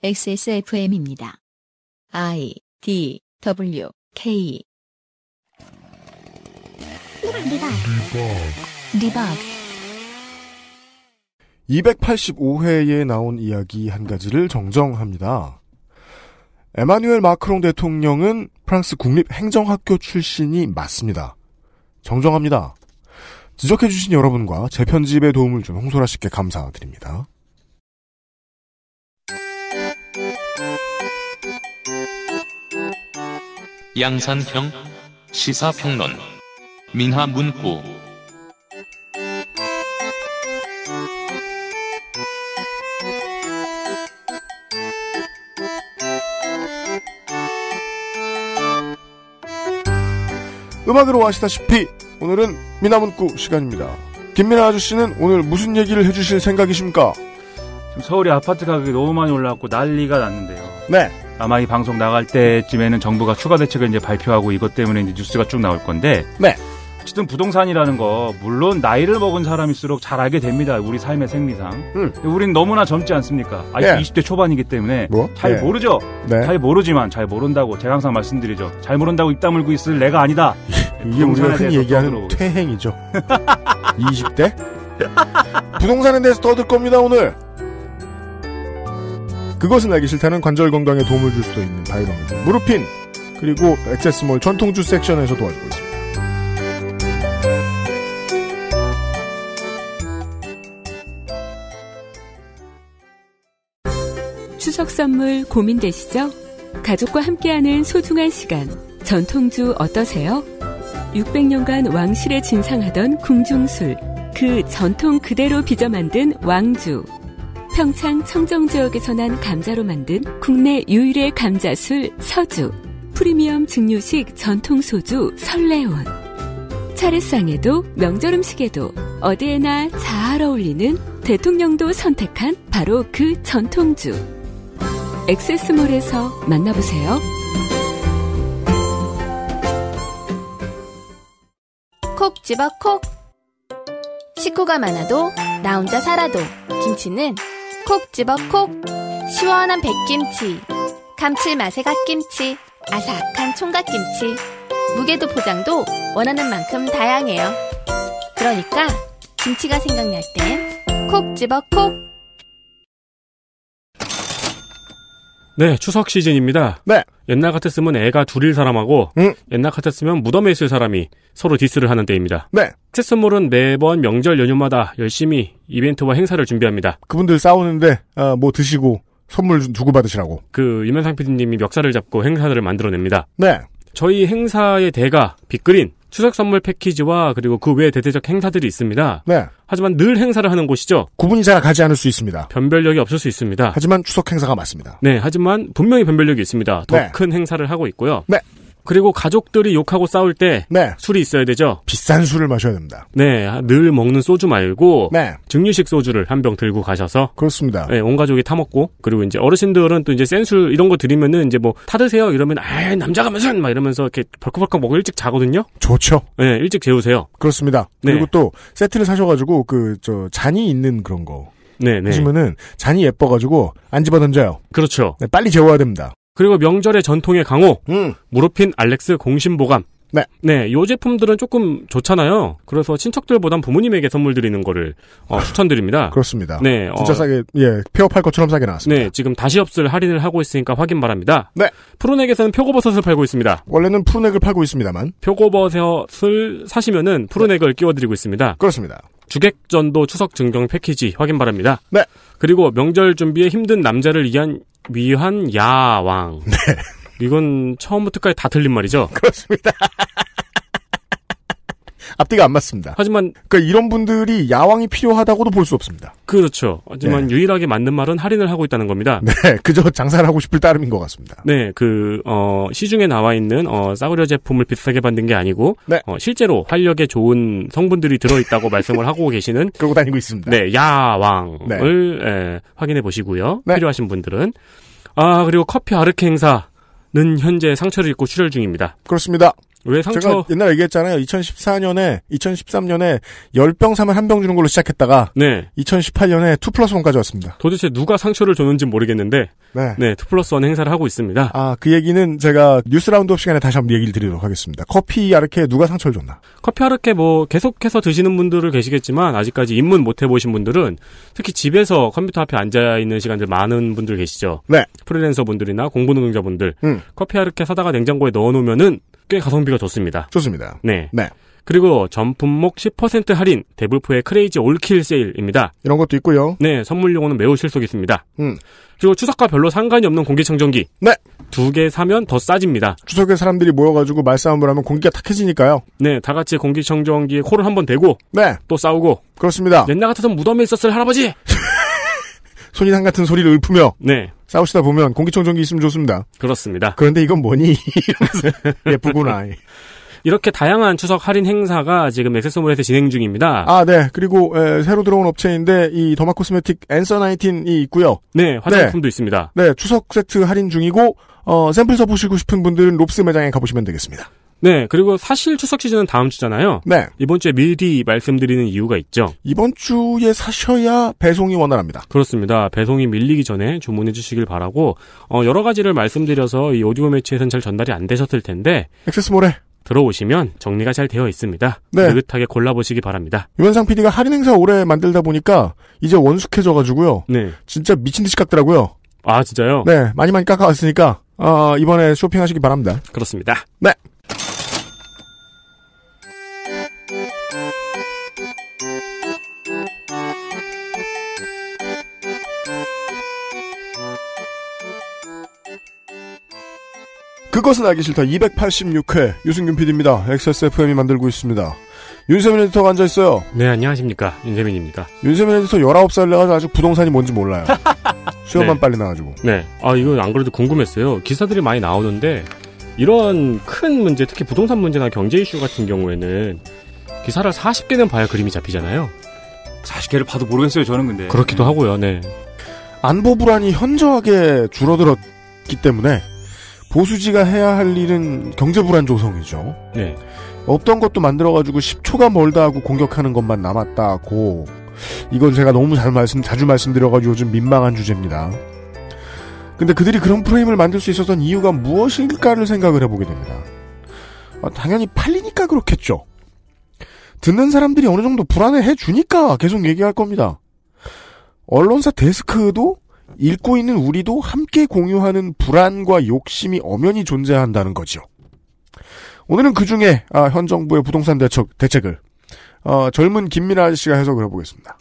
XSFM입니다. I D W K 리박 리박 285회에 나온 이야기 한 가지를 정정합니다. 에마뉴엘 마크롱 대통령은 프랑스 국립행정학교 출신이 맞습니다. 정정합니다. 지적해주신 여러분과 제 편집에 도움을 준 홍소라 씨께 감사드립니다. 양산형 시사평론 민화문구 음악으로 아시다시피 오늘은 민화문구 시간입니다. 김민아 아저씨는 오늘 무슨 얘기를 해주실 생각이십니까? 지금 서울의 아파트 가격이 너무 많이 올라왔고 난리가 났는데요. 네. 아마 이 방송 나갈 때쯤에는 정부가 추가 대책을 이제 발표하고 이것 때문에 이제 뉴스가 쭉 나올 건데. 네. 어쨌든 부동산이라는 거 물론 나이를 먹은 사람일수록 잘 알게 됩니다. 우리 삶의 생리상. 음. 우린 너무나 젊지 않습니까? 아직 예. 20대 초반이기 때문에 뭐? 잘 예. 모르죠. 네. 잘 모르지만 잘 모른다고 제가 항상 말씀드리죠. 잘 모른다고 입 다물고 있을 내가 아니다. 이게 우리가 흔히 얘기하는 떠들어. 퇴행이죠. 20대? 부동산에 대해서 떠들 겁니다 오늘. 그것은 알기 싫다는 관절 건강에 도움을 줄 수도 있는 바이러미드 무릎핀 그리고 액세스몰 전통주 섹션에서 도와주고 있습니다. 추석 선물 고민되시죠? 가족과 함께하는 소중한 시간 전통주 어떠세요? 600년간 왕실에 진상하던 궁중술 그 전통 그대로 빚어 만든 왕주 평창 청정지역에서 난 감자로 만든 국내 유일의 감자술 서주 프리미엄 증류식 전통소주 설레온 차례상에도 명절 음식에도 어디에나 잘 어울리는 대통령도 선택한 바로 그 전통주 엑세스몰에서 만나보세요. 콕 집어 콕 식구가 많아도 나 혼자 살아도 김치는 콕 집어 콕 시원한 백김치 감칠맛의 갓김치 아삭한 총각김치 무게도 포장도 원하는 만큼 다양해요 그러니까 김치가 생각날 땐 콕 집어 콕 네, 추석 시즌입니다. 네. 옛날 같았으면 애가 둘일 사람하고 음. 옛날 같았으면 무덤에 있을 사람이 서로 디스를 하는 때입니다. 네. 새 선물은 매번 명절 연휴마다 열심히 이벤트와 행사를 준비합니다. 그분들 싸우는데 어, 뭐 드시고 선물 주고 받으시라고. 그 유면상 PD님이 멱살을 잡고 행사를 만들어냅니다. 네. 저희 행사의 대가 빅그린 추석 선물 패키지와 그리고 그 외 대대적 행사들이 있습니다. 네. 하지만 늘 행사를 하는 곳이죠. 구분이 잘 가지 않을 수 있습니다. 변별력이 없을 수 있습니다. 하지만 추석 행사가 맞습니다. 네, 하지만 분명히 변별력이 있습니다. 더큰 네. 행사를 하고 있고요. 네. 그리고 가족들이 욕하고 싸울 때 네. 술이 있어야 되죠. 비싼 술을 마셔야 됩니다. 네, 늘 먹는 소주 말고 네. 증류식 소주를 한 병 들고 가셔서 그렇습니다. 네, 온 가족이 타 먹고 그리고 이제 어르신들은 또 이제 센 술 이런 거 드리면은 이제 뭐 타드세요 이러면 아 남자가 무슨 막 이러면서 이렇게 벌컥벌컥 먹고 일찍 자거든요. 좋죠. 네, 일찍 재우세요. 그렇습니다. 네. 그리고 또 세트를 사셔가지고 그 저 잔이 있는 그런 거. 네, 네. 하시면은 잔이 예뻐가지고 안 집어던져요. 그렇죠. 네, 빨리 재워야 됩니다. 그리고 명절의 전통의 강호, 음. 무릎핀 알렉스 공신보감. 네. 네, 요 제품들은 조금 좋잖아요. 그래서 친척들보단 부모님에게 선물 드리는 거를 어, 추천드립니다. 그렇습니다. 네, 진짜 어, 싸게 예 폐업할 것처럼 싸게 나왔습니다. 네, 지금 다시 없을 할인을 하고 있으니까 확인 바랍니다. 네, 푸른액에서는 표고버섯을 팔고 있습니다. 원래는 푸른액을 팔고 있습니다만 표고버섯을 사시면은 푸른액을 끼워드리고 있습니다. 그렇습니다. 주객전도 추석 증정 패키지 확인 바랍니다. 네. 그리고 명절 준비에 힘든 남자를 위한 위한 야왕. 네. 이건 처음부터까지 다 틀린 말이죠. 그렇습니다. 앞뒤가 안 맞습니다. 하지만 그러니까 이런 분들이 야왕이 필요하다고도 볼 수 없습니다. 그렇죠. 하지만 네. 유일하게 맞는 말은 할인을 하고 있다는 겁니다. 네, 그저 장사를 하고 싶을 따름인 것 같습니다. 네, 그 어, 시중에 나와 있는 어, 싸구려 제품을 비싸게 만든 게 아니고 네. 어, 실제로 활력에 좋은 성분들이 들어있다고 말씀을 하고 계시는 그러고 다니고 있습니다. 네, 야왕을 네. 에, 예, 확인해 보시고요. 네. 필요하신 분들은 아 그리고 커피 아르케 행사. 는 현재 상처를 입고 출혈 중입니다. 그렇습니다. 왜 상처? 제가 옛날에 얘기했잖아요. 2014년에, 2013년에 10병 사면 한병 주는 걸로 시작했다가 네. 2018년에 2 플러스 1까지 왔습니다. 도대체 누가 상처를 줬는지 모르겠는데 네. 네, 2 플러스 1 행사를 하고 있습니다. 아, 그 얘기는 제가 뉴스 라운드업 시간에 다시 한번 얘기를 드리도록 하겠습니다. 커피 아르케 누가 상처를 줬나? 커피 아르케 뭐 계속해서 드시는 분들을 계시겠지만 아직까지 입문 못 해보신 분들은 특히 집에서 컴퓨터 앞에 앉아있는 시간들 많은 분들 계시죠? 네. 프리랜서 분들이나 공부능력자 분들. 음. 커피 아르케 사다가 냉장고에 넣어놓으면은 꽤 가성비가 좋습니다. 좋습니다. 네. 네. 그리고 전품목 10% 할인 데블프의 크레이지 올킬 세일입니다. 이런 것도 있고요. 네, 선물 용어는 매우 실속 있습니다. 음. 그리고 추석과 별로 상관이 없는 공기청정기. 네. 두 개 사면 더 싸집니다. 추석에 사람들이 모여가지고 말싸움을 하면 공기가 탁해지니까요. 네, 다 같이 공기청정기에 코를 한번 대고. 네. 또 싸우고. 그렇습니다. 옛날 같아서 무덤에 있었을 할아버지. 손이상 같은 소리를 읊으며 네. 싸우시다 보면 공기청정기 있으면 좋습니다. 그렇습니다. 그런데 이건 뭐니? 예쁘구나. 예. 이렇게 다양한 추석 할인 행사가 지금 액세서몰에서 진행 중입니다. 아, 네. 그리고 에, 새로 들어온 업체인데 이 더마 코스메틱 앤서 19이 있고요. 네, 화장품도 네. 있습니다. 네, 추석 세트 할인 중이고 어, 샘플 써보시고 싶은 분들은 롭스 매장에 가보시면 되겠습니다. 네, 그리고 사실 추석 시즌은 다음 주잖아요. 네. 이번 주에 미리 말씀드리는 이유가 있죠. 이번 주에 사셔야 배송이 원활합니다. 그렇습니다. 배송이 밀리기 전에 주문해 주시길 바라고 어, 여러 가지를 말씀드려서 이 오디오 매치에서는잘 전달이 안 되셨을 텐데 액세스몰에 들어오시면 정리가 잘 되어 있습니다. 네. 느긋하게 골라보시기 바랍니다. 유현상 PD가 할인 행사 오래 만들다 보니까 이제 원숙해져가지고요. 네. 진짜 미친 듯이 깎더라고요. 아 진짜요? 네, 많이 많이 깎아왔으니까 어, 이번에 쇼핑하시기 바랍니다. 그렇습니다. 네. 그것은 알기 싫다 286회 유승균 PD입니다. XSFM이 만들고 있습니다. 윤세민 에디터가 앉아있어요. 네, 안녕하십니까. 윤세민입니다. 윤세민 에디터 19살 나가서 아직 부동산이 뭔지 몰라요. 네. 수염만 네. 빨리 나가지고. 네. 아, 이거 안 그래도 궁금했어요. 기사들이 많이 나오는데, 이런 큰 문제, 특히 부동산 문제나 경제 이슈 같은 경우에는 기사를 40개는 봐야 그림이 잡히잖아요. 40개를 봐도 모르겠어요, 저는 근데. 그렇기도 네. 하고요, 네. 안보 불안이 현저하게 줄어들었기 때문에 보수지가 해야 할 일은 경제 불안 조성이죠. 네. 없던 것도 만들어가지고 10초가 멀다 하고 공격하는 것만 남았다고. 이건 제가 너무 잘 말씀, 자주 말씀드려가지고 요즘 민망한 주제입니다. 근데 그들이 그런 프레임을 만들 수 있었던 이유가 무엇일까를 생각을 해보게 됩니다. 아, 당연히 팔리니까 그렇겠죠. 듣는 사람들이 어느 정도 불안해해 주니까 계속 얘기할 겁니다. 언론사 데스크도 읽고 있는 우리도 함께 공유하는 불안과 욕심이 엄연히 존재한다는 거죠. 오늘은 그 중에 아, 현 정부의 부동산 대책, 대책을 어, 젊은 김민아 아저씨가 해석을 해보겠습니다.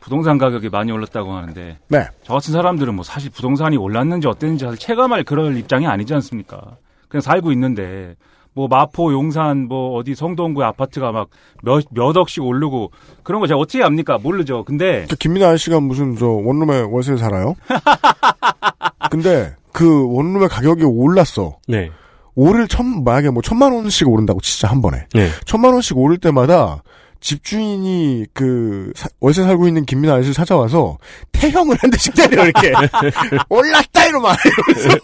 부동산 가격이 많이 올랐다고 하는데 네. 저 같은 사람들은 뭐 사실 부동산이 올랐는지 어땠는지 사실 체감할 그런 입장이 아니지 않습니까? 그냥 살고 있는데 뭐 마포 용산 뭐 어디 성동구 아파트가 막 몇몇 몇 억씩 오르고 그런 거 제가 어떻게 압니까 모르죠. 근데 그 김민아 아저씨가 무슨 저 원룸에 월세 살아요? 근데 그 원룸의 가격이 올랐어. 네. 오를 천 만약에 뭐 천만 원씩 오른다고 진짜 한 번에 네. 천만 원씩 오를 때마다 집주인이 그 사, 월세 살고 있는 김민아 아저씨를 찾아와서 태형을 한 대씩 때려 이렇게 올랐다 이놈아 이러면서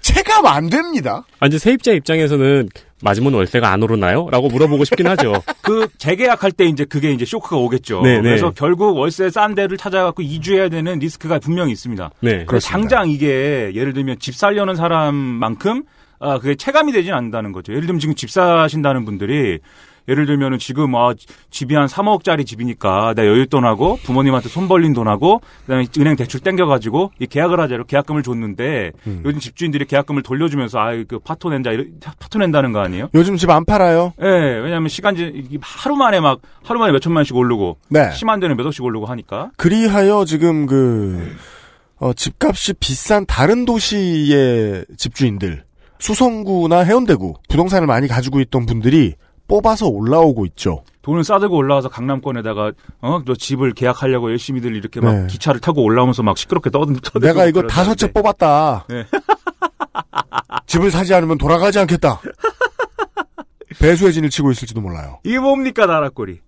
체감 안 됩니다. 아, 이제 세입자 입장에서는 맞으면 월세가 안 오르나요? 라고 물어보고 싶긴 하죠. 그 재계약할 때 이제 그게 이제 쇼크가 오겠죠. 네네. 네. 그래서 결국 월세 싼 데를 찾아갖고 이주해야 되는 리스크가 분명히 있습니다. 네. 당장 이게 예를 들면 집 살려는 사람만큼 아, 그게 체감이 되진 않는다는 거죠. 예를 들면 지금 집 사신다는 분들이 예를 들면은 지금 아 집이 한 3억짜리 집이니까 내 여윳돈하고 부모님한테 손 벌린 돈하고 그다음에 은행 대출 땡겨가지고 이 계약을 하자로 계약금을 줬는데 음. 요즘 집주인들이 계약금을 돌려주면서 아그 파토 낸다 파토 낸다는 거 아니에요? 요즘 집 안 팔아요. 예, 네, 왜냐하면 시간지 하루 만에 막 하루 만에 몇천 만씩 원 오르고 네. 심한 데는 몇 억씩 오르고 하니까 그리하여 지금 그 어, 집값이 비싼 다른 도시의 집주인들 수성구나 해운대구 부동산을 많이 가지고 있던 분들이 뽑아서 올라오고 있죠. 돈을 싸들고 올라와서 강남권에다가 어 너 집을 계약하려고 열심히들 이렇게 막 네. 기차를 타고 올라오면서 막 시끄럽게 떠든는 내가 이거 다섯 채 뽑았다. 네. 집을 사지 않으면 돌아가지 않겠다. 배수의 진을 치고 있을지도 몰라요. 이게 뭡니까 나락거리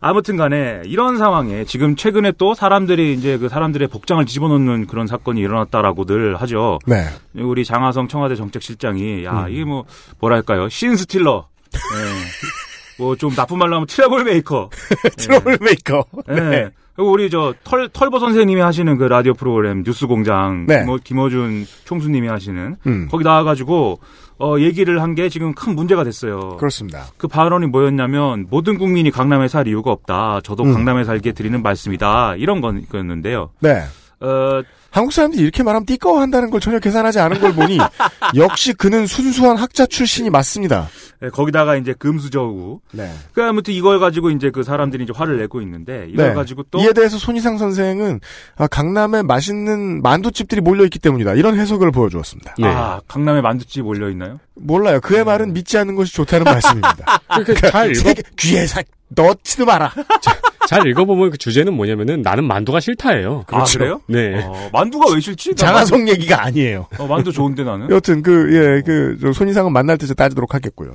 아무튼간에 이런 상황에 지금 최근에 또 사람들이 이제 그 사람들의 복장을 집어넣는 그런 사건이 일어났다라고들 하죠. 네. 우리 장하성 청와대 정책실장이 야 음. 이게 뭐 뭐랄까요 신스틸러 예. 뭐 좀 나쁜 말로 하면 트러블 메이커. 트러블 메이커. 예. 예. 네. 그리고 우리 저 털, 털보 선생님이 하시는 그 라디오 프로그램 뉴스 공장 네. 김어, 준 총수님이 하시는 음. 거기 나와가지고 어, 얘기를 한 게 지금 큰 문제가 됐어요. 그렇습니다. 그 발언이 뭐였냐면 모든 국민이 강남에 살 이유가 없다. 저도 음. 강남에 살게 드리는 말씀이다. 이런 건, 거였는데요. 네. 어, 한국 사람들이 이렇게 말하면 띠꺼워한다는 걸 전혀 계산하지 않은 걸 보니 역시 그는 순수한 학자 출신이 맞습니다. 네, 거기다가 이제 금수저우. 네. 그 아무튼 이걸 가지고 이제 그 사람들이 이제 화를 내고 있는데 이걸 네. 가지고 또 이에 대해서 손희상 선생은 아, 강남에 맛있는 만두집들이 몰려 있기 때문이다. 이런 해석을 보여주었습니다. 예. 아, 강남에 만두집 이 몰려 있나요? 몰라요. 그의 말은 음. 믿지 않는 것이 좋다는 말씀입니다. 그러니까 잘 읽어. 귀에 사 넣지도 마라. 잘 읽어보면 그 주제는 뭐냐면은 나는 만두가 싫다예요. 아, 그렇죠. 아, 그래요? 네. 어, 만두가 왜 싫지? 장하성 만두... 얘기가 아니에요. 어, 만두 좋은데 나는. 여튼 그, 예, 어. 그, 손이상은 만날 때 따지도록 하겠고요.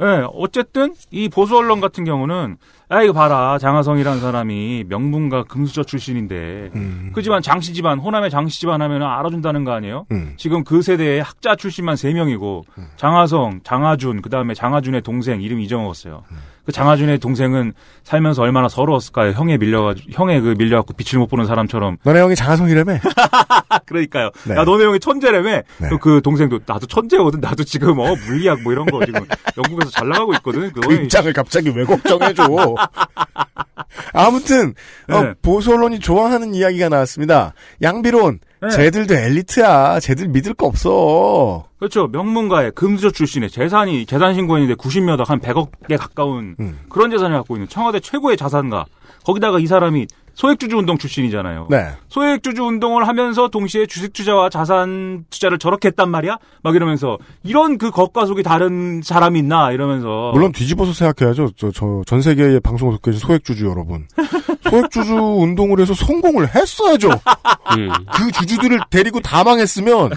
예, 네, 어쨌든 이 보수 언론 같은 경우는 아 이거 봐라 장하성이라는 사람이 명문가 금수저 출신인데 음. 그지만 장씨 집안 호남의 장씨 집안 하면 알아준다는 거 아니에요? 음. 지금 그세대의 학자 출신만 세 명이고 음. 장하성, 장하준 그 다음에 장하준의 동생 이름 잊어먹었어요. 음. 그 장하준의 동생은 살면서 얼마나 서러웠을까요? 형에 밀려가지고 형에 그 밀려갖고 빛을 못 보는 사람처럼. 너네 형이 장하성이라며? 그러니까요. 네. 야 너네 형이 천재라며. 네. 그 동생도 나도 천재거든. 나도 지금 어 물리학 뭐 이런 거 지금 영국에서 잘 나가고 있거든. 그 입장을 갑자기 왜 걱정해줘? 아무튼 어, 네. 보수 언론이 좋아하는 이야기가 나왔습니다. 양비론 네. 쟤들도 엘리트야. 쟤들 믿을 거 없어. 그렇죠. 명문가의 금수저 출신의 재산이 재산 신고인데 90몇 억, 한 100억에 가까운 음. 그런 재산을 갖고 있는 청와대 최고의 자산가. 거기다가 이 사람이 소액주주 운동 출신이잖아요. 네. 소액주주 운동을 하면서 동시에 주식 투자와 자산 투자를 저렇게 했단 말이야? 막 이러면서 이런 그 겉과 속이 다른 사람이 있나 이러면서 물론 뒤집어서 생각해야죠. 저 전 세계의 방송을 듣고 계신 소액주주 여러분. 소액주주 운동을 해서 성공을 했어야죠. 음. 그 주주들을 데리고 다 망했으면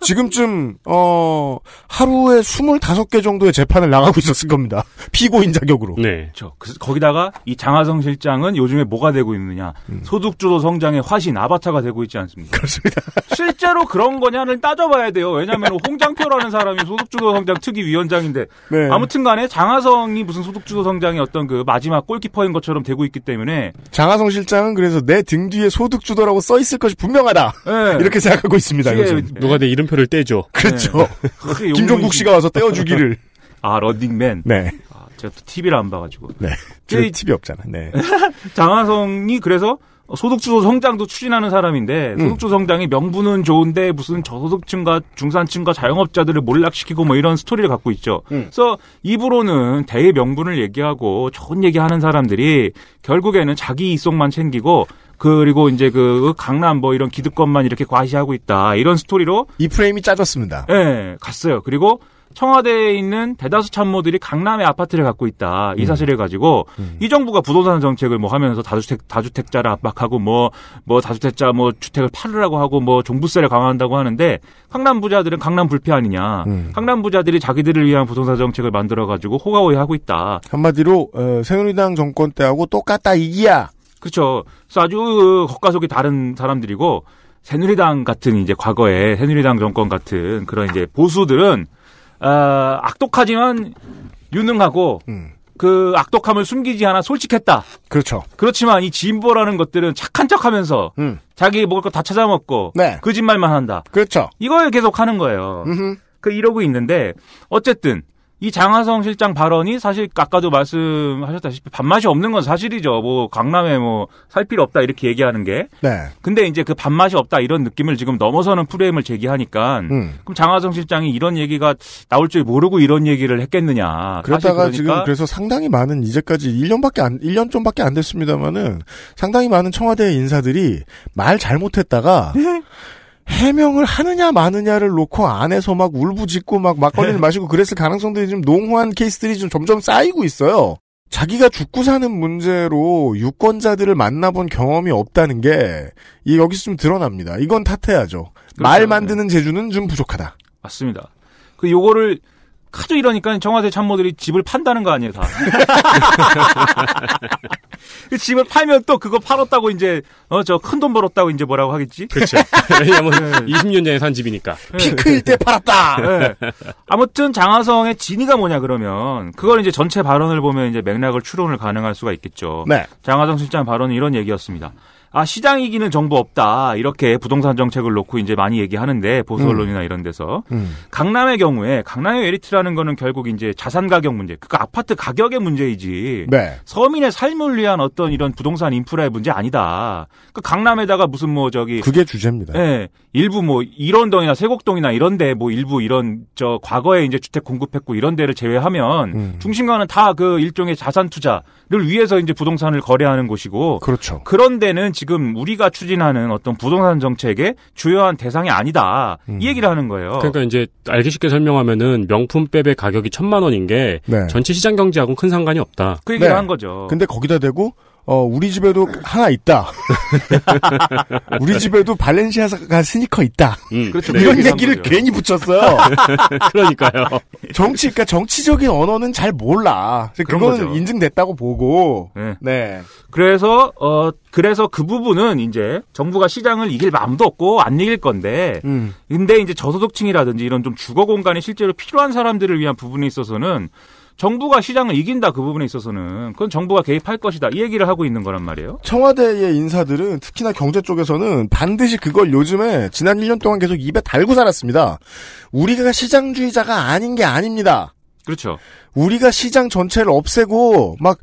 지금쯤 어 하루에 25개 정도의 재판을 나가고 있었을 겁니다. 피고인 자격으로. 네. 저 그렇죠. 그, 거기다가 이 장하성 실장은 요즘에 뭐가 되고 있느냐? 음. 소득주도 성장의 화신 아바타가 되고 있지 않습니까? 그렇습니다. 실제로 그런 거냐를 따져봐야 돼요. 왜냐하면 홍장표라는 사람이 소득주도 성장 특위 위원장인데 네. 아무튼간에 장하성이 무슨 소득주도 성장의 어떤 그 마지막 골키퍼인 것처럼 되고 있기 때문에 장하성 실장은 그래서 내 등 뒤에 소득주도라고 써 있을 것이 분명하다. 네. 이렇게 생각하고 있습니다. 요즘. 누가 내 이름표를 떼죠. 그렇죠. 네. 김종국 씨가 와서 떼어주기를. 아, 러닝맨. 네. 제가 또 TV를 안 봐가지고. 네. 저희 TV 없잖아. 네. 장하성이 그래서 소득주도 성장도 추진하는 사람인데 음. 소득주 성장이 명분은 좋은데 무슨 저소득층과 중산층과 자영업자들을 몰락시키고 뭐 이런 스토리를 갖고 있죠. 음. 그래서 입으로는 대의 명분을 얘기하고 좋은 얘기하는 사람들이 결국에는 자기 이속만 챙기고 그리고 이제 그 강남 뭐 이런 기득권만 이렇게 과시하고 있다 이런 스토리로 이 프레임이 짜졌습니다. 예, 네, 갔어요. 그리고 청와대에 있는 대다수 참모들이 강남의 아파트를 갖고 있다. 이 음. 사실을 가지고 음. 이 정부가 부동산 정책을 뭐 하면서 다주택 다주택자를 압박하고 뭐뭐 뭐 다주택자 뭐 주택을 팔으라고 하고 뭐 종부세를 강화한다고 하는데 강남 부자들은 강남 불패 아니냐. 음. 강남 부자들이 자기들을 위한 부동산 정책을 만들어 가지고 호가호위하고 있다. 한마디로 어, 새누리당 정권 때하고 똑같다 이기야. 그렇죠. 그래서 아주 겉가속이 그 다른 사람들이고 새누리당 같은 이제 과거에 새누리당 정권 같은 그런 이제 보수들은 어, 악독하지만 유능하고 음. 그 악독함을 숨기지 않아 솔직했다. 그렇죠. 그렇지만 이 진보라는 것들은 착한 척하면서 음. 자기 먹을 거 다 찾아 먹고 네. 거짓말만 한다. 그렇죠. 이걸 계속 하는 거예요. 음흠. 그 이러고 있는데 어쨌든 이 장하성 실장 발언이 사실 아까도 말씀하셨다시피 밥맛이 없는 건 사실이죠. 뭐 강남에 뭐 살 필요 없다 이렇게 얘기하는 게. 네. 근데 이제 그 밥맛이 없다 이런 느낌을 지금 넘어서는 프레임을 제기하니까 음. 그럼 장하성 실장이 이런 얘기가 나올 줄 모르고 이런 얘기를 했겠느냐. 그러다가 그러니까 지금 그래서 상당히 많은 이제까지 1년밖에 안 1년 좀밖에 안 됐습니다만은 상당히 많은 청와대 인사들이 말 잘못했다가 해명을 하느냐 마느냐를 놓고 안에서 막 울부짖고 막 막걸리를 네. 마시고 그랬을 가능성들이 좀 농후한 케이스들이 좀 점점 쌓이고 있어요. 자기가 죽고 사는 문제로 유권자들을 만나본 경험이 없다는 게 여기서 좀 드러납니다. 이건 탓해야죠. 그렇죠. 말 만드는 재주는 좀 부족하다. 맞습니다. 그 요거를 카도 이러니까 청와대 참모들이 집을 판다는 거 아니에요, 다. 그 집을 팔면 또 그거 팔았다고 이제, 어, 저 큰 돈 벌었다고 이제 뭐라고 하겠지? 그렇죠. 왜냐면 20년 전에 산 집이니까. 네. 피크일 때 팔았다! 네. 아무튼 장하성의 진위가 뭐냐, 그러면. 그걸 이제 전체 발언을 보면 이제 맥락을 추론을 가능할 수가 있겠죠. 네. 장하성 실장 발언은 이런 얘기였습니다. 아 시장 이기는 정부 없다 이렇게 부동산 정책을 놓고 이제 많이 얘기하는데 보수 음. 언론이나 음. 이런 데서 음. 강남의 경우에 강남의 에리트라는 거는 결국 이제 자산 가격 문제 그 그러니까 아파트 가격의 문제이지 네. 서민의 삶을 위한 어떤 이런 부동산 인프라의 문제 아니다 그 그러니까 강남에다가 무슨 뭐 저기 그게 주제입니다. 예 일부 뭐 일원동이나 세곡동이나 이런데 뭐 일부 이런 저 과거에 이제 주택 공급했고 이런 데를 제외하면 음. 중심가는 다 그 일종의 자산 투자를 위해서 이제 부동산을 거래하는 곳이고 그렇죠. 그런 데는 지금 우리가 추진하는 어떤 부동산 정책의 주요한 대상이 아니다. 음. 이 얘기를 하는 거예요. 그러니까 이제 알기 쉽게 설명하면은 명품 빼의 가격이 천만 원인 게 네. 전체 시장 경제하고는 큰 상관이 없다. 그 얘기를 네. 한 거죠. 근데 거기다 대고 어, 우리 집에도 하나 있다. 우리 집에도 발렌시아가 스니커 있다. 음, 그렇죠. 이런 네. 얘기를 네. 괜히 붙였어요. 그러니까요. 정치, 그러니까 정치적인 언어는 잘 몰라. 그거는 인증됐다고 보고. 네. 네. 그래서, 어, 그래서 그 부분은 이제 정부가 시장을 이길 마음도 없고 안 이길 건데, 음. 근데 이제 저소득층이라든지 이런 좀 주거 공간이 실제로 필요한 사람들을 위한 부분에 있어서는 정부가 시장을 이긴다 그 부분에 있어서는 그건 정부가 개입할 것이다 이 얘기를 하고 있는 거란 말이에요. 청와대의 인사들은 특히나 경제 쪽에서는 반드시 그걸 요즘에 지난 1년 동안 계속 입에 달고 살았습니다. 우리가 시장주의자가 아닌 게 아닙니다. 그렇죠. 우리가 시장 전체를 없애고 막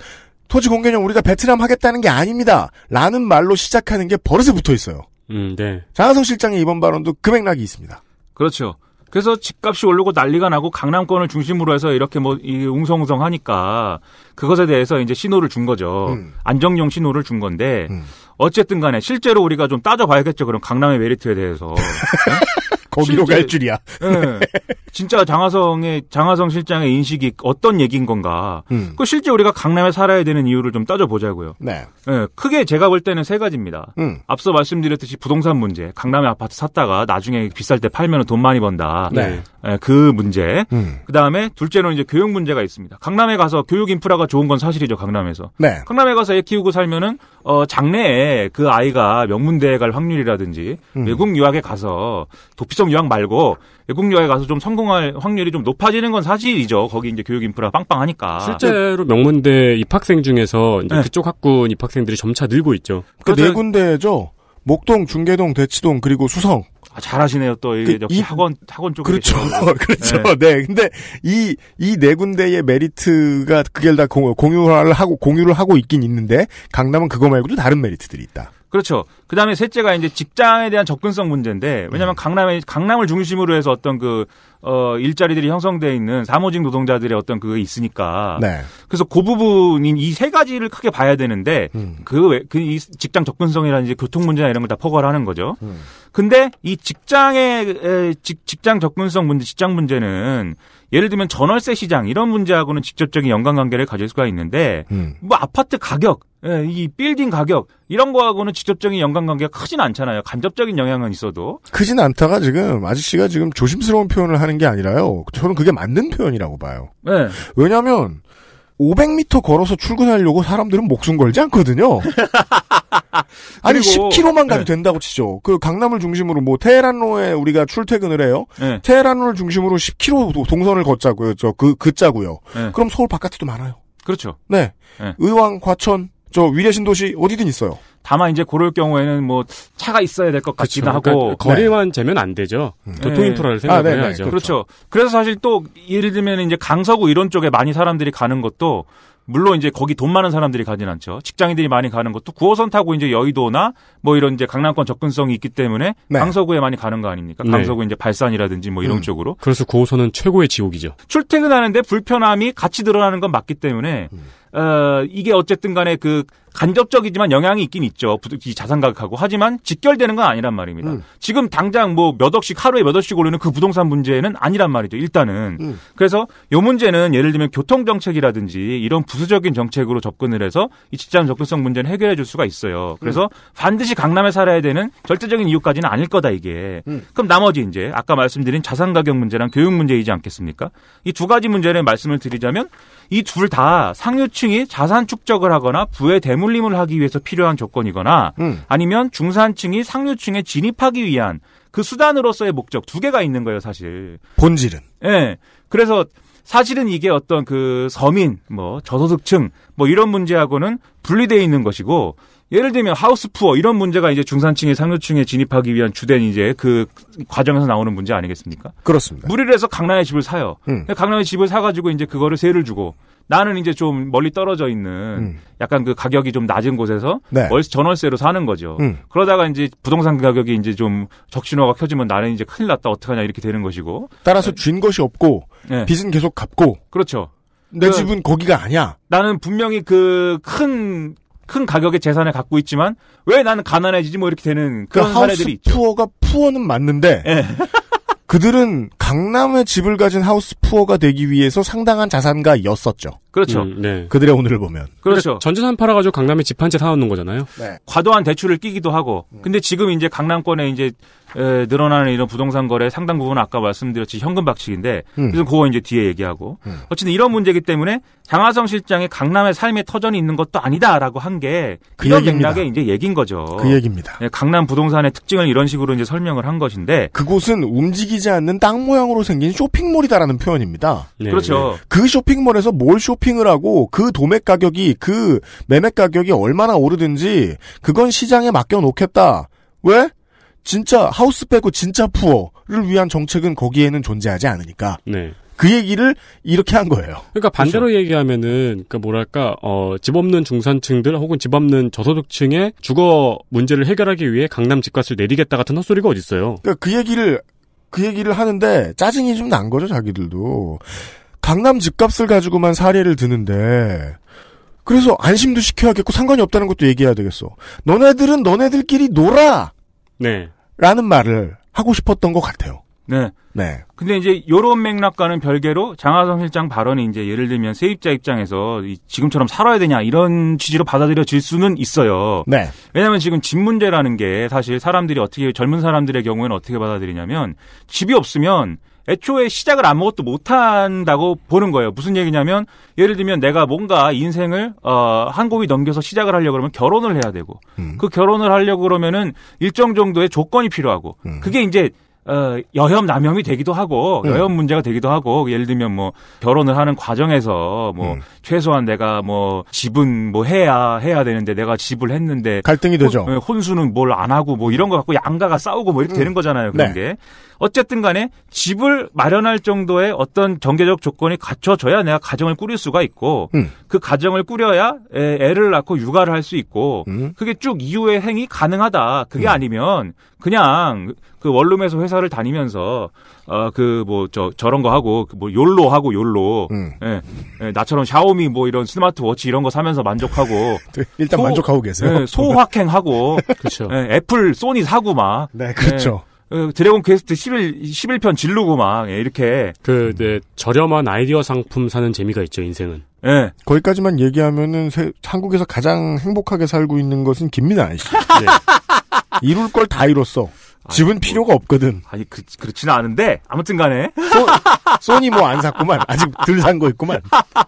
토지 공개념 우리가 베트남 하겠다는 게 아닙니다. 라는 말로 시작하는 게 버릇에 붙어 있어요. 음, 네. 장하성 실장의 이번 발언도 금액락이 있습니다. 그렇죠. 그래서 집값이 오르고 난리가 나고 강남권을 중심으로 해서 이렇게 뭐 이 웅성웅성 하니까 그것에 대해서 이제 신호를 준 거죠. 음. 안정용 신호를 준 건데 음. 어쨌든 간에 실제로 우리가 좀 따져봐야겠죠. 그럼 강남의 메리트에 대해서. 네? 거기로 실제, 갈 줄이야. 네. 진짜 장하성의 장하성 실장의 인식이 어떤 얘기인 건가? 음. 그 실제 우리가 강남에 살아야 되는 이유를 좀 따져보자고요. 네. 네. 크게 제가 볼 때는 세 가지입니다. 음. 앞서 말씀드렸듯이 부동산 문제, 강남에 아파트 샀다가 나중에 비쌀 때 팔면 돈 많이 번다. 네. 예, 그 문제. 음. 그 다음에 둘째로는 이제 교육 문제가 있습니다. 강남에 가서 교육 인프라가 좋은 건 사실이죠. 강남에서. 네. 강남에 가서 애 키우고 살면은 어 장래에 그 아이가 명문대에 갈 확률이라든지 음. 외국 유학에 가서 도피성 유학 말고 외국 유학에 가서 좀 성공할 확률이 좀 높아지는 건 사실이죠. 거기 이제 교육 인프라 빵빵하니까. 실제로 명문대 입학생 중에서 이제 네. 그쪽 학군 입학생들이 점차 늘고 있죠. 그네 그러니까 군데죠. 목동, 중계동, 대치동 그리고 수성. 아, 잘하시네요. 또 이게 그, 이, 학원 학원 쪽에 그렇죠, 그렇죠. 네. 네. 근데 이이 네 군데의 메리트가 그게 다 공, 공유를 하고 공유를 하고 있긴 있는데 강남은 그거 말고도 다른 메리트들이 있다. 그렇죠. 그 다음에 셋째가 이제 직장에 대한 접근성 문제인데, 왜냐면 하 음. 강남에, 강남을 중심으로 해서 어떤 그 어, 일자리들이 형성돼 있는 사무직 노동자들의 어떤 그게 있으니까. 네. 그래서 그 부분인 이 세 가지를 크게 봐야 되는데 음. 그, 그 이 직장 접근성이라든지 교통 문제나 이런 걸 다 포괄하는 거죠. 음. 근데 이 직장의 에, 직, 직장 접근성 문제, 직장 문제는 예를 들면 전월세 시장 이런 문제하고는 직접적인 연관관계를 가질 수가 있는데 음. 뭐 아파트 가격, 예, 이 빌딩 가격 이런 거하고는 직접적인 연관관계가 크진 않잖아요. 간접적인 영향은 있어도 크진 않다가 지금 아저씨가 지금 조심스러운 표현을 하는 게 아니라요. 저는 그게 맞는 표현이라고 봐요. 네. 예. 왜냐하면 500m 걸어서 출근하려고 사람들은 목숨 걸지 않거든요. 아니 10km만 가도 네. 된다고 치죠. 그 강남을 중심으로 뭐 테헤란로에 우리가 출퇴근을 해요. 네. 테헤란로를 중심으로 10km 동선을 걷자고요. 저 그 그자고요. 네. 그럼 서울 바깥에도 많아요. 그렇죠. 네. 네. 의왕, 과천, 저 위례 신도시 어디든 있어요. 다만 이제 고럴 경우에는 뭐 차가 있어야 될 것 같기도 그렇죠. 하고 그러니까 거래만 네. 재면 안 되죠. 음. 교통 그 인프라를 네. 생각해야죠. 아, 네, 네, 그렇죠. 그렇죠. 그래서 사실 또 예를 들면 이제 강서구 이런 쪽에 많이 사람들이 가는 것도 물론 이제 거기 돈 많은 사람들이 가진 않죠. 직장인들이 많이 가는 것도 9호선 타고 이제 여의도나 뭐 이런 이제 강남권 접근성이 있기 때문에 네. 강서구에 많이 가는 거 아닙니까? 네. 강서구 이제 발산이라든지 뭐 이런 음. 쪽으로. 그래서 9호선은 최고의 지옥이죠. 출퇴근하는데 불편함이 같이 드러나는 건 맞기 때문에 음. 어 이게 어쨌든 간에 그 간접적이지만 영향이 있긴 있죠. 이 자산 가격하고. 하지만 직결되는 건 아니란 말입니다. 음. 지금 당장 뭐 몇 억씩 하루에 몇 억씩 오르는 그 부동산 문제는 아니란 말이죠. 일단은. 음. 그래서 요 문제는 예를 들면 교통 정책이라든지 이런 부수적인 정책으로 접근을 해서 이 직장 접근성 문제는 해결해 줄 수가 있어요. 그래서 음. 반드시 강남에 살아야 되는 절대적인 이유까지는 아닐 거다 이게. 음. 그럼 나머지 이제 아까 말씀드린 자산 가격 문제랑 교육 문제이지 않겠습니까? 이 두 가지 문제를 말씀을 드리자면 이 둘 다 상류층이 자산 축적을 하거나 부의 대물 대물림을 하기 위해서 필요한 조건이거나 음. 아니면 중산층이 상류층에 진입하기 위한 그 수단으로서의 목적 두 개가 있는 거예요, 사실. 본질은. 예. 네. 그래서 사실은 이게 어떤 그 서민, 뭐 저소득층, 뭐 이런 문제하고는 분리되어 있는 것이고 예를 들면 하우스 푸어 이런 문제가 이제 중산층이 상류층에 진입하기 위한 주된 이제 그 과정에서 나오는 문제 아니겠습니까? 그렇습니다. 무리를 해서 강남에 집을 사요. 음. 강남에 집을 사가지고 이제 그거를 세를 주고 나는 이제 좀 멀리 떨어져 있는 음. 약간 그 가격이 좀 낮은 곳에서 네. 월세 전월세로 사는 거죠. 음. 그러다가 이제 부동산 가격이 이제 좀 적신호가 켜지면 나는 이제 큰일 났다 어떡하냐 이렇게 되는 것이고 따라서 네. 쥔 것이 없고 네. 빚은 계속 갚고 그렇죠. 내 그, 집은 거기가 아니야. 나는 분명히 그큰 큰 가격의 재산을 갖고 있지만 왜 나는 가난해지지 뭐 이렇게 되는 그러니까 그런 그러니 사례들이 있죠. 푸어가 푸어는 맞는데 네. 그들은 강남의 집을 가진 하우스 푸어가 되기 위해서 상당한 자산가였었죠. 그렇죠. 음, 네. 그들의 오늘을 보면. 그렇죠. 전재산 팔아가지고 강남에 집 한 채 사놓는 거잖아요. 네. 과도한 대출을 끼기도 하고. 음. 근데 지금 이제 강남권에 이제 에, 늘어나는 이런 부동산 거래 상당 부분 아까 말씀드렸지 현금 박치기인데 음. 그래서 그거 이제 뒤에 얘기하고 음. 어쨌든 이런 문제기 때문에 장하성 실장이 강남의 삶의 터전이 있는 것도 아니다라고 한 게그 이런 얘기입 맥락의 이제 얘긴 거죠. 그 얘기입니다. 네, 강남 부동산의 특징을 이런 식으로 이제 설명을 한 것인데 그곳은 움직이지 않는 땅 모양으로 생긴 쇼핑몰이다라는 표현입니다. 네. 그렇죠. 네. 그 쇼핑몰에서 뭘 쇼핑을 하고 그 도매 가격이 그 매매 가격이 얼마나 오르든지 그건 시장에 맡겨 놓겠다. 왜? 진짜 하우스 빼고 진짜 푸어를 위한 정책은 거기에는 존재하지 않으니까. 네. 그 얘기를 이렇게 한 거예요. 그러니까 반대로 그렇죠? 얘기하면은 그 뭐랄까 어, 집 없는 중산층들 혹은 집 없는 저소득층의 주거 문제를 해결하기 위해 강남 집값을 내리겠다 같은 헛소리가 어디 있어요. 그러니까 그 얘기를 그 얘기를 하는데 짜증이 좀 난 거죠 자기들도 강남 집값을 가지고만 사례를 드는데 그래서 안심도 시켜야겠고 상관이 없다는 것도 얘기해야 되겠어. 너네들은 너네들끼리 놀아. 네. 라는 말을 하고 싶었던 것 같아요. 네. 네. 근데 이제 요런 맥락과는 별개로 장하성 실장 발언이 이제 예를 들면 세입자 입장에서 지금처럼 살아야 되냐 이런 취지로 받아들여질 수는 있어요. 네. 왜냐하면 지금 집 문제라는 게 사실 사람들이 어떻게 젊은 사람들의 경우에는 어떻게 받아들이냐면 집이 없으면 애초에 시작을 아무것도 못한다고 보는 거예요. 무슨 얘기냐면 예를 들면 내가 뭔가 인생을 어, 한 곡이 넘겨서 시작을 하려고 그러면 결혼을 해야 되고 음. 그 결혼을 하려고 그러면은 일정 정도의 조건이 필요하고 음. 그게 이제 어, 여혐 남혐이 되기도 하고 음. 여혐 문제가 되기도 하고 예를 들면 뭐 결혼을 하는 과정에서 뭐 음. 최소한 내가 뭐 집은 뭐 해야 해야 되는데 내가 집을 했는데 갈등이 혼, 되죠. 예, 혼수는 뭘 안 하고 뭐 이런 거 갖고 양가가 싸우고 뭐 이렇게 음. 되는 거잖아요. 그런 네. 게 어쨌든 간에 집을 마련할 정도의 어떤 경제적 조건이 갖춰져야 내가 가정을 꾸릴 수가 있고 음. 그 가정을 꾸려야 애, 를 낳고 육아를 할 수 있고 음. 그게 쭉 이후의 행위 가능하다. 그게 음. 아니면 그냥 그 원룸에서 회사를 다니면서 어그뭐저 저런 거 하고 그 뭐 욜로 하고 욜로 음. 예, 예, 나처럼 샤오미 뭐 이런 스마트워치 이런 거 사면서 만족하고 일단 소, 만족하고 계세요. 예, 소확행하고 그렇 예, 애플 소니 사고 막. 네, 그렇죠. 예, 어, 드래곤 퀘스트 11, 11편 진루고 막, 예, 이렇게. 그, 네, 저렴한 아이디어 상품 사는 재미가 있죠, 인생은. 예. 네. 거기까지만 얘기하면은, 세, 한국에서 가장 행복하게 살고 있는 것은 김민아 씨. 네. 예. 예. 이룰 걸 다 이뤘어. 아니, 집은 뭐, 필요가 없거든. 아니, 그, 그렇지 않은데, 아무튼 간에. 소, 니뭐 안 샀구만. 아직 덜산거 있구만.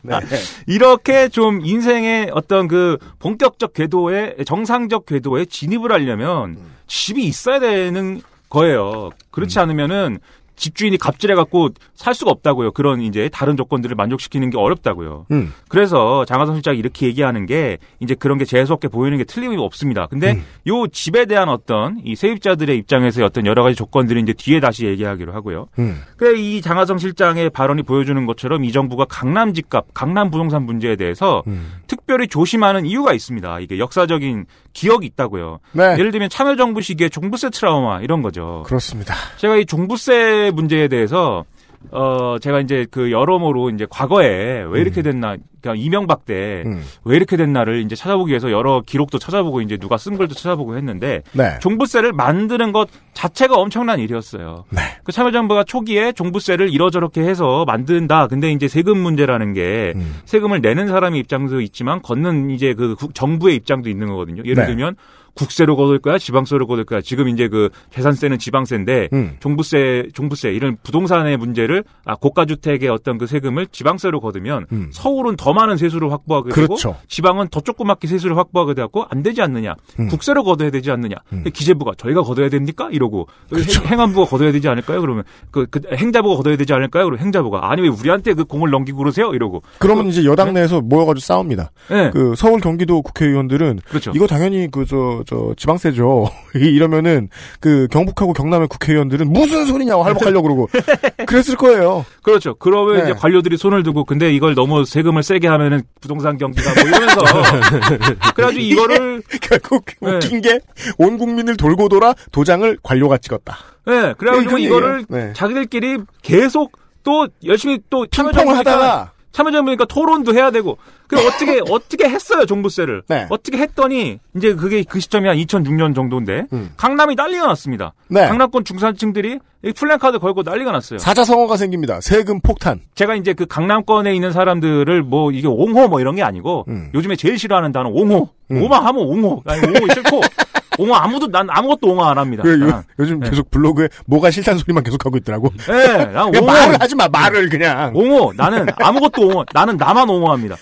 네. 이렇게 좀 인생의 어떤 그 본격적 궤도에, 정상적 궤도에 진입을 하려면, 음. 집이 있어야 되는 거예요. 그렇지 음. 않으면은 집주인이 갑질해갖고 살 수가 없다고요. 그런 이제 다른 조건들을 만족시키는 게 어렵다고요. 음. 그래서 장하성 실장이 이렇게 얘기하는 게 이제 그런 게 재수없게 보이는 게 틀림이 없습니다. 근데 음. 요 집에 대한 어떤 이 세입자들의 입장에서의 어떤 여러 가지 조건들을 이제 뒤에 다시 얘기하기로 하고요. 음. 그래 이 장하성 실장의 발언이 보여주는 것처럼 이 정부가 강남 집값, 강남 부동산 문제에 대해서 음. 특별히 조심하는 이유가 있습니다. 이게 역사적인 기억이 있다고요. 네. 예를 들면 참여정부 시기에 종부세 트라우마 이런 거죠. 그렇습니다. 제가 이 종부세 문제에 대해서 어, 제가 이제 그 여러모로 이제 과거에 왜 이렇게 음. 됐나, 그니까 이명박 때왜 음. 이렇게 됐나를 이제 찾아보기 위해서 여러 기록도 찾아보고 이제 누가 쓴 글도 찾아보고 했는데 네. 종부세를 만드는 것 자체가 엄청난 일이었어요. 네. 그 참여정부가 초기에 종부세를 이러저렇게 해서 만든다. 근데 이제 세금 문제라는 게 음. 세금을 내는 사람의 입장도 있지만 걷는 이제 그 정부의 입장도 있는 거거든요. 예를 네. 들면 국세로 거둘 거야, 지방세로 거둘 거야. 지금 이제 그 재산세는 지방세인데 음. 종부세, 종부세 이런 부동산의 문제를 아 고가 주택의 어떤 그 세금을 지방세로 거두면 음. 서울은 더 많은 세수를 확보하게 되고 그렇죠. 지방은 더 조그맣게 세수를 확보하게 되고 안 되지 않느냐. 음. 국세로 거둬야 되지 않느냐. 음. 기재부가 저희가 거둬야 됩니까? 이러고 그렇죠. 행, 안부가 거둬야 되지 않을까요? 그러면 그, 그 행자부가 거둬야 되지 않을까요? 그럼 행자부가 아니 왜 우리한테 그 공을 넘기고 그러세요? 이러고 그러면 그, 이제 여당 네? 내에서 네? 모여가지고 싸웁니다. 네. 그 서울 경기도 국회의원들은 그렇죠. 이거 당연히 그저 저 지방세죠. 이러면은 그 경북하고 경남의 국회의원들은 무슨 소리냐고 할복하려고 그러고 그랬을 거예요. 그렇죠. 그러면 네. 이제 관료들이 손을 들고 근데 이걸 너무 세금을 세게 하면은 부동산 경기가 뭐 이러면서 그래가지고 이거를 결국 네. 웃긴 게 온 국민을 돌고 돌아 도장을 관료가 찍었다. 네, 그래가지고 네, 이거를 네. 자기들끼리 계속 또 열심히 또 핑퐁을 하다가 참여정부니까 토론도 해야 되고 그 어떻게 어떻게 했어요 종부세를 네. 어떻게 했더니 이제 그게 그 시점이 한 2006년 정도인데 음. 강남이 난리가 났습니다. 네. 강남권 중산층들이 플랜카드 걸고 난리가 났어요. 사자성어가 생깁니다. 세금 폭탄. 제가 이제 그 강남권에 있는 사람들을 뭐 이게 옹호 뭐 이런 게 아니고 음. 요즘에 제일 싫어하는 단어 옹호. 음. 오마 하면 옹호. 아니 옹호 싫고 옹호 아무도 난 아무것도 옹호안 합니다. 왜, 예, 요, 요즘 네. 계속 블로그에 뭐가 싫다는 소리만 계속 하고 있더라고. 네, 난 옹호 말을 하지 마 말을 그냥. 옹호 나는 아무것도 옹호 나는 나만 옹호합니다.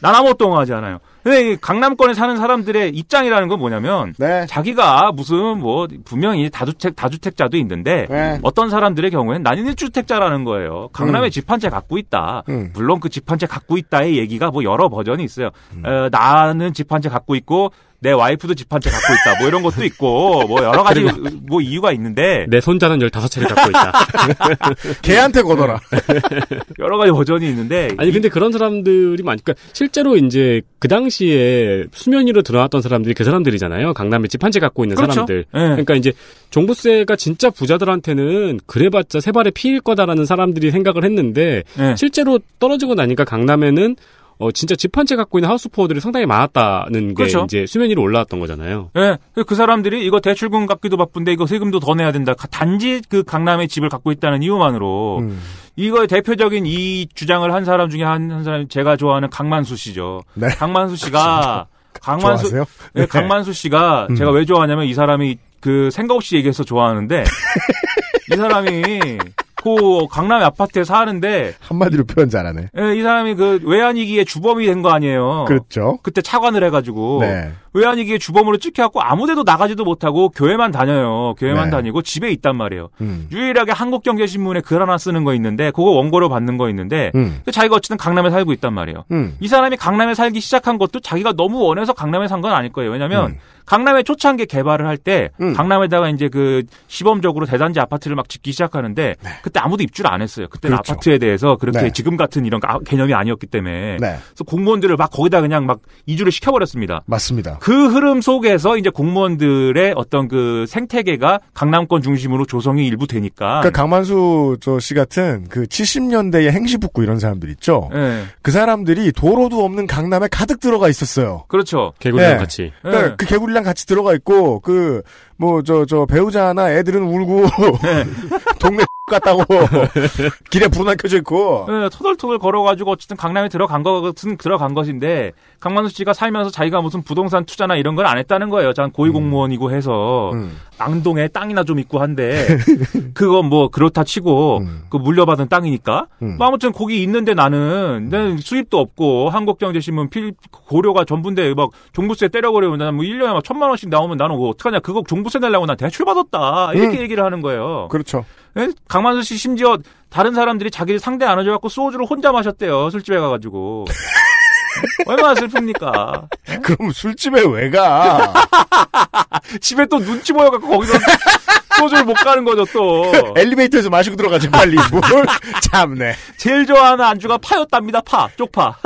난 아무것도 옹호하지 않아요. 근데 강남권에 사는 사람들의 입장이라는 건 뭐냐면 네. 자기가 무슨 뭐 분명히 다주택 다주택자도 있는데 네. 어떤 사람들의 경우에는 나는 1주택자라는 거예요. 강남에 음. 집한 채 갖고 있다. 음. 물론 그 집 한 채 갖고 있다의 얘기가 뭐 여러 버전이 있어요. 음. 어, 나는 집 한 채 갖고 있고 내 와이프도 집 한 채 갖고 있다. 뭐 이런 것도 있고 뭐 여러 가지 뭐 이유가 있는데 내 손자는 15채를 갖고 있다. 걔한테 거둬라. 여러 가지 버전이 있는데 아니 근데 그런 사람들이 많그니까 실제로 이제 그 당시에 수면 위로 드러났던 사람들이 그 사람들이잖아요. 강남에 집 한 채 갖고 있는 그렇죠? 사람들. 네. 그러니까 이제 종부세가 진짜 부자들한테는 그래봤자 세 발의 피일 거다라는 사람들이 생각을 했는데 네. 실제로 떨어지고 나니까 강남에는 어, 진짜 집 한 채 갖고 있는 하우스 포어들이 상당히 많았다는 게 그렇죠. 이제 수면 위로 올라왔던 거잖아요. 예. 네. 그 사람들이 이거 대출금 갚기도 바쁜데 이거 세금도 더 내야 된다. 단지 그 강남에 집을 갖고 있다는 이유만으로 음. 이거의 대표적인 이 주장을 한 사람 중에 한, 한 사람이 제가 좋아하는 강만수 씨죠. 네. 강만수 씨가 강만수 좋 네, 네. 강만수 씨가 음. 제가 왜 좋아하냐면 이 사람이 그 생각 없이 얘기해서 좋아하는데 이 사람이 놓고 그 강남의 아파트에 사는데 한마디로 표현 잘하네. 예, 이 사람이 그 외환위기의 주범이 된 거 아니에요. 그렇죠. 그때 차관을 해가지고 네. 외환위기에 주범으로 찍혀갖고 아무데도 나가지도 못하고 교회만 다녀요. 교회만 네. 다니고 집에 있단 말이에요. 음. 유일하게 한국경제신문에 글 하나 쓰는 거 있는데 그거 원고로 받는 거 있는데 음. 자기가 어쨌든 강남에 살고 있단 말이에요. 음. 이 사람이 강남에 살기 시작한 것도 자기가 너무 원해서 강남에 산 건 아닐 거예요. 왜냐하면 음. 강남에 초창기 개발을 할때 음. 강남에다가 이제 그 시범적으로 대단지 아파트를 막 짓기 시작하는데 네. 그때 아무도 입주를 안 했어요. 그때는 그렇죠. 아파트에 대해서 그렇게 네. 지금 같은 이런 개념이 아니었기 때문에 네. 그래서 공무원들을 막 거기다 그냥 막 이주를 시켜버렸습니다. 맞습니다. 그 흐름 속에서 이제 공무원들의 어떤 그 생태계가 강남권 중심으로 조성이 일부 되니까. 그러니까 강만수 저 씨 같은 그 70년대의 행시북구 이런 사람들 있죠. 네. 그 사람들이 도로도 없는 강남에 가득 들어가 있었어요. 그렇죠. 개구리랑 네. 같이. 그러니까 예. 그 개구리랑 같이 들어가 있고 그 뭐, 저, 저, 배우자나 애들은 울고, 네. 동네 갔다고 길에 불은 안 켜져 있고. 네, 터덜토덜 걸어가지고, 어쨌든 강남에 들어간 것은 들어간 것인데, 강만수 씨가 살면서 자기가 무슨 부동산 투자나 이런 걸 안 했다는 거예요. 전 고위공무원이고 음. 해서. 음. 앙동에 땅이나 좀 있고 한데 그건 뭐 그렇다 치고 음. 그 물려받은 땅이니까 음. 뭐 아무튼 거기 있는데 나는 내 음. 수입도 없고 한국경제신문 필 고려가 전부인데 막 종부세 때려버리면 나뭐 1년에 막 천만 원씩 나오면 나는 뭐 어떡하냐 그거 종부세 내려고 난 대출 받았다 이렇게 음. 얘기를 하는 거예요. 그렇죠. 예? 강만수 씨 심지어 다른 사람들이 자기를 상대 안 해줘갖고 소주를 혼자 마셨대요 술집에 가가지고. 얼마나 슬픕니까? 네? 그럼 술집에 왜 가? 집에 또 눈치 보여갖고 거기서 소주를 못 가는 거죠 또. 엘리베이터에서 마시고 들어가지 빨리. 뭘 참네. 제일 좋아하는 안주가 파였답니다 파 쪽파.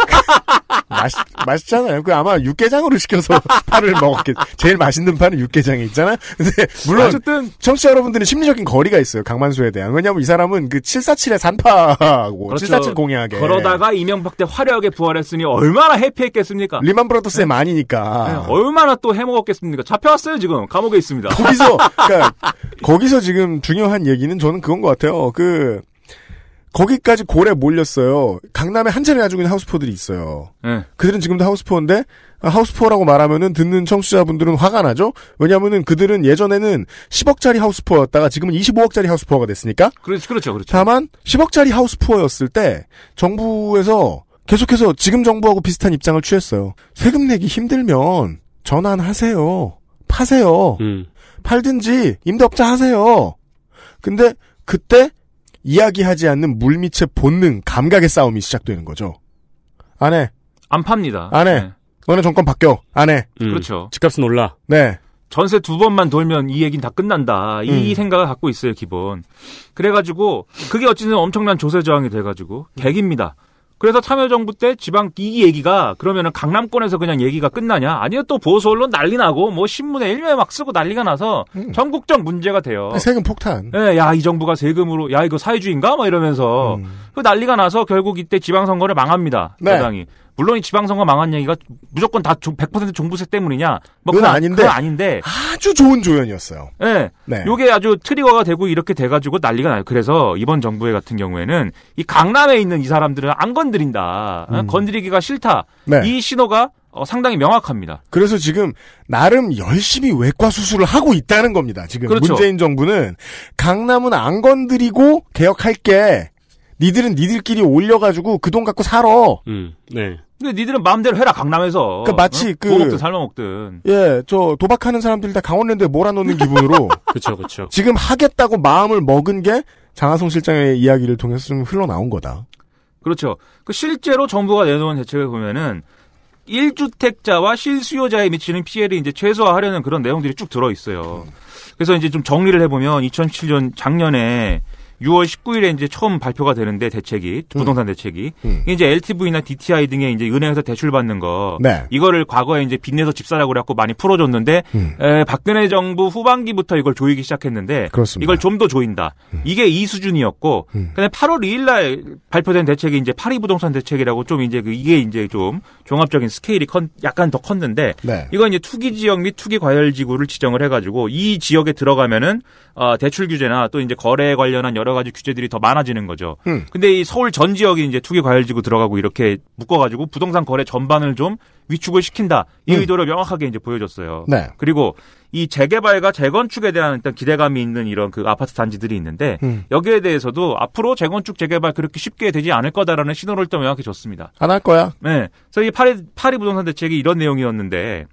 맛 맛있잖아요. 그 아마 육개장으로 시켜서 파를 먹었겠. 제일 맛있는 파는 육개장이 있잖아. 근데 물론 어쨌든 청취자 여러분들은 심리적인 거리가 있어요. 강만수에 대한. 왜냐하면 이 사람은 그 747의 산파고 그렇죠. 747 공약에 그러다가 이명박 때 화려하게 부활했으니 얼마나 해피했겠습니까? 리만 브라더스의 네. 만이니까 네. 얼마나 또 해먹었겠습니까? 잡혀왔어요 지금 감옥에 있습니다. 거기서 그니까 거기서 지금 중요한 얘기는 저는 그건 것 같아요. 그 거기까지 고래 몰렸어요. 강남에 한참이 아주 그냥 하우스포들이 있어요. 네. 그들은 지금도 하우스포인데 아, 하우스포라고 말하면은 듣는 청취자분들은 화가 나죠. 왜냐하면은 그들은 예전에는 10억짜리 하우스포였다가 지금은 25억짜리 하우스포가 됐으니까. 그렇죠, 그렇죠, 그렇죠. 다만 10억짜리 하우스포였을 때 정부에서 계속해서 지금 정부하고 비슷한 입장을 취했어요. 세금 내기 힘들면 전환하세요. 파세요. 음. 팔든지 임대업자 하세요. 근데 그때 이야기하지 않는 물밑의 본능, 감각의 싸움이 시작되는 거죠. 안 해. 안 팝니다. 안 해. 네. 너네 정권 바뀌어. 안 해. 음. 음. 그렇죠. 집값은 올라. 네. 전세 두 번만 돌면 이 얘기는 다 끝난다. 이 음. 생각을 갖고 있어요, 기본. 그래가지고, 그게 어쨌든 엄청난 조세 저항이 돼가지고, 객입니다. 그래서 참여정부 때 지방 이 얘기가 그러면은 강남권에서 그냥 얘기가 끝나냐? 아니요 또 보수 언론 난리 나고 뭐 신문에 일면에 막 쓰고 난리가 나서 음. 전국적 문제가 돼요. 아, 세금 폭탄. 예, 야이 정부가 세금으로 야 이거 사회주의인가? 막 이러면서 음. 그 난리가 나서 결국 이때 지방선거를 망합니다. 네. 여당이. 물론 이 지방선거 망한 얘기가 무조건 다 100% 종부세 때문이냐? 뭐 그건, 아닌데. 그건 아닌데. 아주 좋은 조연이었어요. 네. 네. 요게 아주 트리거가 되고 이렇게 돼 가지고 난리가 나요. 그래서 이번 정부의 같은 경우에는 이 강남에 있는 이 사람들은 안 건드린다. 어? 음. 건드리기가 싫다. 네. 이 신호가 어, 상당히 명확합니다. 그래서 지금 나름 열심히 외과 수술을 하고 있다는 겁니다. 지금 그렇죠. 문재인 정부는 강남은 안 건드리고 개혁할게. 니들은 니들끼리 올려가지고 그 돈 갖고 살아. 음, 네. 근데 니들은 마음대로 해라 강남에서. 그러니까 마치 어? 그 먹든 삶 먹든. 예, 저 도박하는 사람들 다 강원랜드에 몰아넣는 기분으로. 그렇죠, 그렇죠. 지금 하겠다고 마음을 먹은 게 장하성 실장의 이야기를 통해서 좀 흘러나온 거다. 그렇죠. 그 실제로 정부가 내놓은 대책을 보면은 1주택자와 실수요자에 미치는 피해를 이제 최소화하려는 그런 내용들이 쭉 들어 있어요. 그래서 이제 좀 정리를 해보면 2007년 작년에 6월 19일에 이제 처음 발표가 되는데 대책이 부동산 음. 대책이 음. 이제 LTV나 DTI 등의 이제 은행에서 대출 받는 거 네. 이거를 과거에 이제 빚내서 집사라고 그래갖고 많이 풀어줬는데 음. 에, 박근혜 정부 후반기부터 이걸 조이기 시작했는데 그렇습니다. 이걸 좀 더 조인다 음. 이게 이 수준이었고 음. 근데 8월 2일날 발표된 대책이 이제 파리 부동산 대책이라고 좀 이제 그 이게 이제 좀 종합적인 스케일이 컨, 약간 더 컸는데 네. 이건 이제 투기 지역 및 투기 과열 지구를 지정을 해가지고 이 지역에 들어가면은 어, 대출 규제나 또 이제 거래에 관련한 여러 여러 가지 규제들이 더 많아지는 거죠. 음. 근데 이 서울 전 지역이 이제 투기 과열지구 들어가고 이렇게 묶어가지고 부동산 거래 전반을 좀 위축을 시킨다 이 음. 의도를 명확하게 이제 보여줬어요. 네. 그리고 이 재개발과 재건축에 대한 일단 기대감이 있는 이런 그 아파트 단지들이 있는데 음. 여기에 대해서도 앞으로 재건축 재개발 그렇게 쉽게 되지 않을 거다라는 신호를 또 명확히 줬습니다. 안 할 거야. 네. 그래서 이 파리 파리 부동산 대책이 이런 내용이었는데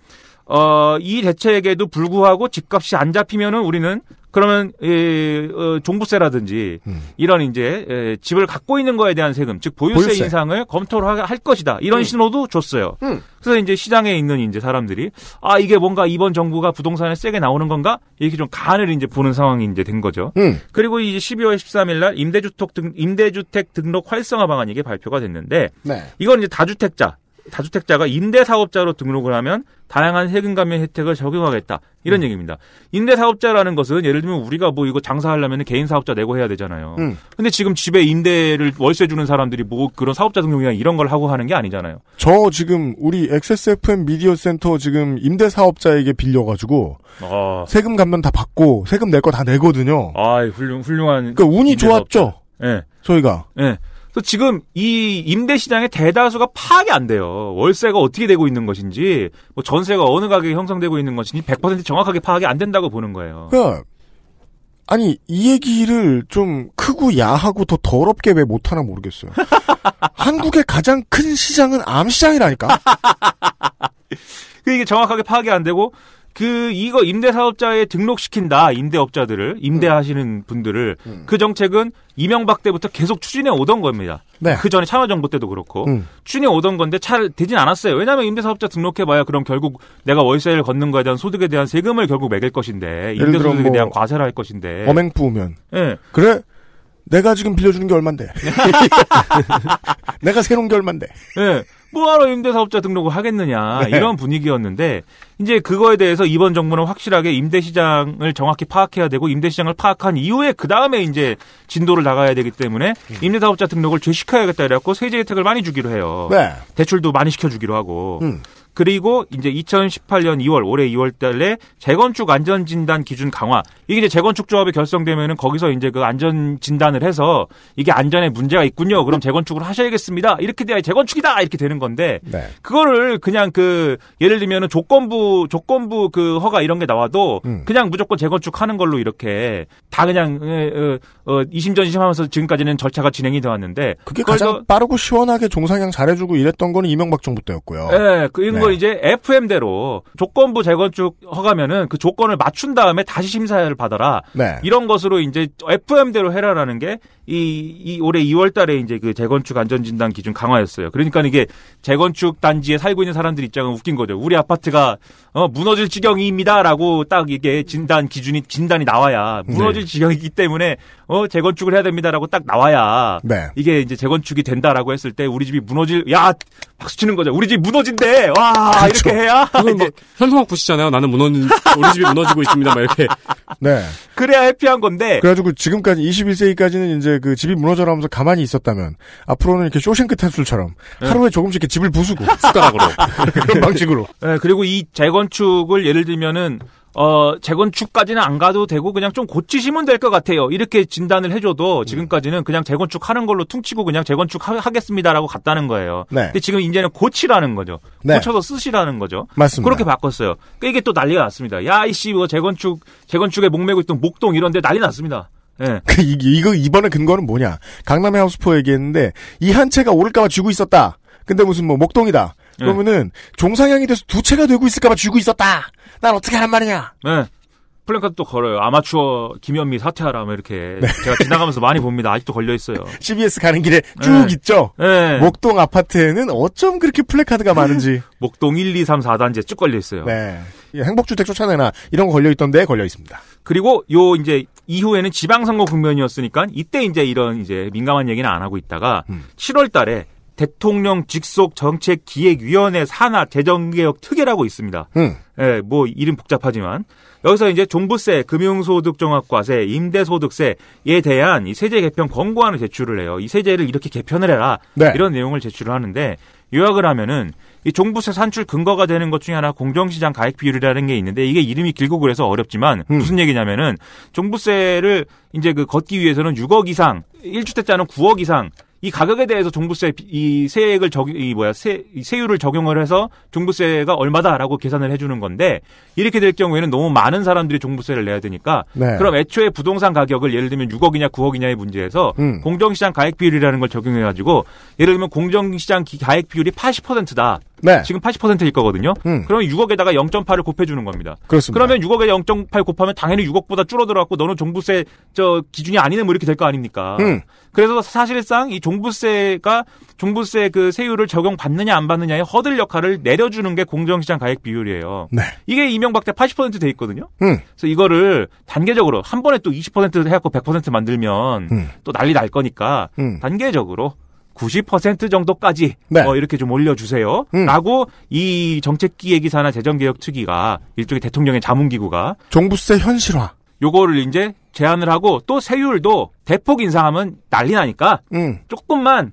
어, 이 대책에도 불구하고 집값이 안 잡히면은 우리는 그러면 이 어, 종부세라든지 음. 이런 이제 에, 집을 갖고 있는 거에 대한 세금, 즉 보유세, 보유세. 인상을 검토를 하, 할 것이다. 이런 음. 신호도 줬어요. 음. 그래서 이제 시장에 있는 이제 사람들이 아 이게 뭔가 이번 정부가 부동산에 세게 나오는 건가 이렇게 좀 간을 이제 보는 상황이 이제 된 거죠. 음. 그리고 이제 12월 13일 날 임대주택 등 임대주택 등록 활성화 방안이 이게 발표가 됐는데 네. 이건 이제 다주택자 다주택자가 임대사업자로 등록을 하면 다양한 세금 감면 혜택을 적용하겠다. 이런 음. 얘기입니다. 임대사업자라는 것은 예를 들면 우리가 뭐 이거 장사하려면 개인사업자 내고 해야 되잖아요. 음. 근데 지금 집에 임대를 월세 주는 사람들이 뭐 그런 사업자 등록이나 이런 걸 하고 하는 게 아니잖아요. 저 지금 우리 XSFM 미디어 센터 지금 임대사업자에게 빌려가지고 아. 세금 감면 다 받고 세금 낼 거 다 내거든요. 아, 훌륭, 훌륭한. 그러니까 운이 임대사업자. 좋았죠. 예. 네. 저희가. 예. 네. 그래서 지금 이 임대 시장의 대다수가 파악이 안 돼요. 월세가 어떻게 되고 있는 것인지, 뭐 전세가 어느 가격에 형성되고 있는 것인지 100% 정확하게 파악이 안 된다고 보는 거예요. 그 아니 이 얘기를 좀 크고 야하고 더 더럽게 왜 못하나 모르겠어요. 한국의 가장 큰 시장은 암시장이라니까. 그 이게 정확하게 파악이 안 되고 그 이거 임대 사업자에 등록시킨다 임대업자들을 임대하시는 음. 분들을 음. 그 정책은 이명박 때부터 계속 추진해 오던 겁니다. 네. 그 전에 참여정부 때도 그렇고 음. 추진해 오던 건데 잘 되진 않았어요. 왜냐하면 임대사업자 등록해봐야 그럼 결국 내가 월세를 걷는 거에 대한 소득에 대한 세금을 결국 매길 것인데 임대소득에 뭐 대한 과세를 할 것인데 범행부면 네. 예. 그래 내가 지금 빌려주는 게 얼만데 내가 새로운 게 얼만데 네. 뭐하러 임대사업자 등록을 하겠느냐 네. 이런 분위기였는데 이제 그거에 대해서 이번 정부는 확실하게 임대시장을 정확히 파악해야 되고 임대시장을 파악한 이후에 그 다음에 이제 진도를 나가야 되기 때문에 음. 임대사업자 등록을 죄시켜야겠다 이래갖고 세제 혜택을 많이 주기로 해요. 네. 대출도 많이 시켜주기로 하고. 음. 그리고 이제 2018년 2월 올해 2월 달에 재건축 안전 진단 기준 강화. 이게 이제 재건축 조합이 결성되면은 거기서 이제 그 안전 진단을 해서 이게 안전에 문제가 있군요. 그럼 네. 재건축을 하셔야겠습니다. 이렇게 돼야 재건축이다. 이렇게 되는 건데 네. 그거를 그냥 그 예를 들면은 조건부 조건부 그 허가 이런 게 나와도 음. 그냥 무조건 재건축하는 걸로 이렇게 다 그냥 어, 어, 어 이심전심하면서 지금까지는 절차가 진행이 되었는데 그게 가장 빠르고 시원하게 종상향 잘해주고 이랬던 거는 이명박 정부 때였고요. 네, 예, 그이 걸 네. 이제 FM대로 조건부 재건축 허가면은 그 조건을 맞춘 다음에 다시 심사를 받아라. 네. 이런 것으로 이제 FM대로 해라라는 게 이, 이 올해 2월 달에 이제 그 재건축 안전진단 기준 강화였어요. 그러니까 이게 재건축 단지에 살고 있는 사람들 입장은 웃긴 거죠. 우리 아파트가 어, 무너질 지경입니다라고 딱 이게 진단 기준이 진단이 나와야 무너질 네. 지경이기 때문에 어, 재건축을 해야 됩니다라고 딱 나와야 네. 이게 이제 재건축이 된다라고 했을 때 우리 집이 무너질 야 박수 치는 거죠. 우리 집 무너진대. 와 그렇죠. 이렇게 해야. 그건 뭐 현수막 부시잖아요. 나는 무너 진 우리 집이 무너지고 있습니다. 막 이렇게. 네. 그래야 해피한 건데. 그래가지고 지금까지 21세기까지는 이제 그 집이 무너져나면서 가만히 있었다면 앞으로는 이렇게 쇼생크 탄술처럼 네. 하루에 조금씩 이렇게 집을 부수고 숟가락으로 그런 방식으로. 네, 그리고 이 재건축을 예를 들면은 어, 재건축까지는 안 가도 되고 그냥 좀 고치시면 될 것 같아요. 이렇게 진단을 해줘도 지금까지는 음. 그냥 재건축 하는 걸로 퉁치고 그냥 재건축 하, 겠습니다라고 갔다는 거예요. 네. 근데 지금 이제는 고치라는 거죠. 네. 고쳐서 쓰시라는 거죠. 맞습니다. 그렇게 바꿨어요. 그러니까 이게 또 난리가 났습니다. 야, 이씨, 뭐 재건축, 재건축에 목매고 있던 목동 이런데 난리 났습니다. 예. 그, 이, 이거, 이번에 근거는 뭐냐. 강남의 하우스포 얘기했는데, 이 한 채가 오를까봐 쥐고 있었다. 근데 무슨 뭐, 목동이다. 네. 그러면은 종상향이 돼서 두 채가 되고 있을까봐 쥐고 있었다. 난 어떻게 하란 말이냐. 네. 플랜카드 또 걸어요. 아마추어 김현미 사퇴하라 뭐 이렇게 네. 제가 지나가면서 많이 봅니다. 아직도 걸려 있어요. CBS 가는 길에 네. 쭉 네. 있죠. 네. 목동 아파트에는 어쩜 그렇게 플래카드가 많은지. 목동 1, 2, 3, 4단지에 쭉 걸려 있어요. 네. 행복주택 쫓아내나 이런 거 걸려 있던 데 걸려 있습니다. 그리고 요 이제 이후에는 지방선거 국면이었으니까 이때 이제 이런 이제 민감한 얘기는 안 하고 있다가 음. 7월 달에 대통령 직속 정책 기획위원회 산하 재정개혁 특위라고 있습니다. 음. 예, 뭐 이름 복잡하지만 여기서 이제 종부세, 금융소득종합과세, 임대소득세에 대한 이 세제 개편 권고안을 제출을 해요. 이 세제를 이렇게 개편을 해라 네. 이런 내용을 제출을 하는데 요약을 하면은 이 종부세 산출 근거가 되는 것 중에 하나 공정시장 가액 비율이라는 게 있는데 이게 이름이 길고 그래서 어렵지만 음. 무슨 얘기냐면은 종부세를 이제 그 걷기 위해서는 6억 이상, 1주택자는 9억 이상 이 가격에 대해서 종부세 이 세액을 적이 뭐야 세 세율을 적용을 해서 종부세가 얼마다라고 계산을 해주는 건데 이렇게 될 경우에는 너무 많은 사람들이 종부세를 내야 되니까 네. 그럼 애초에 부동산 가격을 예를 들면 6억이냐 9억이냐의 문제에서 음. 공정시장 가액 비율이라는 걸 적용해가지고 예를 들면 공정시장 가액 비율이 80%다. 네. 지금 80%일 거거든요. 음. 그러면 6억에다가 0.8을 곱해주는 겁니다. 그렇습니다. 그러면 6억에 0.8 곱하면 당연히 6억보다 줄어들어갖고 너는 종부세 저 기준이 아니네 뭐 이렇게 될 거 아닙니까? 음. 그래서 사실상 이 종부세가 종부세 그 세율을 적용받느냐 안 받느냐의 허들 역할을 내려주는 게 공정시장 가액 비율이에요. 네. 이게 이명박 때 80%돼 있거든요. 음. 그래서 이거를 단계적으로 한 번에 또 20% 해갖고 100% 만들면 음. 또 난리 날 거니까 음. 단계적으로 90% 정도까지 네. 어, 이렇게 좀 올려주세요. 음. 라고 이 정책기획이사나 재정개혁특위가 일종의 대통령의 자문기구가 종부세 현실화 요거를 이제 제안을 하고 또 세율도 대폭 인상하면 난리 나니까 음. 조금만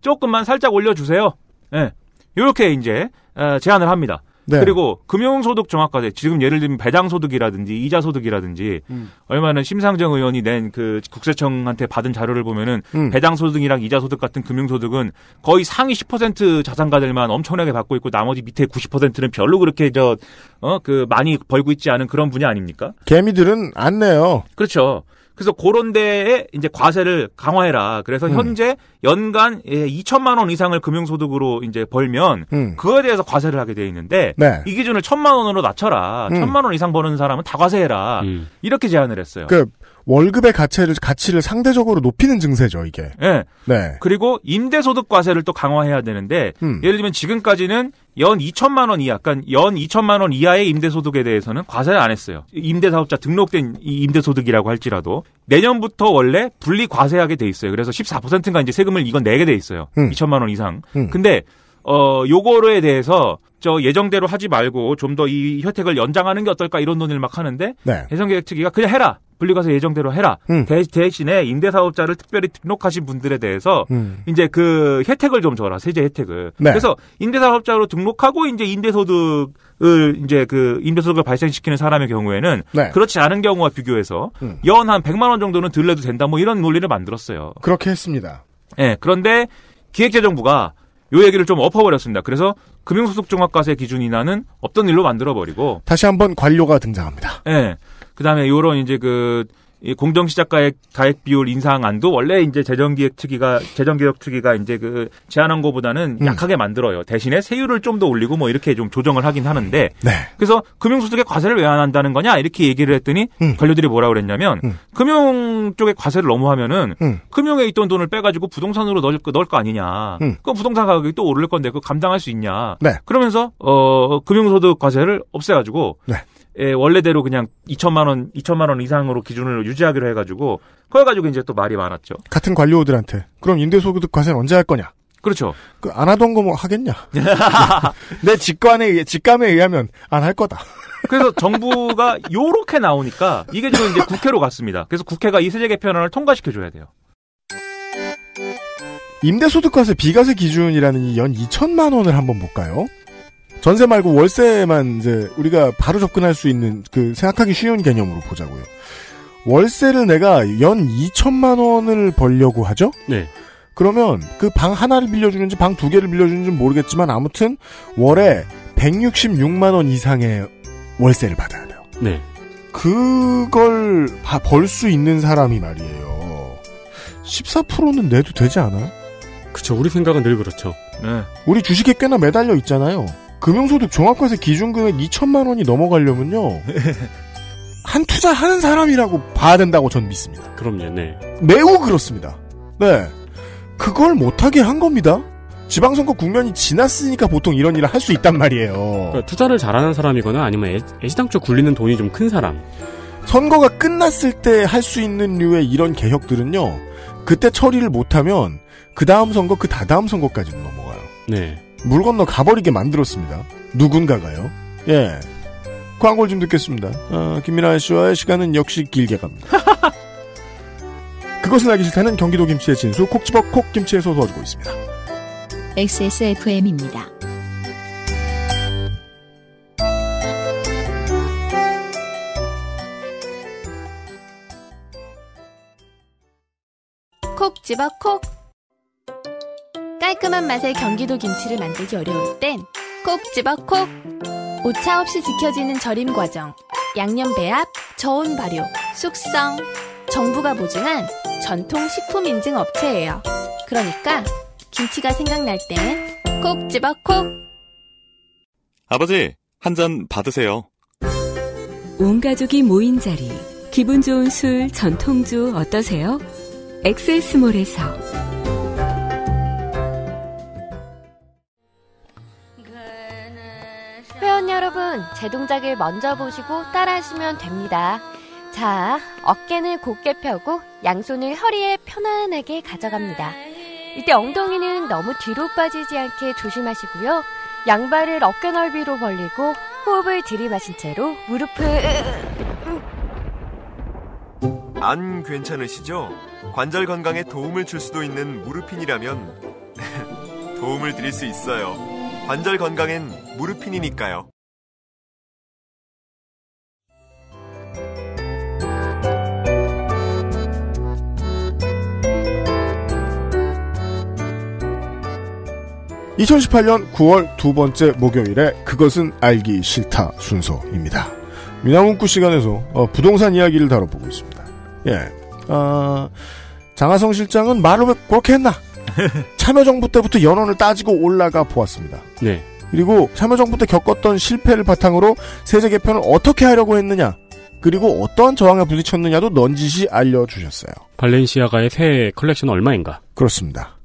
조금만 살짝 올려주세요. 예. 네. 요렇게 이제 어, 제안을 합니다. 네. 그리고 금융소득 종합과세 지금 예를 들면 배당소득이라든지 이자소득이라든지 음. 얼마나 심상정 의원이 낸 그 국세청한테 받은 자료를 보면은 음. 배당소득이랑 이자소득 같은 금융소득은 거의 상위 10% 자산가들만 엄청나게 받고 있고 나머지 밑에 90%는 별로 그렇게 저 어 그 많이 벌고 있지 않은 그런 분야 아닙니까? 개미들은 안 내요. 그렇죠. 그래서 그런 데에 이제 과세를 강화해라. 그래서 음. 현재 연간 2천만 예, 원 이상을 금융소득으로 이제 벌면 음. 그거에 대해서 과세를 하게 돼 있는데 네. 이 기준을 1 천만 원으로 낮춰라. 1 음. 천만 원 이상 버는 사람은 다 과세해라. 음. 이렇게 제안을 했어요. 그 월급의 가치를 가치를 상대적으로 높이는 증세죠 이게. 네. 네. 그리고 임대소득 과세를 또 강화해야 되는데 음. 예를 들면 지금까지는 연 2천만 원 이하, 약간 니까연 2천만 원 이하의 임대소득에 대해서는 과세를 안 했어요. 임대사업자 등록된 임대소득이라고 할지라도 내년부터 원래 분리 과세하게 돼 있어요. 그래서 14%가 이제 세금을 이건 내게 돼 있어요. 음. 2천만 원 이상. 음. 근데 어, 요거로에 대해서 저 예정대로 하지 말고 좀 더 이 혜택을 연장하는 게 어떨까 이런 논의를 막 하는데 네. 해성계획 특위가 그냥 해라. 분리과세 예정대로 해라. 음. 대신에 임대사업자를 특별히 등록하신 분들에 대해서 음. 이제 그 혜택을 좀 줘라. 세제 혜택을. 네. 그래서 임대사업자로 등록하고 이제 임대소득을 이제 그 임대소득을 발생시키는 사람의 경우에는 네. 그렇지 않은 경우와 비교해서 음. 연한 100만 원 정도는 들려도 된다. 뭐 이런 논리를 만들었어요. 그렇게 했습니다. 예. 네, 그런데 기획재정부가 요 얘기를 좀 엎어버렸습니다. 그래서 금융소득종합과세 기준 인하는 없던 일로 만들어버리고 다시 한번 관료가 등장합니다. 예. 네, 그다음에 요런 이제 그이공정시작가의 가액 비율 인상안도 원래 이제 재정기획 특위가 재정기획 특위가 이제 그 제안한 거보다는 음. 약하게 만들어요. 대신에 세율을 좀 더 올리고 뭐 이렇게 좀 조정을 하긴 하는데 네. 그래서 금융소득의 과세를 왜 안 한다는 거냐 이렇게 얘기를 했더니 음. 관료들이 뭐라 그랬냐면 음. 금융 쪽에 과세를 너무 하면은 음. 금융에 있던 돈을 빼가지고 부동산으로 넣을, 넣을 거 아니냐. 그 부동산 가격이 또 오를 건데 그거 감당할 수 있냐. 네. 그러면서 어 금융소득 과세를 없애가지고 네. 예, 원래대로 그냥 2천만 원, 2천만 원 이상으로 기준을 유지하기로 해가지고 그래 가지고 이제 또 말이 많았죠. 같은 관료들한테 그럼 임대소득 과세는 언제 할 거냐? 그렇죠. 그안 하던 거 뭐 하겠냐? 내 직관에 직감에 의하면 안 할 거다. 그래서 정부가 요렇게 나오니까 이게 지금 이제 국회로 갔습니다. 그래서 국회가 이 세제 개편안을 통과시켜 줘야 돼요. 임대소득과세 비과세 기준이라는 연 2천만 원을 한번 볼까요? 전세 말고 월세만 이제 우리가 바로 접근할 수 있는 그 생각하기 쉬운 개념으로 보자고요. 월세를 내가 연 2천만 원을 벌려고 하죠? 네. 그러면 그 방 하나를 빌려주는지 방 두 개를 빌려주는지 모르겠지만 아무튼 월에 166만 원 이상의 월세를 받아야 돼요. 네. 그걸 벌 수 있는 사람이 말이에요. 14%는 내도 되지 않아요? 그쵸. 우리 생각은 늘 그렇죠. 네. 우리 주식에 꽤나 매달려 있잖아요. 금융소득 종합과세 기준금액 2천만 원이 넘어가려면요. 한 투자하는 사람이라고 봐야 된다고 전 믿습니다. 그럼요, 네. 매우 그렇습니다. 네. 그걸 못하게 한 겁니다. 지방선거 국면이 지났으니까 보통 이런 일을 할 수 있단 말이에요. 그러니까 투자를 잘하는 사람이거나 아니면 애, 시당초 굴리는 돈이 좀 큰 사람. 선거가 끝났을 때 할 수 있는 류의 이런 개혁들은요. 그때 처리를 못하면 그 다음 선거, 그 다다음 선거까지도 넘어가요. 네. 물 건너 가버리게 만들었습니다. 누군가가요. 예. 광고를 좀 듣겠습니다. 어, 김민아 씨와의 시간은 역시 길게 갑니다. 그것은 알기 싫다는 경기도 김치의 진수 콕집어 콕김치에서 도와주고 있습니다. XSFM입니다. 콕 집어 콕 깔끔한 맛의 경기도 김치를 만들기 어려울 땐 콕 집어 콕! 오차 없이 지켜지는 절임 과정, 양념 배합, 저온 발효, 숙성. 정부가 보증한 전통 식품 인증 업체예요. 그러니까 김치가 생각날 땐 콕 집어 콕! 아버지, 한 잔 받으세요. 온 가족이 모인 자리, 기분 좋은 술 전통주 어떠세요? 엑세스몰에서 청자 여러분, 제 동작을 먼저 보시고 따라하시면 됩니다. 자, 어깨는 곧게 펴고 양손을 허리에 편안하게 가져갑니다. 이때 엉덩이는 너무 뒤로 빠지지 않게 조심하시고요. 양발을 어깨 넓이로 벌리고 호흡을 들이마신 채로 무릎을 안 괜찮으시죠? 관절 건강에 도움을 줄 수도 있는 무릎핀이라면 도움을 드릴 수 있어요. 관절 건강엔 무릎핀이니까요. 2018년 9월 두 번째 목요일에 그것은 알기 싫다 순서입니다. 미나문구 시간에서 어, 부동산 이야기를 다뤄보고 있습니다. 예, 어, 장하성 실장은 말을 왜 그렇게 했나? 참여정부 때부터 연원을 따지고 올라가 보았습니다. 네. 그리고 참여정부 때 겪었던 실패를 바탕으로 세제 개편을 어떻게 하려고 했느냐, 그리고 어떠한 저항에 부딪혔느냐도 넌지시 알려주셨어요. 발렌시아가의 새 컬렉션 얼마인가? 그렇습니다.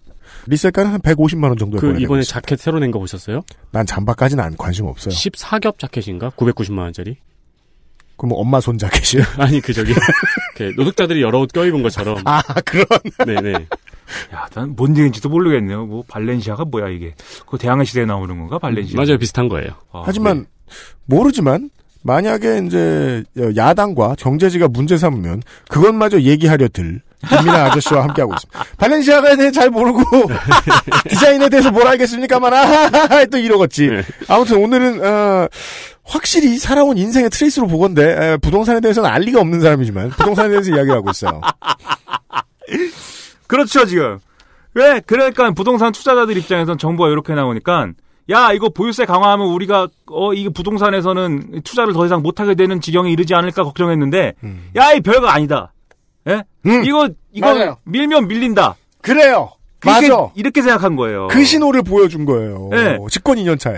리셀가는 한 150만 원 정도에 그 이번에 자켓 새로 낸 거 보셨어요? 난 잠바까지는 안 관심 없어요. 14겹 자켓인가? 990만 원짜리? 그럼 뭐 엄마 손 자켓이요? 아니 그 저기 노숙자들이 여러 옷 껴입은 것처럼. 아 그런. 네네. 야, 난뭔 얘기인지도 모르겠네요. 뭐 발렌시아가 뭐야 이게? 그 대항해 시대에 나오는 건가 발렌시아? 음, 맞아요, 비슷한 거예요. 아, 하지만 네. 모르지만 만약에 이제 야당과 경제지가 문제 삼으면 그것마저 얘기하려 들 김민아 아저씨와 함께하고 있습니다. 발렌시아가에 대해 잘 모르고 디자인에 대해서 뭘 알겠습니까만 아또 이러겠지. 네. 아무튼 오늘은 어, 확실히 살아온 인생의 트레이스로 보건데 에, 부동산에 대해서는 알 리가 없는 사람이지만 부동산에 대해서 이야기 하고 있어요. 그렇죠 지금. 왜 그러니까 부동산 투자자들 입장에선 정부가 이렇게 나오니까 야 이거 보유세 강화하면 우리가 어이 부동산에서는 투자를 더 이상 못하게 되는 지경에 이르지 않을까 걱정했는데 음. 야이 별거 아니다. 예? 음, 이거 이거 맞아요. 밀면 밀린다. 그래요. 이렇게, 그 맞아. 이렇게 생각한 거예요. 그 신호를 보여준 거예요. 예. 집권 2년 차에.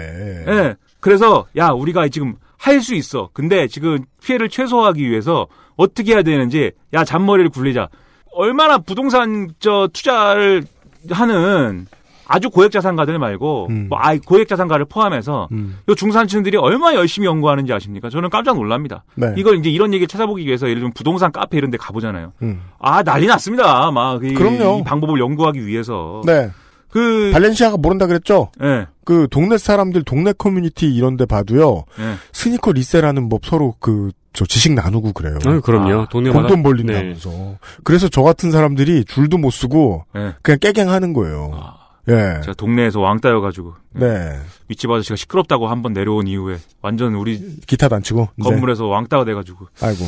예. 그래서 야 우리가 지금 할 수 있어. 근데 지금 피해를 최소화하기 위해서 어떻게 해야 되는지 야 잔머리를 굴리자. 얼마나 부동산 저 투자를 하는 아주 고액 자산가들 말고 음. 뭐 아이 고액 자산가를 포함해서 음. 요 중산층들이 얼마나 열심히 연구하는지 아십니까? 저는 깜짝 놀랍니다. 네. 이걸 이제 이런 얘기 찾아보기 위해서 예를 들면 부동산 카페 이런 데 가보잖아요. 음. 아 난리 났습니다. 막 이, 그럼이 방법을 연구하기 위해서. 네. 그 발렌시아가 모른다 그랬죠? 네. 그 동네 사람들 동네 커뮤니티 이런 데 봐도요. 네. 스니커 리셀하는 법 서로 그저 지식 나누고 그래요. 어, 그럼요. 아. 동네마다 돈 벌린다면서. 네. 그래서 저 같은 사람들이 줄도 못 쓰고 네. 그냥 깨갱하는 거예요. 아. 예. 제가 동네에서 왕따여가지고 네. 밑집 아저씨가 시끄럽다고 한 번 내려온 이후에 완전 우리 기타 단치고 건물에서 네. 왕따가 돼가지고 아이고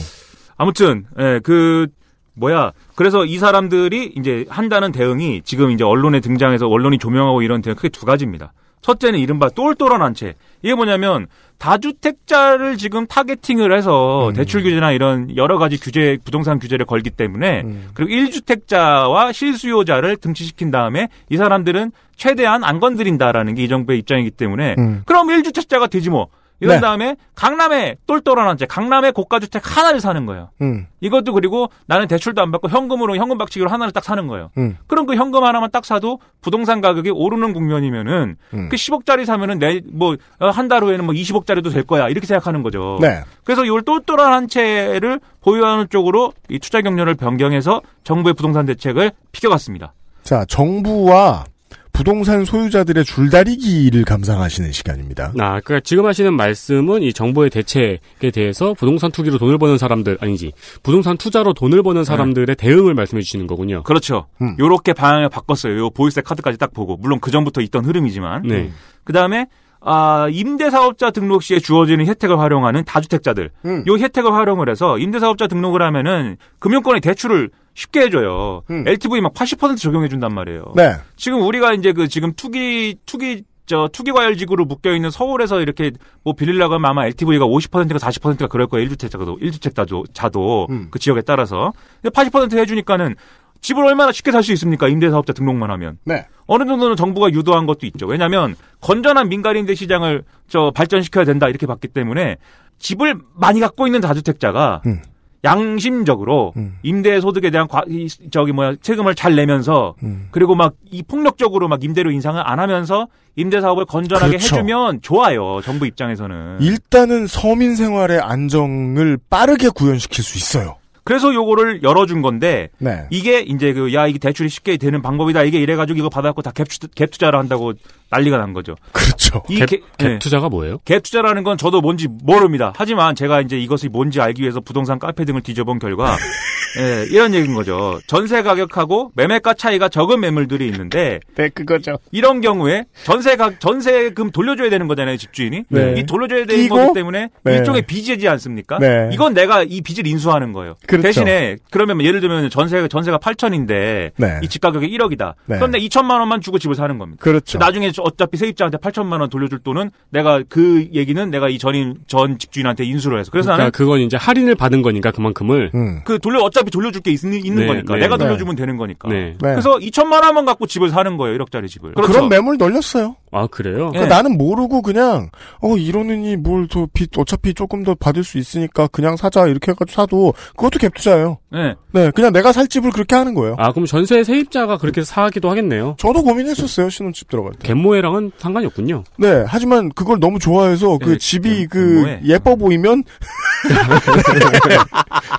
아무튼 예, 그 뭐야 그래서 이 사람들이 이제 한다는 대응이 지금 이제 언론에 등장해서 언론이 조명하고 이런 대응 크게 두 가지입니다. 첫째는 이른바 똘똘한 한 채. 이게 뭐냐면 다주택자를 지금 타겟팅을 해서 음. 대출 규제나 이런 여러 가지 규제 부동산 규제를 걸기 때문에 음. 그리고 1주택자와 실수요자를 등치시킨 다음에 이 사람들은 최대한 안 건드린다라는 게 이 정부의 입장이기 때문에 음. 그럼 1주택자가 되지 뭐. 이런 네. 다음에 강남에 똘똘한 한 채, 강남에 고가 주택 하나를 사는 거예요. 음. 이것도 그리고 나는 대출도 안 받고 현금으로 현금 박치기로 하나를 딱 사는 거예요. 음. 그럼 그 현금 하나만 딱 사도 부동산 가격이 오르는 국면이면은 음. 그 10억짜리 사면은 내 뭐 한달 어, 후에는 뭐 20억짜리도 될 거야 이렇게 생각하는 거죠. 네. 그래서 이걸 똘똘한 한 채를 보유하는 쪽으로 이 투자 경련을 변경해서 정부의 부동산 대책을 피겨갔습니다. 자, 정부와 부동산 소유자들의 줄다리기를 감상하시는 시간입니다. 아, 그러니까 지금 하시는 말씀은 이 정부의 대책에 대해서 부동산 투기로 돈을 버는 사람들 아니지 부동산 투자로 돈을 버는 사람들의 네. 대응을 말씀해 주시는 거군요. 그렇죠. 이렇게 음. 방향을 바꿨어요. 요 보유세 카드까지 딱 보고 물론 그 전부터 있던 흐름이지만 네. 그 다음에 아, 임대사업자 등록 시에 주어지는 혜택을 활용하는 다주택자들. 음. 요 혜택을 활용을 해서 임대사업자 등록을 하면은 금융권의 대출을 쉽게 해줘요. 음. LTV 막 80% 적용해준단 말이에요. 네. 지금 우리가 이제 그 지금 투기 투기 저 투기 과열지구로 묶여 있는 서울에서 이렇게 뭐 빌리려고 하면 아마 LTV가 50%가 40%가 그럴 거예요. 1주택자도 1주택 자도 자도 음. 그 지역에 따라서. 근데 80% 해주니까는 집을 얼마나 쉽게 살 수 있습니까? 임대사업자 등록만 하면. 네. 어느 정도는 정부가 유도한 것도 있죠. 왜냐하면 건전한 민간임대 시장을 저 발전시켜야 된다 이렇게 봤기 때문에 집을 많이 갖고 있는 다주택자가 음. 양심적으로 음. 임대 소득에 대한 과, 이, 저기 뭐야 세금을 잘 내면서 음. 그리고 막 이 폭력적으로 막 임대료 인상을 안 하면서 임대 사업을 건전하게 그렇죠. 해주면 좋아요 정부 입장에서는 일단은 서민 생활의 안정을 빠르게 구현시킬 수 있어요. 그래서 요거를 열어준 건데 네. 이게 이제 그 야 이게 대출이 쉽게 되는 방법이다 이게 이래가지고 이거 받아갖고 다갭갭 투자를 한다고 난리가 난 거죠. 그렇죠. 이 갭, 네. 투자가 뭐예요? 갭 투자라는 건 저도 뭔지 모릅니다. 하지만 제가 이제 이것이 뭔지 알기 위해서 부동산 카페 등을 뒤져본 결과 예, 이런 얘기인 거죠. 전세 가격하고 매매가 차이가 적은 매물들이 있는데 네, 그거죠. 이런 경우에 전세가 전세금 돌려줘야 되는 거잖아요, 집주인이. 네. 이 돌려줘야 되는 이고? 거기 때문에 네. 일종의 빚이지 않습니까? 네. 이건 내가 이 빚을 인수하는 거예요. 그렇죠. 대신에 그러면 예를 들면 전세가 전세가 8천인데 이 집 가격이 1억이다. 그런데 2천만 원만 주고 집을 사는 겁니다. 그렇죠. 나중에 어차피 세입자한테 8천만 원 돌려줄 돈은 내가 그 얘기는 내가 이 전인 전 집주인한테 인수를 해서 그래서 그러니까 나는 그건 이제 할인을 받은 거니까 그만큼을 음. 그 돌려 어차 어차피 돌려줄 게 있, 는 네, 거니까. 네, 내가 네. 돌려주면 되는 거니까. 네. 네. 그래서 2천만 원만 갖고 집을 사는 거예요. 1억짜리 집을. 그렇죠. 그런 매물 널렸어요. 아 그래요? 그러니까 나는 모르고 그냥 어 이러느니 뭘더빚 어차피 조금 더 받을 수 있으니까 그냥 사자 이렇게 해가지고 사도 그것도 갭투자예요. 네. 네, 그냥 내가 살 집을 그렇게 하는 거예요. 아 그럼 전세 세입자가 그렇게 사기도 하겠네요. 저도 고민했었어요 신혼집 들어갈 때. 갭모해랑은 상관이 없군요. 네, 하지만 그걸 너무 좋아해서 그 집이 그 예뻐 보이면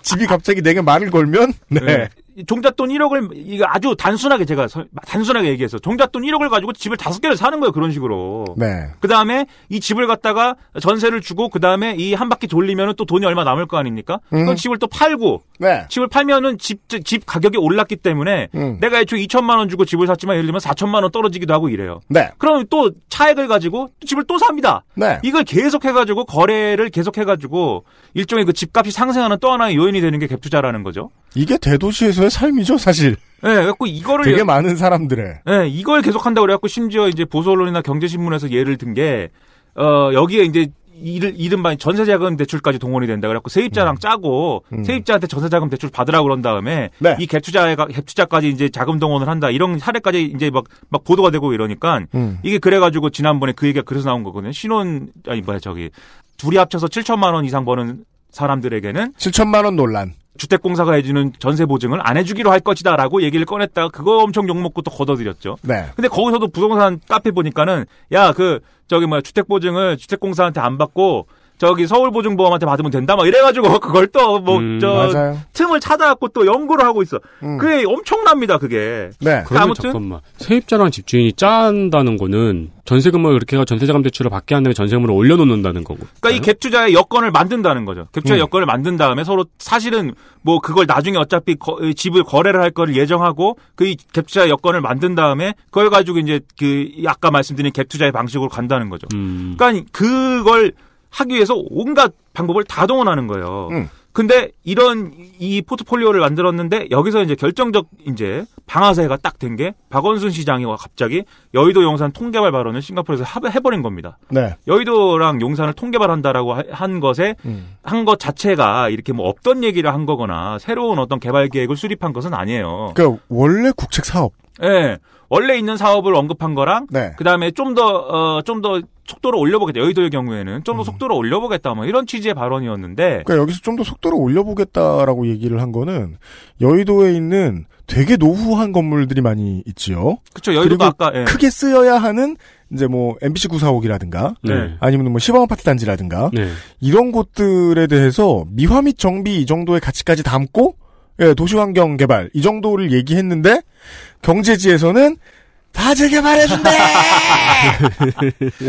집이 갑자기 내게 말을 걸면 네. 네. 종잣돈 1억을 이거 아주 단순하게 제가 단순하게 얘기해서 종잣돈 1억을 가지고 집을 다섯 개를 사는 거예요 그런 식으로. 네. 그 다음에 이 집을 갖다가 전세를 주고 그 다음에 이 한 바퀴 돌리면은 또 돈이 얼마 남을 거 아닙니까? 음. 그럼 집을 또 팔고. 네. 집을 팔면은 집집 집 가격이 올랐기 때문에 음. 내가 애초에 2천만 원 주고 집을 샀지만 예를 들면 4천만 원 떨어지기도 하고 이래요. 네. 그럼 또 차액을 가지고 집을 또 삽니다. 네. 이걸 계속 해가지고 거래를 계속 해가지고 일종의 그 집값이 상승하는 또 하나의 요인이 되는 게 갭투자라는 거죠. 이게 대도시에서의 삶이죠, 사실. 예, 네, 그래갖고 이거를 되게 많은 사람들의. 예, 네, 이걸 계속한다 고 그래갖고 심지어 이제 보수 언론이나 경제신문에서 예를 든 게 어, 여기에 이제 이를 이른바 전세자금 대출까지 동원이 된다 그래갖고 세입자랑 음. 짜고 음. 세입자한테 전세자금 대출 받으라 고 그런 다음에 네. 이 갭투자가 갭투자까지 이제 자금 동원을 한다 이런 사례까지 이제 막 막 보도가 되고 이러니까 음. 이게 그래가지고 지난번에 그 얘기가 그래서 나온 거거든요. 신혼 아니 뭐야 저기 둘이 합쳐서 7천만 원 이상 버는 사람들에게는 7천만 원 논란. 주택공사가 해주는 전세 보증을 안 해주기로 할 것이다라고 얘기를 꺼냈다가 그거 엄청 욕먹고 또 걷어들였죠. 네. 근데 거기서도 부동산 카페 보니까는 야 그 저기 뭐야 주택 보증을 주택공사한테 안 받고 저기 서울보증보험한테 받으면 된다 막 이래가지고 그걸 또 뭐저 음, 틈을 찾아갖고 또 연구를 하고 있어. 음. 그게 엄청납니다 그게. 네. 그러니까 그러면 아무튼 잠깐만 세입자랑 집주인이 짠다는 거는 전세금을 이렇게 해서 전세자금 대출을 받게 한 다음에 전세금으로 올려놓는다는 거고. 그러니까 이 네? 갭투자의 여건을 만든다는 거죠. 갭투자 음. 여건을 만든 다음에 서로 사실은 뭐 그걸 나중에 어차피 거, 집을 거래를 할 거를 예정하고 그 갭투자 여건을 만든 다음에 그걸 가지고 이제 그 아까 말씀드린 갭투자의 방식으로 간다는 거죠. 음. 그러니까 그걸 하기 위해서 온갖 방법을 다 동원하는 거예요. 음. 근데 이런 이 포트폴리오를 만들었는데 여기서 이제 결정적 이제 방아쇠가 딱 된 게 박원순 시장이 갑자기 여의도 용산 통개발 발언을 싱가포르에서 해버린 겁니다. 네. 여의도랑 용산을 통개발한다라고 한 것에 음. 한것 자체가 이렇게 뭐 없던 얘기를 한 거거나 새로운 어떤 개발 계획을 수립한 것은 아니에요. 그러니까 원래 국책 사업. 예. 네. 원래 있는 사업을 언급한 거랑 네. 그다음에 좀더 좀더 어, 속도를 올려보겠다. 여의도의 경우에는 좀더 음. 속도를 올려보겠다. 뭐 이런 취지의 발언이었는데. 그러니까 여기서 좀 더 속도를 올려보겠다라고 얘기를 한 거는 여의도에 있는 되게 노후한 건물들이 많이 있지요. 그렇죠. 여의도가 아까 예. 크게 쓰여야 하는 이제 뭐 MBC 구사옥이라든가 네. 아니면 뭐 시범 아파트 단지라든가 네. 이런 곳들에 대해서 미화 및 정비 이 정도의 가치까지 담고 예, 도시환경 개발 이 정도를 얘기했는데 경제지에서는 다 재개발해준대!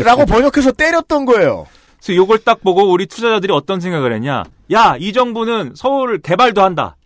라고 번역해서 때렸던 거예요. 그래서 이걸 딱 보고 우리 투자자들이 어떤 생각을 했냐. 야, 이 정부는 서울 개발도 한다.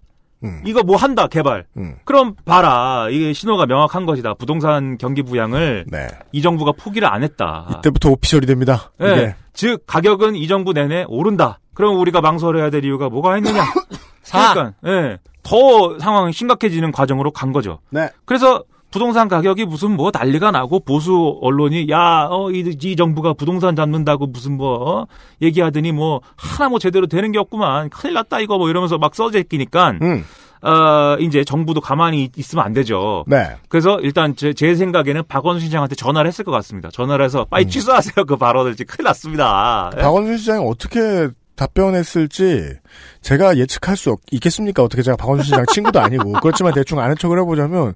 음. 이거 뭐 한다, 개발. 음. 그럼 봐라. 이게 신호가 명확한 것이다. 부동산 경기 부양을 네. 이 정부가 포기를 안 했다. 이때부터 오피셜이 됩니다. 네. 네. 즉, 가격은 이 정부 내내 오른다. 그럼 우리가 망설여야 될 이유가 뭐가 있느냐. 4. 그러니까 예. 더 상황이 심각해지는 과정으로 간 거죠. 네. 그래서 부동산 가격이 무슨 뭐 난리가 나고 보수 언론이 야어이 이 정부가 부동산 잡는다고 무슨 뭐 어? 얘기하더니 뭐 하나 뭐 제대로 되는 게 없구만 큰일 났다 이거 뭐 이러면서 막 써제끼니까 음. 어, 이제 정부도 가만히 있으면 안 되죠. 네. 그래서 일단 제, 제 생각에는 박원순 시장한테 전화를 했을 것 같습니다. 전화를 해서 빨리 음. 취소하세요 그 발언을 지 큰일 났습니다. 박원순 시장이 어떻게 답변했을지 제가 예측할 수 없, 있겠습니까? 어떻게 제가 박원순 시장 친구도 아니고 그렇지만 대충 아는 척을 해보자면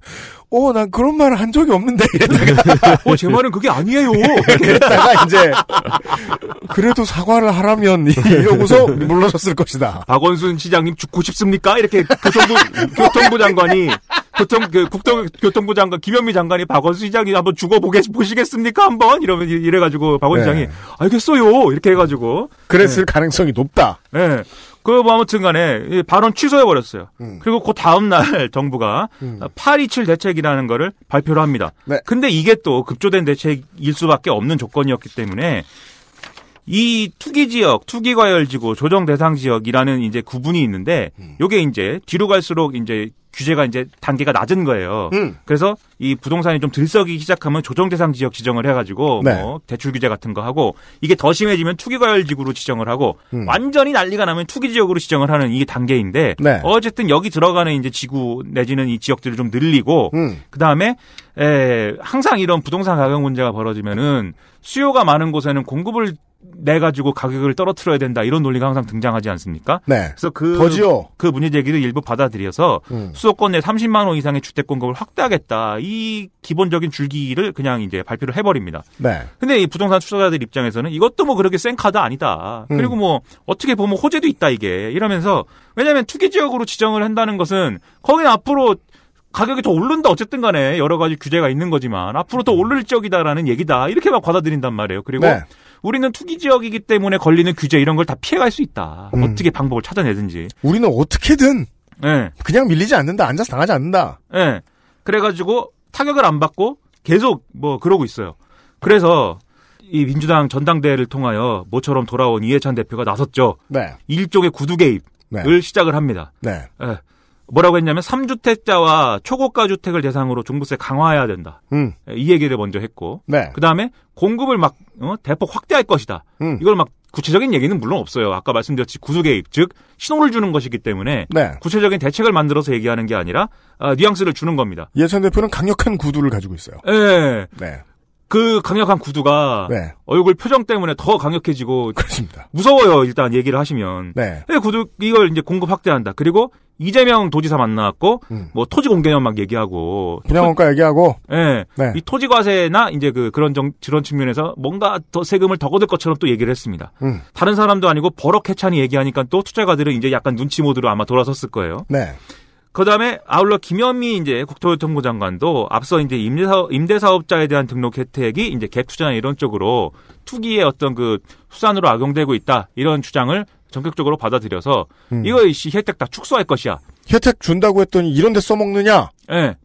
어 난 그런 말을 한 적이 없는데 어제 말은 그게 아니에요. 그랬다가 이제 그래도 사과를 하라면 이러고서 물러섰을 것이다. 박원순 시장님 죽고 싶습니까? 이렇게 교통부 교통부 장관이 교통 그 국토 교통부 장관 김현미 장관이 박원순 시장이 한번 죽어 보게 보시겠습니까 한번 이러면 이래가지고 박원 네. 시장이 알겠어요 이렇게 해가지고 그랬을 네. 가능성이 높다. 네. 그뭐 아무튼간에 발언 취소해 버렸어요. 음. 그리고 그 다음 날 정부가 음. 827 대책이라는 거를 발표를 합니다. 네. 근데 이게 또 급조된 대책일 수밖에 없는 조건이었기 때문에 이 투기 지역, 투기 과열 지구, 조정 대상 지역이라는 이제 구분이 있는데 음. 요게 이제 뒤로 갈수록 이제 규제가 이제 단계가 낮은 거예요. 음. 그래서 이 부동산이 좀 들썩이기 시작하면 조정 대상 지역 지정을 해가지고 뭐 네. 뭐 대출 규제 같은 거 하고 이게 더 심해지면 투기 과열 지구로 지정을 하고 음. 완전히 난리가 나면 투기 지역으로 지정을 하는 이게 단계인데 네. 어쨌든 여기 들어가는 이제 지구 내지는 이 지역들을 좀 늘리고 음. 그 다음에 에 항상 이런 부동산 가격 문제가 벌어지면은 수요가 많은 곳에는 공급을 내 가지고 가격을 떨어뜨려야 된다 이런 논리가 항상 등장하지 않습니까? 네. 그래서 그 더지요. 그 문제 제기를 일부 받아들여서 음. 수도권 내 30만 원 이상의 주택 공급을 확대하겠다 이 기본적인 줄기를 그냥 이제 발표를 해버립니다. 네. 근데 이 부동산 투자자들 입장에서는 이것도 뭐 그렇게 센 카드 아니다. 음. 그리고 뭐 어떻게 보면 호재도 있다 이게 이러면서 왜냐하면 투기 지역으로 지정을 한다는 것은 거기는 앞으로 가격이 더 오른다 어쨌든 간에 여러 가지 규제가 있는 거지만 앞으로 더 오를 지역이다라는 얘기다 이렇게막 받아들인단 말이에요. 그리고 네. 우리는 투기 지역이기 때문에 걸리는 규제 이런 걸 다 피해갈 수 있다. 음. 어떻게 방법을 찾아내든지. 우리는 어떻게든 네. 그냥 밀리지 않는다. 앉아서 당하지 않는다. 네. 그래가지고 타격을 안 받고 계속 뭐 그러고 있어요. 그래서 이 민주당 전당대회를 통하여 모처럼 돌아온 이해찬 대표가 나섰죠. 네. 일종의 구두 개입을 네. 시작을 합니다. 네. 네. 뭐라고 했냐면 3주택자와 초고가 주택을 대상으로 종부세 강화해야 된다. 음. 이 얘기를 먼저 했고 네. 그다음에 공급을 막 어, 대폭 확대할 것이다. 음. 이걸 막 구체적인 얘기는 물론 없어요. 아까 말씀드렸듯이 구수개입 즉 신호를 주는 것이기 때문에 네. 구체적인 대책을 만들어서 얘기하는 게 아니라 아, 뉘앙스를 주는 겁니다. 예찬 대표는 강력한 구두를 가지고 있어요. 예. 네. 네. 그 강력한 구두가 네. 얼굴 표정 때문에 더 강력해지고 그렇습니다. 무서워요. 일단 얘기를 하시면. 네. 네 구두 이걸 이제 공급 확대한다. 그리고 이재명 도지사 만났고 나 음. 뭐 토지 공개념 막 얘기하고 분양원가 얘기하고 예. 네. 이 토지 과세나 이제 그 그런 정 그런 측면에서 뭔가 더 세금을 더 걷을 것처럼 또 얘기를 했습니다. 음. 다른 사람도 아니고 버럭 해찬이 얘기하니까 또 투자가들은 이제 약간 눈치 모드로 아마 돌아섰을 거예요. 네. 그 다음에 아울러 김현미 이제 국토교통부 장관도 앞서 이제 임대사업, 임대사업자에 대한 등록 혜택이 이제 갭투자나 이런 쪽으로 투기의 어떤 그 수단으로 악용되고 있다 이런 주장을 전격적으로 받아들여서 음. 이거 이 혜택 다 축소할 것이야. 혜택 준다고 했더니 이런 데 써먹느냐? 예. 네.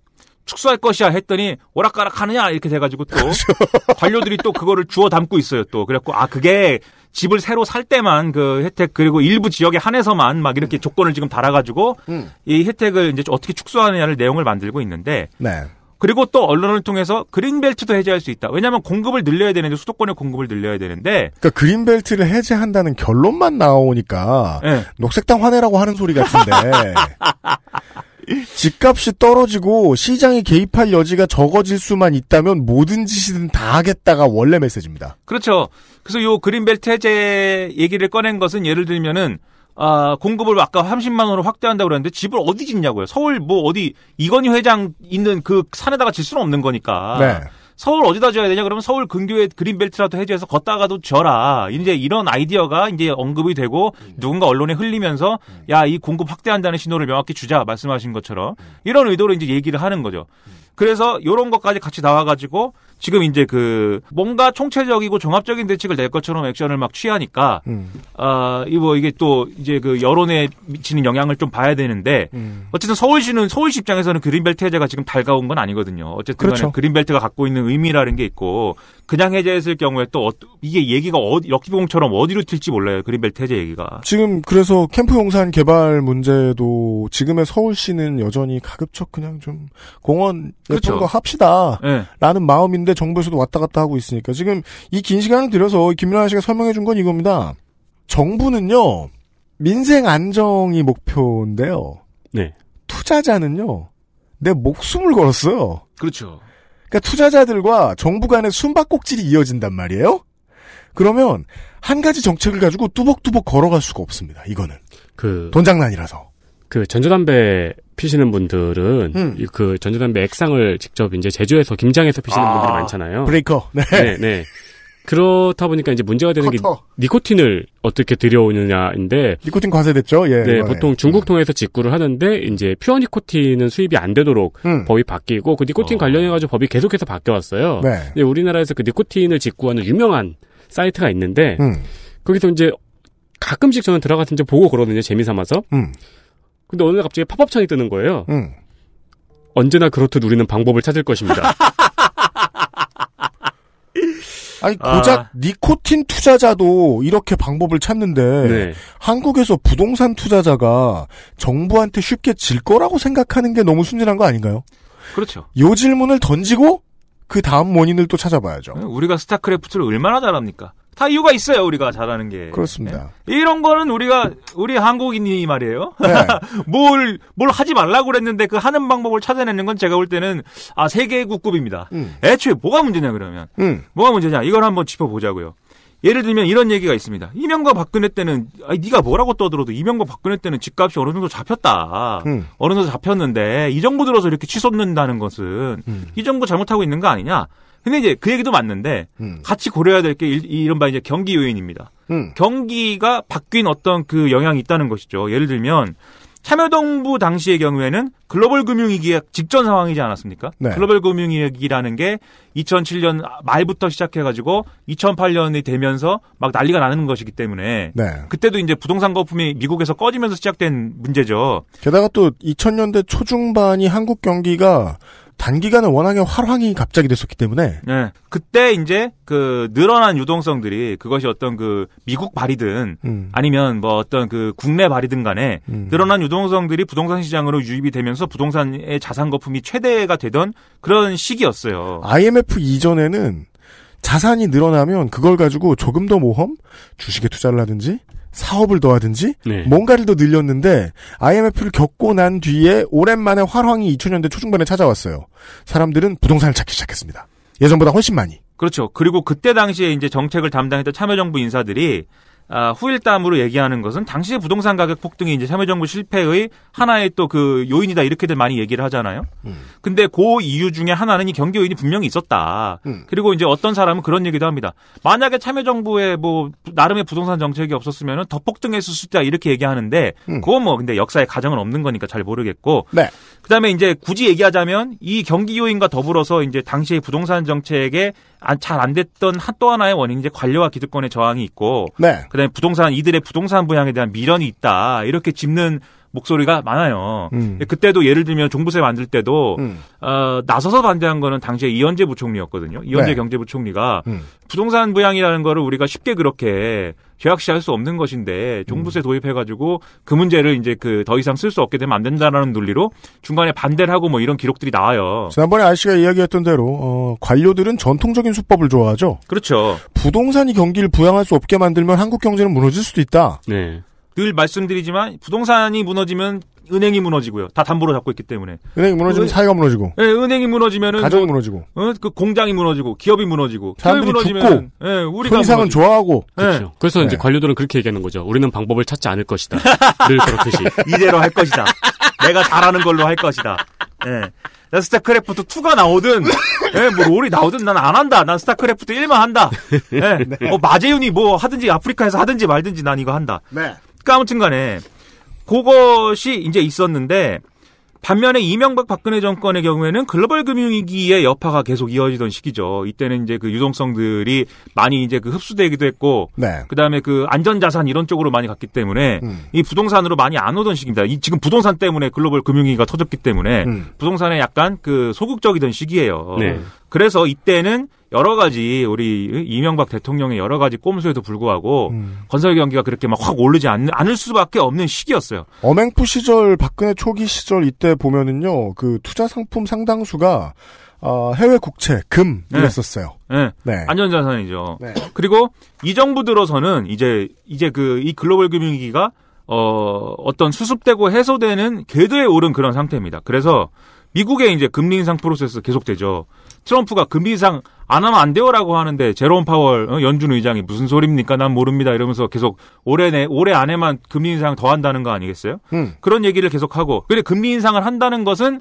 축소할 것이야 했더니 오락가락 하느냐 이렇게 돼가지고 또 그렇죠. 관료들이 또 그거를 주워 담고 있어요 또 그래갖고 아 그게 집을 새로 살 때만 그 혜택 그리고 일부 지역에 한해서만 막 이렇게 음. 조건을 지금 달아가지고 음. 이 혜택을 이제 어떻게 축소하느냐를 내용을 만들고 있는데 네. 그리고 또 언론을 통해서 그린벨트도 해제할 수 있다. 왜냐하면 공급을 늘려야 되는데 수도권의 공급을 늘려야 되는데. 그러니까 그린벨트를 해제한다는 결론만 나오니까 네. 녹색당 화내라고 하는 소리 같은데 집값이 떨어지고 시장이 개입할 여지가 적어질 수만 있다면 모든 짓이든 다 하겠다가 원래 메시지입니다. 그렇죠. 그래서 이 그린벨트 해제 얘기를 꺼낸 것은 예를 들면은 아, 공급을 아까 30만 원으로 확대한다고 그랬는데 집을 어디 짓냐고요. 서울 뭐 어디 이건희 회장 있는 그 산에다가 질 수는 없는 거니까. 네. 서울 어디다 줘야 되냐? 그러면 서울 근교에 그린벨트라도 해제해서 걷다가도 져라 이제 이런 아이디어가 이제 언급이 되고 음. 누군가 언론에 흘리면서 음. 야, 이 공급 확대한다는 신호를 명확히 주자. 말씀하신 것처럼. 음. 이런 의도로 이제 얘기를 하는 거죠. 그래서 요런 것까지 같이 나와가지고 지금 이제 그 뭔가 총체적이고 종합적인 대책을 낼 것처럼 액션을 막 취하니까 음. 아이뭐 이게 또 이제 그 여론에 미치는 영향을 좀 봐야 되는데 음. 어쨌든 서울시는 서울시 입장에서는 그린벨트 해제가 지금 달가운 건 아니거든요. 어쨌든 그렇죠. 그린벨트가 갖고 있는 의미라는 게 있고 그냥 해제했을 경우에 또 어, 이게 얘기가 어디, 역기공처럼 어디로 튈지 몰라요. 그린벨트 해제 얘기가. 지금 그래서 캠프 용산 개발 문제도 지금의 서울시는 여전히 가급적 그냥 좀 공원 같은 거 합시다. 예. 라는 마음인데 정부에서도 왔다 갔다 하고 있으니까 지금 이 긴 시간을 들여서 김민아 씨가 설명해 준 건 이겁니다. 정부는요. 민생 안정이 목표인데요. 네. 투자자는요. 내 목숨을 걸었어요. 그렇죠. 그러니까 투자자들과 정부 간의 숨바꼭질이 이어진단 말이에요. 그러면 한 가지 정책을 가지고 뚜벅뚜벅 걸어갈 수가 없습니다. 이거는 그 돈장난이라서. 그 전자담배 피시는 분들은 음. 그 전자담배 액상을 직접 이제 제주에서 김장해서 피시는 아, 분들이 많잖아요. 브레이커. 네. 네, 네. 그렇다 보니까 이제 문제가 되는 커터. 게 니코틴을 어떻게 들여오느냐인데 니코틴 과세됐죠. 예. 네, 보통 중국 음. 통해서 직구를 하는데 이제 퓨어 니코틴은 수입이 안 되도록 음. 법이 바뀌고 그 니코틴 어. 관련해 가지고 법이 계속해서 바뀌어 왔어요. 네. 근데 우리나라에서 그 니코틴을 직구하는 유명한 사이트가 있는데 음. 거기서 이제 가끔씩 저는 들어가서 이제 보고 그러거든요. 재미 삼아서. 음. 근데 어느 날 갑자기 팝업 창이 뜨는 거예요. 음. 언제나 그렇듯 우리는 방법을 찾을 것입니다. 아니 아. 고작 아... 니코틴 투자자도 이렇게 방법을 찾는데 네. 한국에서 부동산 투자자가 정부한테 쉽게 질 거라고 생각하는 게 너무 순진한 거 아닌가요? 그렇죠. 요 질문을 던지고 그 다음 원인을 또 찾아봐야죠. 우리가 스타크래프트를 얼마나 잘합니까? 다 이유가 있어요 우리가 잘하는 게 그렇습니다. 네? 이런 거는 우리가 우리 한국인이 말이에요. 뭘뭘 네. 뭘 하지 말라고 그랬는데 그 하는 방법을 찾아내는 건 제가 볼 때는 아 세계국급입니다. 음. 애초에 뭐가 문제냐 그러면 음. 뭐가 문제냐 이걸 한번 짚어보자고요. 예를 들면 이런 얘기가 있습니다. 이명과 박근혜 때는 아니, 네가 뭐라고 떠들어도 이명과 박근혜 때는 집값이 어느 정도 잡혔다. 음. 어느 정도 잡혔는데 이 정부 들어서 이렇게 치솟는다는 것은 음. 이 정부 잘못하고 있는 거 아니냐? 근데 이제 그 얘기도 맞는데 음. 같이 고려해야 될 게 이른바 이제 경기 요인입니다. 음. 경기가 바뀐 어떤 그 영향이 있다는 것이죠. 예를 들면 참여동부 당시의 경우에는 글로벌 금융위기 직전 상황이지 않았습니까? 네. 글로벌 금융위기라는 게 2007년 말부터 시작해가지고 2008년이 되면서 막 난리가 나는 것이기 때문에 네. 그때도 이제 부동산 거품이 미국에서 꺼지면서 시작된 문제죠. 게다가 또 2000년대 초중반이 한국 경기가 단기간에 워낙에 활황이 갑자기 됐었기 때문에 네. 그때 이제 그 늘어난 유동성들이 그것이 어떤 그 미국 발이든 음. 아니면 뭐 어떤 그 국내 발이든 간에 음. 늘어난 유동성들이 부동산 시장으로 유입이 되면서 부동산의 자산 거품이 최대가 되던 그런 시기였어요. IMF 이전에는 자산이 늘어나면 그걸 가지고 조금 더 모험, 주식에 투자를 하든지 사업을 더하든지 네. 뭔가를 더 늘렸는데 IMF를 겪고 난 뒤에 오랜만에 화황이 2000년대 초중반에 찾아왔어요. 사람들은 부동산을 찾기 시작했습니다. 예전보다 훨씬 많이. 그렇죠. 그리고 그때 당시에 이제 정책을 담당했던 참여정부 인사들이 아, 후일담으로 얘기하는 것은 당시의 부동산 가격 폭등이 이제 참여정부 실패의 하나의 또 그 요인이다 이렇게들 많이 얘기를 하잖아요. 음. 근데 그 이유 중에 하나는 이 경기 요인이 분명히 있었다. 음. 그리고 이제 어떤 사람은 그런 얘기도 합니다. 만약에 참여정부의 뭐 나름의 부동산 정책이 없었으면 더 폭등했을 수 있다 이렇게 얘기하는데 음. 그건 뭐 근데 역사에 가정은 없는 거니까 잘 모르겠고. 네. 그다음에 이제 굳이 얘기하자면 이 경기 요인과 더불어서 이제 당시의 부동산 정책에 아, 잘안 됐던 또 하나의 원인이 이제 관료와 기득권의 저항이 있고 네. 그다음에 부동산 이들의 부동산 부양에 대한 미련이 있다 이렇게 짚는 목소리가 많아요. 음. 그때도 예를 들면 종부세 만들 때도 음. 어, 나서서 반대한 거는 당시에 이현재 부총리였거든요. 이현재 네. 경제부총리가 음. 부동산 부양이라는 거를 우리가 쉽게 그렇게 계약시할 수 없는 것인데 종부세 음. 도입해가지고 그 문제를 이제 그 더 이상 쓸 수 없게 되면 안 된다라는 논리로 중간에 반대를 하고 뭐 이런 기록들이 나와요. 지난번에 아씨가 저 이야기했던 대로 어, 관료들은 전통적인 수법을 좋아하죠. 그렇죠. 부동산이 경기를 부양할 수 없게 만들면 한국 경제는 무너질 수도 있다. 네. 늘 말씀드리지만 부동산이 무너지면 은행이 무너지고요. 다 담보로 잡고 있기 때문에. 은행이 무너지면 그 사회가 무너지고. 예, 은행이 무너지면은 가정이 뭐, 무너지고. 어, 그 공장이 무너지고 기업이 무너지고. 사람들이 무너지면 죽고. 예, 우리가 손상은 무너지고. 좋아하고. 예. 그렇죠. 그래서 예. 이제 네. 관료들은 그렇게 얘기하는 거죠. 우리는 방법을 찾지 않을 것이다. 늘 그렇듯이 이대로 할 것이다. 내가 잘하는 걸로 할 것이다. 예. 나 스타크래프트 2가 나오든, 예, 뭐 롤이 나오든 난 안 한다. 난 스타크래프트 1만 한다. 예. 네. 어, 뭐 마재윤이 뭐 하든지 아프리카에서 하든지 말든지 난 이거 한다. 네. 그니까 아무튼 간에 그것이 이제 있었는데 반면에 이명박 박근혜 정권의 경우에는 글로벌 금융위기의 여파가 계속 이어지던 시기죠. 이때는 이제 그 유동성들이 많이 이제 그 흡수되기도 했고, 네. 그 다음에 그 안전자산 이런 쪽으로 많이 갔기 때문에 음. 이 부동산으로 많이 안 오던 시기입니다. 이 지금 부동산 때문에 글로벌 금융위기가 터졌기 때문에 음. 부동산에 약간 그 소극적이던 시기예요. 네. 그래서 이때는 여러 가지 우리 이명박 대통령의 여러 가지 꼼수에도 불구하고 음. 건설 경기가 그렇게 막 확 오르지 않, 는 않을 수밖에 없는 시기였어요. 어맹프 시절 박근혜 초기 시절 이때 보면은요 그 투자 상품 상당수가 어, 해외 국채 금 네. 이랬었어요. 네. 네. 안전자산이죠. 네. 그리고 이 정부 들어서는 이제 이제 그 이 글로벌 금융위기가 어, 어떤 수습되고 해소되는 궤도에 오른 그런 상태입니다. 그래서 미국의 이제 금리 인상 프로세스 계속되죠. 트럼프가 금리 인상 안 하면 안 돼요라고 하는데 제롬 파월 어, 연준 의장이 무슨 소리입니까? 난 모릅니다 이러면서 계속 올해 내 올해 안에만 금리 인상 더 한다는 거 아니겠어요? 음. 그런 얘기를 계속 하고 근데 금리 인상을 한다는 것은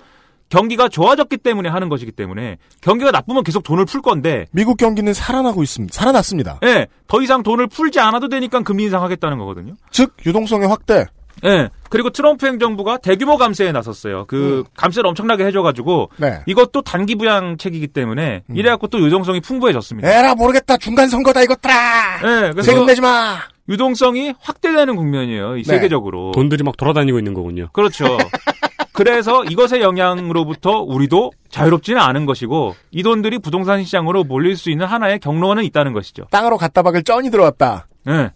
경기가 좋아졌기 때문에 하는 것이기 때문에 경기가 나쁘면 계속 돈을 풀 건데 미국 경기는 살아나고 있습니다. 살아났습니다. 예. 네, 더 이상 돈을 풀지 않아도 되니까 금리 인상하겠다는 거거든요. 즉 유동성의 확대. 네. 그리고 트럼프 행정부가 대규모 감세에 나섰어요. 그 음. 감세를 엄청나게 해줘가지고 네. 이것도 단기 부양책이기 때문에 음. 이래갖고 또 유동성이 풍부해졌습니다. 에라 모르겠다 중간 선거다 이것들아. 네, 예, 세금 내지 마. 유동성이 확대되는 국면이에요. 이 네. 세계적으로 돈들이 막 돌아다니고 있는 거군요. 그렇죠. 그래서 이것의 영향으로부터 우리도 자유롭지는 않은 것이고 이 돈들이 부동산 시장으로 몰릴 수 있는 하나의 경로는 있다는 것이죠. 땅으로 갖다 박을 쩐이 들어왔다. 네.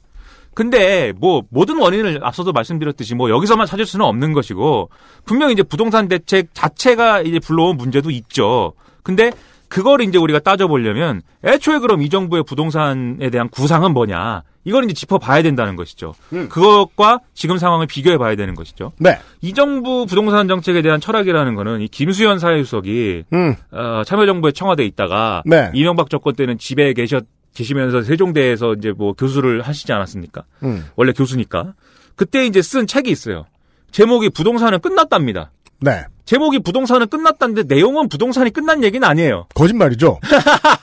근데 뭐 모든 원인을 앞서도 말씀드렸듯이 뭐 여기서만 찾을 수는 없는 것이고 분명히 이제 부동산 대책 자체가 이제 불러온 문제도 있죠. 근데 그걸 이제 우리가 따져보려면 애초에 그럼 이 정부의 부동산에 대한 구상은 뭐냐. 이걸 이제 짚어봐야 된다는 것이죠. 음. 그것과 지금 상황을 비교해봐야 되는 것이죠. 네. 이 정부 부동산 정책에 대한 철학이라는 거는 이 김수현 사회수석이 음. 어, 참여정부에 청와대에 있다가 네. 이명박 정권 때는 집에 계셨 계시면서 세종대에서 이제 뭐 교수를 하시지 않았습니까? 음. 원래 교수니까. 그때 이제 쓴 책이 있어요. 제목이 부동산은 끝났답니다. 네. 제목이 부동산은 끝났다는데 내용은 부동산이 끝난 얘기는 아니에요. 거짓말이죠.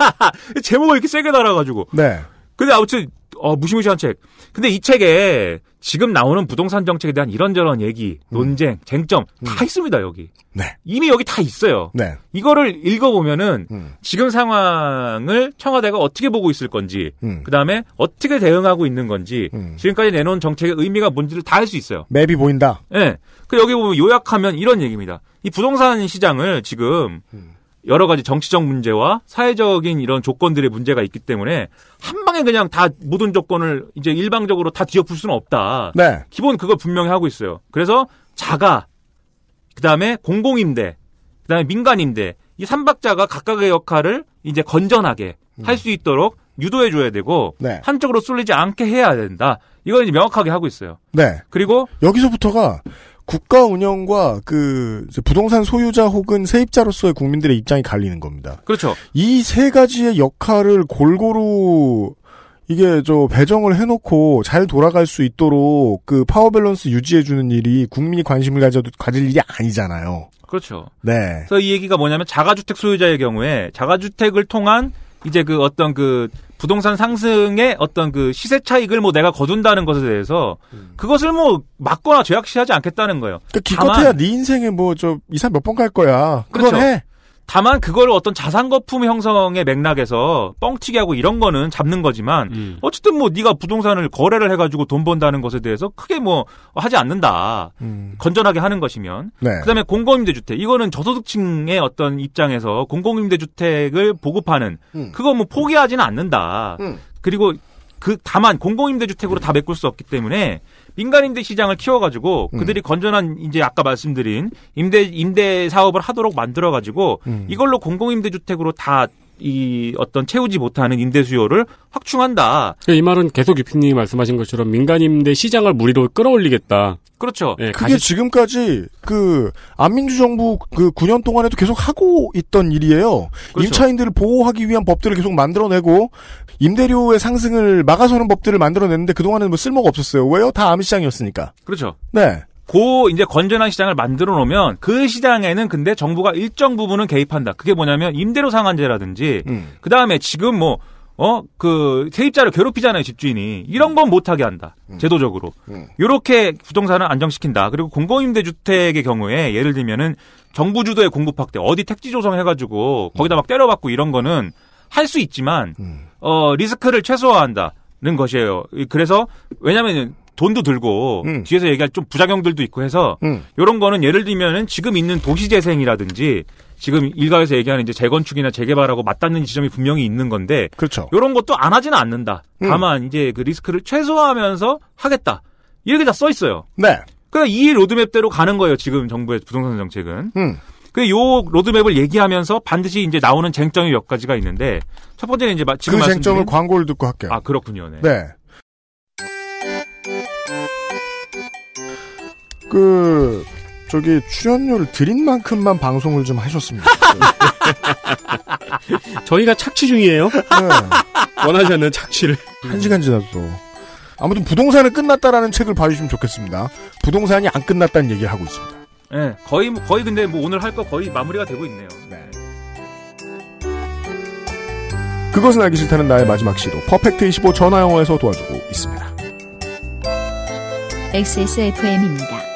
제목을 이렇게 세게 달아가지고. 네. 근데 아무튼 어, 무시무시한 책. 근데 이 책에 지금 나오는 부동산 정책에 대한 이런저런 얘기, 음. 논쟁, 음. 쟁점 다 있습니다 여기. 네. 이미 여기 다 있어요. 네. 이거를 읽어보면은 음. 지금 상황을 청와대가 어떻게 보고 있을 건지, 음. 그 다음에 어떻게 대응하고 있는 건지, 음. 지금까지 내놓은 정책의 의미가 뭔지를 다 알 수 있어요. 맵이 보인다. 네. 그 여기 보면 요약하면 이런 얘기입니다. 이 부동산 시장을 지금 여러 가지 정치적 문제와 사회적인 이런 조건들의 문제가 있기 때문에 한 방에 그냥 다 모든 조건을 이제 일방적으로 다 뒤엎을 수는 없다. 네. 기본 그걸 분명히 하고 있어요. 그래서 자가 그다음에 공공임대 그다음에 민간임대 이 삼박자가 각각의 역할을 이제 건전하게 음. 할수 있도록 유도해 줘야 되고 네. 한쪽으로 쏠리지 않게 해야 된다. 이걸 명확하게 하고 있어요. 네. 그리고 여기서부터가 국가 운영과 그 부동산 소유자 혹은 세입자로서의 국민들의 입장이 갈리는 겁니다. 그렇죠. 이 세 가지의 역할을 골고루 이게 저 배정을 해놓고 잘 돌아갈 수 있도록 그 파워 밸런스 유지해주는 일이 국민이 관심을 가져도 가질 일이 아니잖아요. 그렇죠. 네. 그래서 이 얘기가 뭐냐면 자가주택 소유자의 경우에 자가주택을 통한 이제 그 어떤 그 부동산 상승의 어떤 그 시세 차익을 뭐 내가 거둔다는 것에 대해서 음. 그것을 뭐 막거나 죄악시하지 않겠다는 거예요. 그러니까 기껏해야 네 인생에 뭐저 이사 몇 번 갈 거야. 그건 그렇죠. 해. 다만 그걸 어떤 자산 거품 형성의 맥락에서 뻥튀기하고 이런 거는 잡는 거지만 음. 어쨌든 뭐 네가 부동산을 거래를 해가지고 돈 번다는 것에 대해서 크게 뭐 하지 않는다 음. 건전하게 하는 것이면 네. 그다음에 공공임대주택 이거는 저소득층의 어떤 입장에서 공공임대주택을 보급하는 음. 그거 뭐 포기하지는 않는다 음. 그리고 그 다만 공공임대주택으로 다 메꿀 수 없기 때문에 민간임대 시장을 키워가지고 음. 그들이 음. 건전한 이제 아까 말씀드린 임대 임대 사업을 하도록 만들어가지고 음. 이걸로 공공임대주택으로 다이 어떤 채우지 못하는 임대 수요를 확충한다. 그 이 말은 계속 유피님이 말씀하신 것처럼 민간 임대 시장을 무리로 끌어올리겠다. 그렇죠. 네, 그게 가시... 지금까지 그 안민주 정부 그 9년 동안에도 계속 하고 있던 일이에요. 그렇죠. 임차인들을 보호하기 위한 법들을 계속 만들어내고 임대료의 상승을 막아서는 법들을 만들어냈는데 그 동안에는 뭐 쓸모가 없었어요. 왜요? 다 암시장이었으니까. 그렇죠. 네. 고 이제 건전한 시장을 만들어 놓으면 그 시장에는 근데 정부가 일정 부분은 개입한다. 그게 뭐냐면 임대료 상한제라든지 음. 그다음에 지금 뭐 어, 그, 세입자를 괴롭히잖아요, 집주인이. 이런 건 못하게 한다. 음. 제도적으로. 음. 요렇게 부동산을 안정시킨다. 그리고 공공임대주택의 경우에 예를 들면은 정부 주도의 공급 확대, 어디 택지 조성해가지고 거기다 음. 막 때려박고 이런 거는 할 수 있지만, 어, 리스크를 최소화한다. 는 것이에요. 그래서 왜냐면은 돈도 들고 음. 뒤에서 얘기할 좀 부작용들도 있고 해서 음. 이런 거는 예를 들면은 지금 있는 도시재생이라든지 지금 일각에서 얘기하는 이제 재건축이나 재개발하고 맞닿는 지점이 분명히 있는 건데 그렇죠. 이런 것도 안 하지는 않는다. 음. 다만 이제 그 리스크를 최소화하면서 하겠다. 이렇게 다 써 있어요. 네. 그러니까 이 로드맵대로 가는 거예요. 지금 정부의 부동산 정책은. 음. 그요 로드맵을 얘기하면서 반드시 이제 나오는 쟁점이 몇 가지가 있는데 첫 번째는 이제 지금 그 쟁점을 광고를 듣고 할게요. 아 그렇군요. 네. 네. 그 저기 출연료를 드린 만큼만 방송을 좀 하셨습니다. 저희가 착취 중이에요. 네. 원하지 않는 착취를. 한 시간 지나도. 아무튼 부동산은 끝났다라는 책을 봐주시면 좋겠습니다. 부동산이 안 끝났다는 얘기를 하고 있습니다. 네, 거의 거의 근데 뭐 오늘 할 거 거의 마무리가 되고 있네요. 네. 그것은 알기 싫다는 나의 마지막 시도 퍼펙트 25 전화영어에서 도와주고 있습니다. XSFM입니다.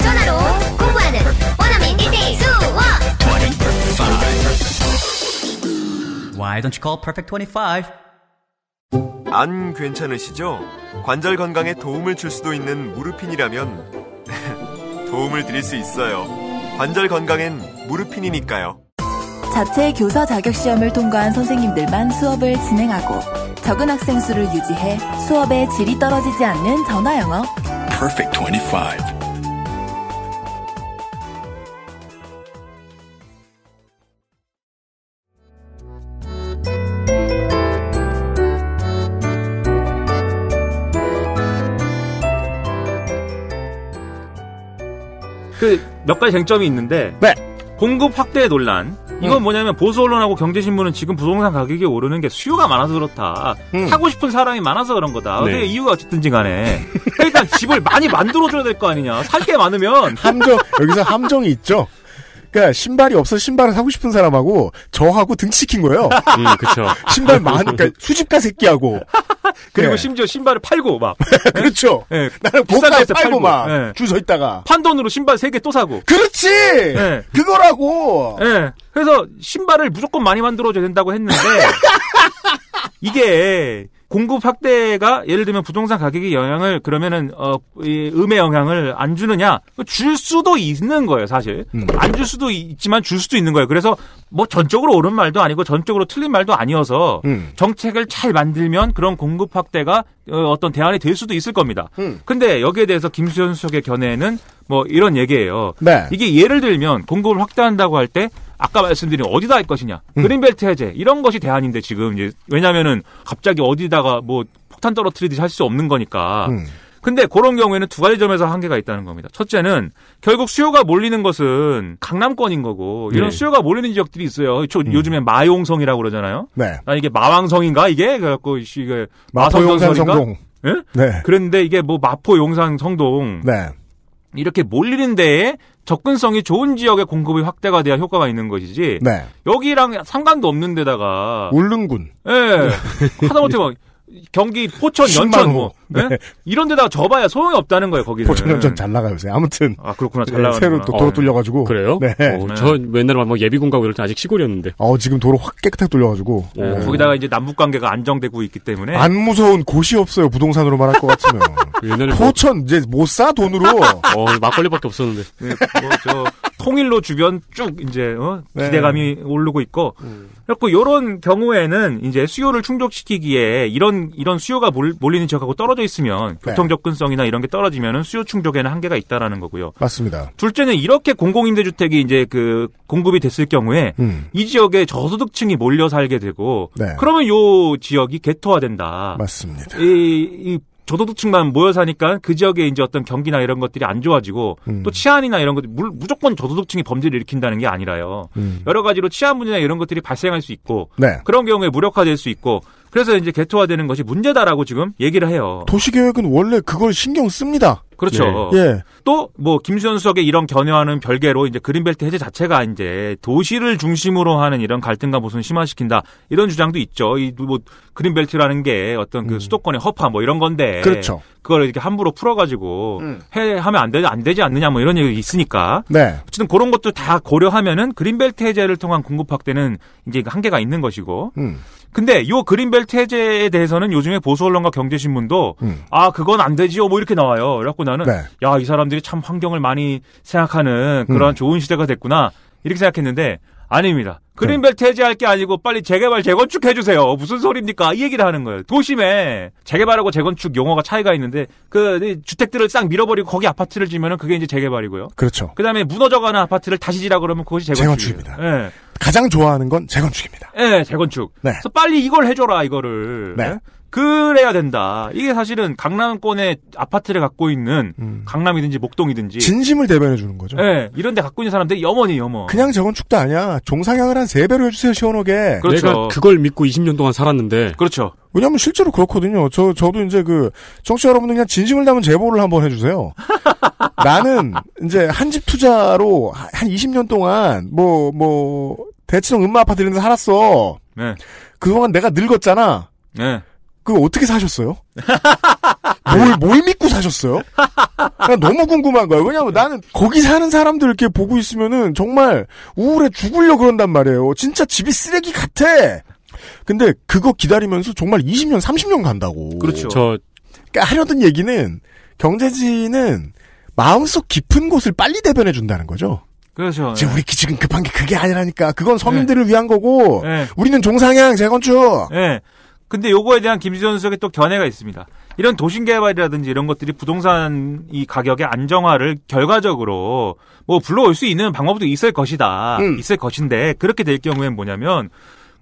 전화로 공부하는 원어민 1대1 수업 Why don't you call Perfect 25? 안 괜찮으시죠? 관절 건강에 도움을 줄 수도 있는 무르핀이라면 도움을 드릴 수 있어요. 관절 건강엔 무르핀이니까요. 자체 교사 자격 시험을 통과한 선생님들만 수업을 진행하고 적은 학생 수를 유지해 수업의 질이 떨어지지 않는 전화 영어. Perfect 25. 몇 가지 쟁점이 있는데 네. 공급 확대 논란. 이건 음. 뭐냐면 보수 언론하고 경제신문은 지금 부동산 가격이 오르는 게 수요가 많아서 그렇다. 음. 사고 싶은 사람이 많아서 그런 거다. 네. 근데 이유가 어쨌든지 간에 일단 그러니까 집을 많이 만들어줘야 될 거 아니냐. 살 게 많으면 함정 여기서 함정이 있죠. 그러니까 신발이 없어 신발을 사고 싶은 사람하고 저하고 등치킨 거예요. 음, 그렇 신발 많으니까 그러니까 수집가 새끼하고 그리고 네. 심지어 신발을 팔고 막. 그렇죠. 네. 나는 복사서 팔고, 막. 네. 주소 있다가. 판돈으로 신발 3개 또 사고. 그렇지! 네. 그거라고! 네. 그래서 신발을 무조건 많이 만들어줘야 된다고 했는데, 이게 공급 확대가 예를 들면 부동산 가격에 영향을 그러면은 어, 이 음의 영향을 안 주느냐? 줄 수도 있는 거예요, 사실. 음. 안줄 수도 있지만 줄 수도 있는 거예요. 그래서 뭐 전적으로 옳은 말도 아니고 전적으로 틀린 말도 아니어서 음. 정책을 잘 만들면 그런 공급 확대가 어, 어떤 대안이 될 수도 있을 겁니다. 음. 근데 여기에 대해서 김수현 수석의 견해는 뭐 이런 얘기예요. 네. 이게 예를 들면 공급을 확대한다고 할때 아까 말씀드린 어디다 할 것이냐 음. 그린벨트 해제 이런 것이 대안인데 지금 이제 왜냐면은 갑자기 어디다가 뭐 폭탄 떨어뜨리듯이 할 수 없는 거니까 음. 근데 그런 경우에는 두 가지 점에서 한계가 있다는 겁니다. 첫째는 결국 수요가 몰리는 것은 강남권인 거고 이런 네. 수요가 몰리는 지역들이 있어요. 저, 음. 요즘에 마용성이라고 그러잖아요. 네. 아 이게 마왕성인가 이게 그래갖고 이게 마포 성산 성동. 예? 네? 네. 그런데 이게 뭐 마포 용산 성동. 네. 이렇게 몰리는 데에 접근성이 좋은 지역의 공급이 확대가 돼야 효과가 있는 것이지. 네. 여기랑 상관도 없는 데다가 울릉군. 예. 네. 하다못해 막 뭐 경기 포천 연천 뭐 네? 네? 이런 데다가 접어야 소용이 없다는 거예요, 거기서 포천전전 네. 잘 나가요, 요새. 아무튼. 아, 그렇구나. 잘 네, 나가 새로 또 도로 어. 네. 뚫려가지고. 그래요? 네. 어, 네. 저 옛날에 막 뭐 예비군 가고 이럴 때 아직 시골이었는데. 어, 지금 도로 확 깨끗하게 뚫려가지고. 어, 네. 거기다가 이제 남북 관계가 안정되고 있기 때문에. 안 무서운 곳이 없어요, 부동산으로 말할 것 같으면. 옛날에 뭐 포천, 뭐... 이제 못 사 돈으로. 어, 막걸리밖에 없었는데. 네, 뭐, 저, 통일로 주변 쭉 이제, 어? 기대감이 오르고 있고. 음. 그래고 요런 경우에는 이제 수요를 충족시키기에 이런, 이런 수요가 몰, 몰리는 지역하고 떨어 떨어져 있으면 네. 교통 접근성이나 이런 게 떨어지면은 수요 충족에는 한계가 있다라는 거고요. 맞습니다. 둘째는 이렇게 공공임대 주택이 이제 그 공급이 됐을 경우에 음. 이 지역에 저소득층이 몰려 살게 되고 네. 그러면 요 지역이 개토화된다. 맞습니다. 이, 이 저소득층만 모여 사니까 그 지역에 이제 어떤 경기나 이런 것들이 안 좋아지고 음. 또 치안이나 이런 것들 물, 무조건 저소득층이 범죄를 일으킨다는 게 아니라요. 음. 여러 가지로 치안 문제나 이런 것들이 발생할 수 있고 네. 그런 경우에 무력화될 수 있고 그래서 이제 개토화되는 것이 문제다라고 지금 얘기를 해요. 도시계획은 원래 그걸 신경 씁니다. 그렇죠. 예. 예. 또 뭐 김수현 수석의 이런 견해와는 별개로 이제 그린벨트 해제 자체가 이제 도시를 중심으로 하는 이런 갈등과 무슨 심화시킨다 이런 주장도 있죠. 이 뭐 그린벨트라는 게 어떤 그 음. 수도권의 허파 뭐 이런 건데 그렇죠. 그걸 이렇게 함부로 풀어가지고 음. 해 하면 안 되지 안 되지 않느냐 뭐 이런 얘기 있으니까. 네. 어쨌든 그런 것도 다 고려하면은 그린벨트 해제를 통한 공급 확대는 이제 그 한계가 있는 것이고. 음. 근데 요 그린벨트 해제에 대해서는 요즘에 보수 언론과 경제신문도 음. 아 그건 안 되지요 뭐 이렇게 나와요. 그래갖고 나는 네. 야이 사람들이 참 환경을 많이 생각하는 그런 음. 좋은 시대가 됐구나 이렇게 생각했는데 아닙니다. 네. 그린벨트 해제할 게 아니고 빨리 재개발 재건축 해주세요. 무슨 소리입니까? 이 얘기를 하는 거예요. 도심에 재개발하고 재건축 용어가 차이가 있는데 그 주택들을 싹 밀어버리고 거기 아파트를 지면은 그게 이제 재개발이고요. 그렇죠. 그다음에 무너져가는 아파트를 다시 지라 그러면 그것이 재건축입니다. 예. 가장 좋아하는 건 재건축입니다. 예, 재건축. 네. 그래서 빨리 이걸 해줘라 이거를. 네. 그래야 된다. 이게 사실은 강남권의 아파트를 갖고 있는 음. 강남이든지 목동이든지 진심을 대변해 주는 거죠. 네, 예, 이런데 갖고 있는 사람들이 염원이 염원. 그냥 저건축도 아니야. 종상향을 한 세 배로 해주세요 시원하게. 그렇죠. 내가 그걸 믿고 20년 동안 살았는데. 그렇죠. 왜냐면 하 실제로 그렇거든요. 저 저도 이제 그 청취자 여러분들 그냥 진심을 담은 제보를 한번 해주세요. 나는 이제 한 집 투자로 한 20년 동안 뭐뭐 뭐 대치동 음마 아파트 이런 데 살았어. 네. 그동안 내가 늙었잖아. 네. 그 어떻게 사셨어요? 뭘, 뭘 믿고 사셨어요? 난 너무 궁금한 거예요 왜냐면 네. 나는 거기 사는 사람들 이렇게 보고 있으면은 정말 우울해 죽을려 그런단 말이에요. 진짜 집이 쓰레기 같아! 근데 그거 기다리면서 정말 20년, 30년 간다고. 그렇죠. 저, 그러니까 하려던 얘기는 경제지는 마음속 깊은 곳을 빨리 대변해 준다는 거죠. 그렇죠. 지금 우리 지금 급한 게 그게 아니라니까. 그건 네. 서민들을 네. 위한 거고, 네. 우리는 종상향 재건축. 네. 근데 요거에 대한 김지선 수석의 또 견해가 있습니다. 이런 도심 개발이라든지 이런 것들이 부동산 이 가격의 안정화를 결과적으로 뭐 불러올 수 있는 방법도 있을 것이다. 음. 있을 것인데 그렇게 될 경우엔 뭐냐면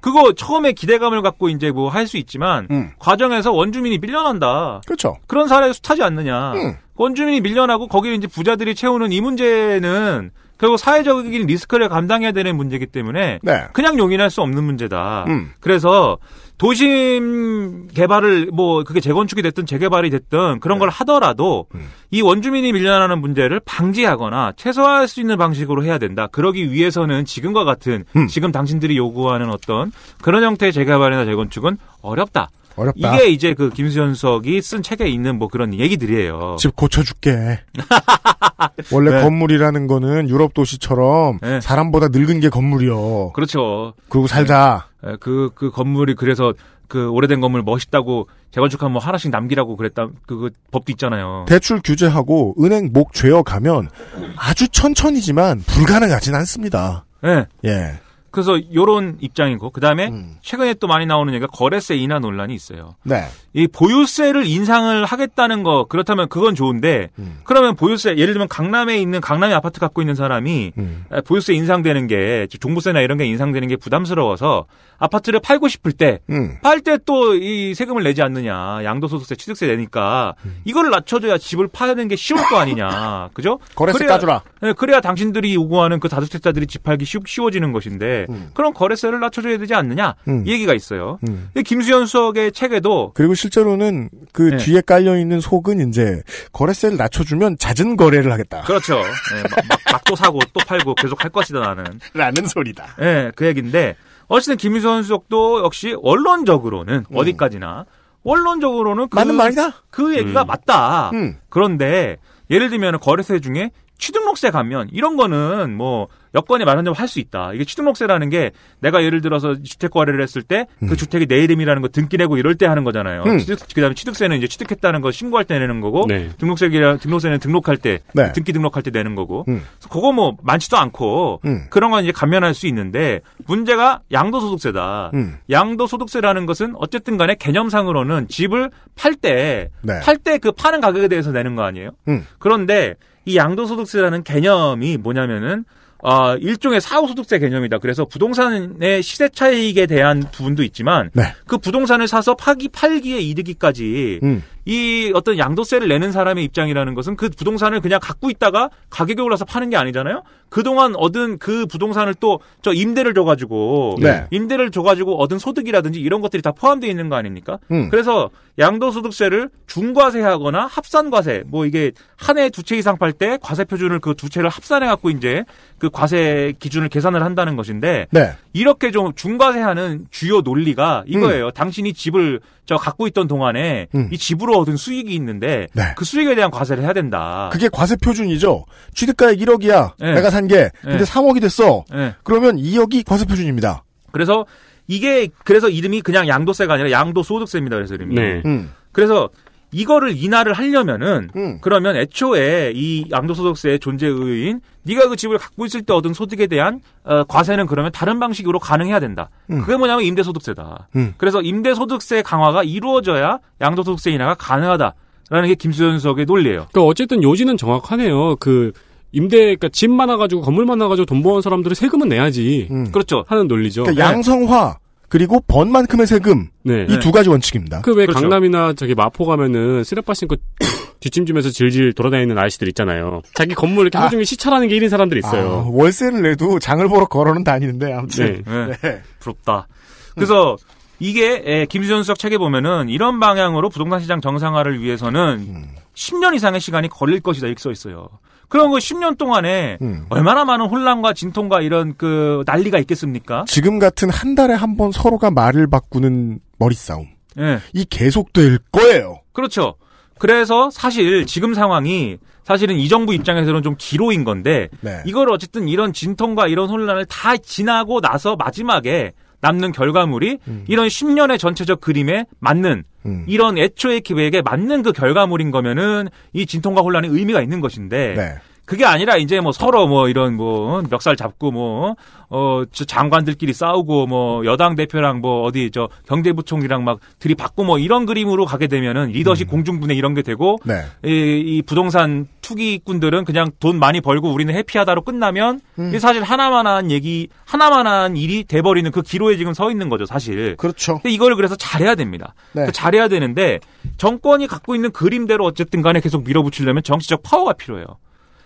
그거 처음에 기대감을 갖고 이제 뭐 할 수 있지만 음. 과정에서 원주민이 밀려난다. 그렇죠. 그런 사례를 숱하지 않느냐. 음. 원주민이 밀려나고 거기를 이제 부자들이 채우는 이 문제는 결국 사회적인 리스크를 감당해야 되는 문제이기 때문에 네. 그냥 용인할 수 없는 문제다. 음. 그래서 도심 개발을 뭐 그게 재건축이 됐든 재개발이 됐든 그런 네. 걸 하더라도 음. 이 원주민이 밀려나는 문제를 방지하거나 최소화할 수 있는 방식으로 해야 된다. 그러기 위해서는 지금과 같은 음. 지금 당신들이 요구하는 어떤 그런 형태의 재개발이나 재건축은 어렵다. 어렵다. 이게 이제 그 김수현석이 쓴 책에 있는 뭐 그런 얘기들이에요. 집 고쳐줄게. 원래 네. 건물이라는 거는 유럽 도시처럼 네. 사람보다 늙은 게 건물이요. 그렇죠. 그리고 네. 살자. 네. 그, 그 건물이 그래서 그 오래된 건물 멋있다고 재건축하면 뭐 하나씩 남기라고 그랬다. 그, 그 법도 있잖아요. 대출 규제하고 은행 목 죄어 가면 아주 천천히지만 불가능하진 않습니다. 네. 예. 예. 그래서 요런 입장이고 그다음에 음. 최근에 또 많이 나오는 얘기가 거래세 인하 논란이 있어요. 네. 이 보유세를 인상을 하겠다는 거 그렇다면 그건 좋은데 음. 그러면 보유세 예를 들면 강남에 있는 강남에 아파트 갖고 있는 사람이 음. 보유세 인상되는 게 종부세나 이런 게 인상되는 게 부담스러워서 아파트를 팔고 싶을 때 팔 때 또이 음. 세금을 내지 않느냐 양도소득세 취득세 내니까 음. 이걸 낮춰줘야 집을 파는 게 쉬울 거 아니냐 그죠? 거래세 그래야, 까주라. 네, 그래야 당신들이 요구하는 그 다주택자들이 집 팔기 쉬워지는 것인데 음. 그런 거래세를 낮춰줘야 되지 않느냐 음. 얘기가 있어요. 음. 김수현 수석의 책에도 그리고 실제로는 그 네. 뒤에 깔려 있는 속은 이제 거래세를 낮춰주면 잦은 거래를 하겠다. 그렇죠. 네, 막, 도 사고 또 팔고 계속 할 것이다 나는 라는 소리다. 네, 그 얘긴데 어쨌든 김수현 수석도 역시 원론적으로는 음. 어디까지나 원론적으로는 그, 맞는 말이다. 그 얘기가 음. 맞다. 음. 그런데 예를 들면 거래세 중에 취등록세 가면 이런 거는 뭐 여건이 마련되면 할 수 있다. 이게 취등록세라는 게 내가 예를 들어서 주택 거래를 했을 때그 음. 주택이 내 이름이라는 거 등기내고 이럴 때 하는 거잖아요. 음. 취득, 그다음에 취득세는 이제 취득했다는 거 신고할 때 내는 거고 네. 등록세 등록세는 등록할 때 네. 등기 등록할 때 내는 거고 음. 그거 뭐 많지도 않고 음. 그런 건 이제 감면할 수 있는데 문제가 양도소득세다. 음. 양도소득세라는 것은 어쨌든간에 개념상으로는 집을 팔 때 팔 때그 네. 그 파는 가격에 대해서 내는 거 아니에요? 음. 그런데 이 양도소득세라는 개념이 뭐냐면은 어, 일종의 사후소득세 개념이다. 그래서 부동산의 시세 차익에 대한 부분도 있지만 네. 그 부동산을 사서 파기 팔기에 이르기까지 음. 이 어떤 양도세를 내는 사람의 입장이라는 것은 그 부동산을 그냥 갖고 있다가 가격이 올라서 파는 게 아니잖아요. 그동안 얻은 그 부동산을 또 저 임대를 줘가지고 네. 임대를 줘가지고 얻은 소득이라든지 이런 것들이 다 포함되어 있는 거 아닙니까? 음. 그래서 양도소득세를 중과세하거나 합산과세 뭐 이게 한 해 두 채 이상 팔 때 과세 표준을 그 두 채를 합산해 갖고 이제 그 과세 기준을 계산을 한다는 것인데 네. 이렇게 좀 중과세하는 주요 논리가 음. 이거예요. 음. 당신이 집을 저 갖고 있던 동안에 음. 이 집으로 얻은 수익이 있는데 네. 그 수익에 대한 과세를 해야 된다. 그게 과세 표준이죠. 취득가액 1억이야. 네. 예. 내가 산 게. 예. 근데 네. 3억이 됐어. 예. 그러면 2억이 과세 표준입니다. 그래서 이게 그래서 이름이 그냥 양도세가 아니라 양도소득세입니다. 그래서 이름이. 네. 음. 그래서 이거를 인하를 하려면은 음. 그러면 애초에 이 양도소득세의 존재 의인 네가 그 집을 갖고 있을 때 얻은 소득에 대한 어, 과세는 그러면 다른 방식으로 가능해야 된다. 음. 그게 뭐냐면 임대소득세다. 음. 그래서 임대소득세 강화가 이루어져야 양도소득세 인하가 가능하다라는 게 김수현 수석의 논리예요. 그러니까 어쨌든 요지는 정확하네요. 그 임대 그러니까 집 많아가지고 건물 많아가지고 돈 버는 사람들은 세금은 내야지. 음. 그렇죠. 하는 논리죠. 그러니까 네. 양성화. 그리고 번만큼의 세금 네. 이 두 가지 원칙입니다. 그왜 그렇죠. 강남이나 저기 마포 가면은 쓰레빠 신고 뒷짐지면서 질질 돌아다니는 아저씨들 있잖아요. 자기 건물 이렇게 아. 하중에 시찰하는 게 1인 사람들 있어요. 아, 월세를 내도 장을 보러 걸어는 다니는데 아무튼 네. 네. 네. 부럽다. 그래서 음. 이게 예, 김수현 수석 책에 보면은 이런 방향으로 부동산 시장 정상화를 위해서는 음. 10년 이상의 시간이 걸릴 것이다 이렇게 써 있어요. 그런 거 10년 동안에 음. 얼마나 많은 혼란과 진통과 이런 그 난리가 있겠습니까? 지금 같은 한 달에 한 번 서로가 말을 바꾸는 머리 싸움. 예. 이 계속될 거예요. 그렇죠. 그래서 사실 지금 상황이 사실은 이 정부 입장에서는 좀 기로인 건데 네. 이걸 어쨌든 이런 진통과 이런 혼란을 다 지나고 나서 마지막에 남는 결과물이 음. 이런 10년의 전체적 그림에 맞는 음. 이런 애초의 기획에 맞는 그 결과물인 거면은 이 진통과 혼란이 의미가 있는 것인데 네. 그게 아니라 이제 뭐 서로 뭐 이런 뭐 어, 멱살 잡고 뭐어 장관들끼리 싸우고 뭐 여당 대표랑 뭐 어디 저 경제부총리랑 막 들이받고 뭐 이런 그림으로 가게 되면은 리더십 음. 공중분해 이런 게 되고 네. 이, 이 부동산 투기꾼들은 그냥 돈 많이 벌고 우리는 해피하다로 끝나면 음. 사실 하나만한 얘기 하나만한 일이 돼버리는 그 기로에 지금 서 있는 거죠 사실. 그렇죠. 근데 이걸 그래서 잘해야 됩니다. 네. 잘해야 되는데 정권이 갖고 있는 그림대로 어쨌든간에 계속 밀어붙이려면 정치적 파워가 필요해요.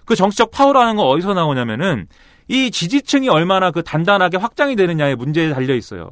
그 정치적 파워라는 건 어디서 나오냐면은 이 지지층이 얼마나 그 단단하게 확장이 되느냐의 문제에 달려 있어요.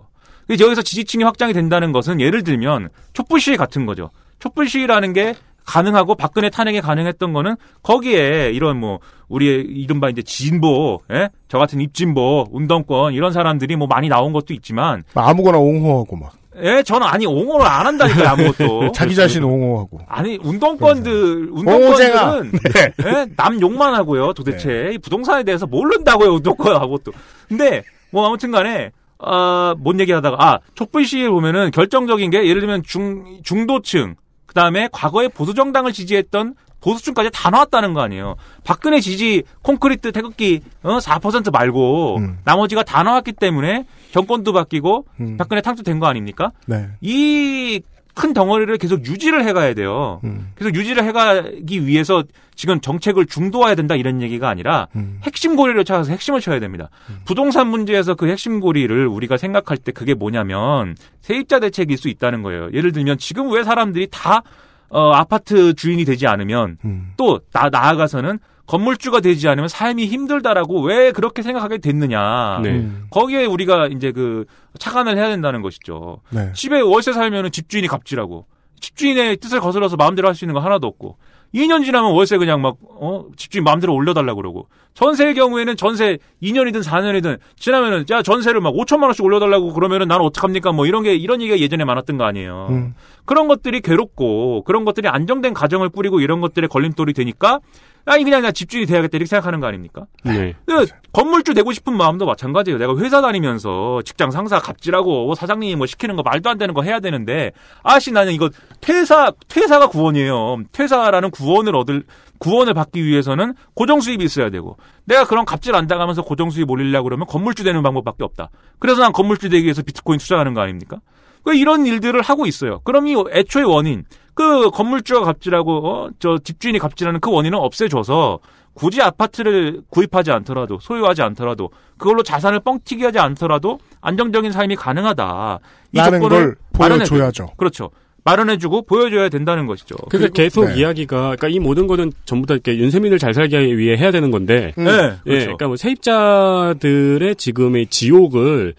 여기서 지지층이 확장이 된다는 것은 예를 들면 촛불 시위 같은 거죠. 촛불 시위라는 게 가능하고 박근혜 탄핵에 가능했던 거는 거기에 이런 뭐 우리의 이른바 이제 진보, 예? 저 같은 입진보, 운동권 이런 사람들이 뭐 많이 나온 것도 있지만 아무거나 옹호하고 막. 예, 저는 아니 옹호를 안 한다니까요 아무것도. 자기 자신 옹호하고. 아니 운동권들 운동권들은 네. 예, 남 욕만 하고요 도대체 네. 부동산에 대해서 모른다고요 운동권하고 또. 근데 뭐 아무튼간에 아뭔 얘기하다가 아 촛불 시위를 보면은 결정적인 게 예를 들면 중 중도층 그다음에 과거에 보수 정당을 지지했던 보수층까지 다 나왔다는 거 아니에요. 박근혜 지지 콘크리트 태극기 어, 4% 말고 음. 나머지가 다 나왔기 때문에 정권도 바뀌고 음. 박근혜 탕수된 거 아닙니까? 네. 이큰 덩어리를 계속 유지를 해가야 돼요. 음. 계속 유지를 해가기 위해서 지금 정책을 중도화해야 된다 이런 얘기가 아니라 음. 핵심 고리를 찾아서 핵심을 쳐야 됩니다. 음. 부동산 문제에서 그 핵심 고리를 우리가 생각할 때 그게 뭐냐면 세입자 대책일 수 있다는 거예요. 예를 들면 지금 왜 사람들이 다 어, 아파트 주인이 되지 않으면 음. 또 나, 나아가서는 건물주가 되지 않으면 삶이 힘들다라고 왜 그렇게 생각하게 됐느냐. 네. 음. 거기에 우리가 이제 그 착안을 해야 된다는 것이죠. 네. 집에 월세 살면은 집주인이 갑질하고 집주인의 뜻을 거슬러서 마음대로 할 수 있는 거 하나도 없고 2년 지나면 월세 그냥 막, 어, 집주인 마음대로 올려달라고 그러고, 전세의 경우에는 전세 2년이든 4년이든, 지나면은, 야, 전세를 막 5천만원씩 올려달라고 그러면은 난 어떡합니까? 뭐 이런 게, 이런 얘기가 예전에 많았던 거 아니에요. 음. 그런 것들이 괴롭고, 그런 것들이 안정된 가정을 꾸리고 이런 것들의 걸림돌이 되니까, 아니 그냥 나 집주인이 돼야겠다 이렇게 생각하는 거 아닙니까? 네. 그 건물주 되고 싶은 마음도 마찬가지예요. 내가 회사 다니면서 직장 상사 갑질하고 사장님이 뭐 시키는 거 말도 안 되는 거 해야 되는데 아씨 나는 이거 퇴사 퇴사가 구원이에요. 퇴사라는 구원을 얻을 구원을 받기 위해서는 고정 수입이 있어야 되고 내가 그런 갑질 안 당하면서 고정 수입 올리려고 그러면 건물주 되는 방법밖에 없다. 그래서 난 건물주 되기 위해서 비트코인 투자하는 거 아닙니까? 그러니까 이런 일들을 하고 있어요. 그럼 이 애초의 원인 그 건물주가 갑질하고 어? 저 집주인이 갑질하는 그 원인은 없애줘서 굳이 아파트를 구입하지 않더라도 소유하지 않더라도 그걸로 자산을 뻥튀기 하지 않더라도 안정적인 삶이 가능하다. 이 조건을 보여줘야죠. 그렇죠. 마련해주고 보여줘야 된다는 것이죠. 그래서 계속 네. 이야기가 그러니까 이 모든 것은 전부 다 이렇게 윤세민을 잘 살기 위해 해야 되는 건데, 음. 네, 예, 그렇죠. 예, 그러니까 뭐 세입자들의 지금의 지옥을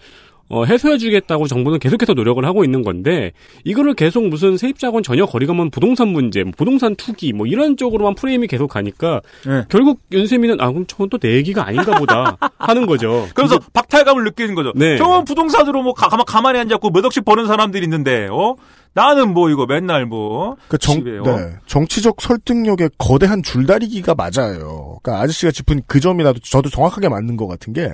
어, 해소해주겠다고 정부는 계속해서 노력을 하고 있는 건데 이거를 계속 무슨 세입자건 전혀 거리가 먼 부동산 문제, 뭐 부동산 투기 뭐 이런 쪽으로만 프레임이 계속 가니까 네. 결국 윤세민은 아 그럼 저건 또 내 얘기가 아닌가 보다 하는 거죠. 그래서 근데, 박탈감을 느끼는 거죠. 네. 저건 부동산으로 뭐 가, 가만히 앉았고 몇 억씩 버는 사람들이 있는데 어 나는 뭐 이거 맨날 뭐. 그러니까 정, 집에, 어. 네. 정치적 설득력의 거대한 줄다리기가 맞아요. 그러니까 아저씨가 짚은 그 점이 라도 저도 정확하게 맞는 것 같은 게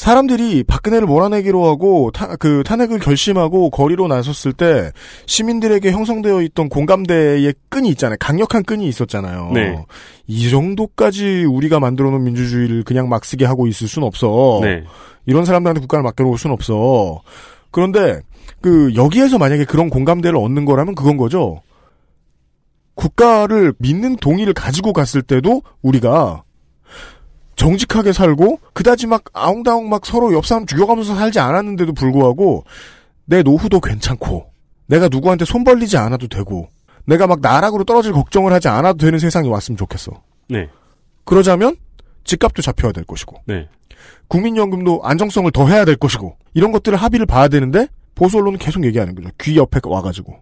사람들이 박근혜를 몰아내기로 하고 타, 그 탄핵을 결심하고 거리로 나섰을 때 시민들에게 형성되어 있던 공감대의 끈이 있잖아요. 강력한 끈이 있었잖아요. 네. 이 정도까지 우리가 만들어 놓은 민주주의를 그냥 막 쓰게 하고 있을 순 없어. 네. 이런 사람들한테 국가를 맡겨놓을 순 없어. 그런데 그 여기에서 만약에 그런 공감대를 얻는 거라면 그건 거죠. 국가를 믿는 동의를 가지고 갔을 때도 우리가 정직하게 살고 그다지 막 아웅다웅 막 서로 옆 사람 죽여가면서 살지 않았는데도 불구하고 내 노후도 괜찮고 내가 누구한테 손 벌리지 않아도 되고 내가 막 나락으로 떨어질 걱정을 하지 않아도 되는 세상이 왔으면 좋겠어. 네. 그러자면 집값도 잡혀야 될 것이고 네. 국민연금도 안정성을 더 해야 될 것이고 이런 것들을 합의를 봐야 되는데 보수 언론은 계속 얘기하는 거죠. 귀 옆에 와가지고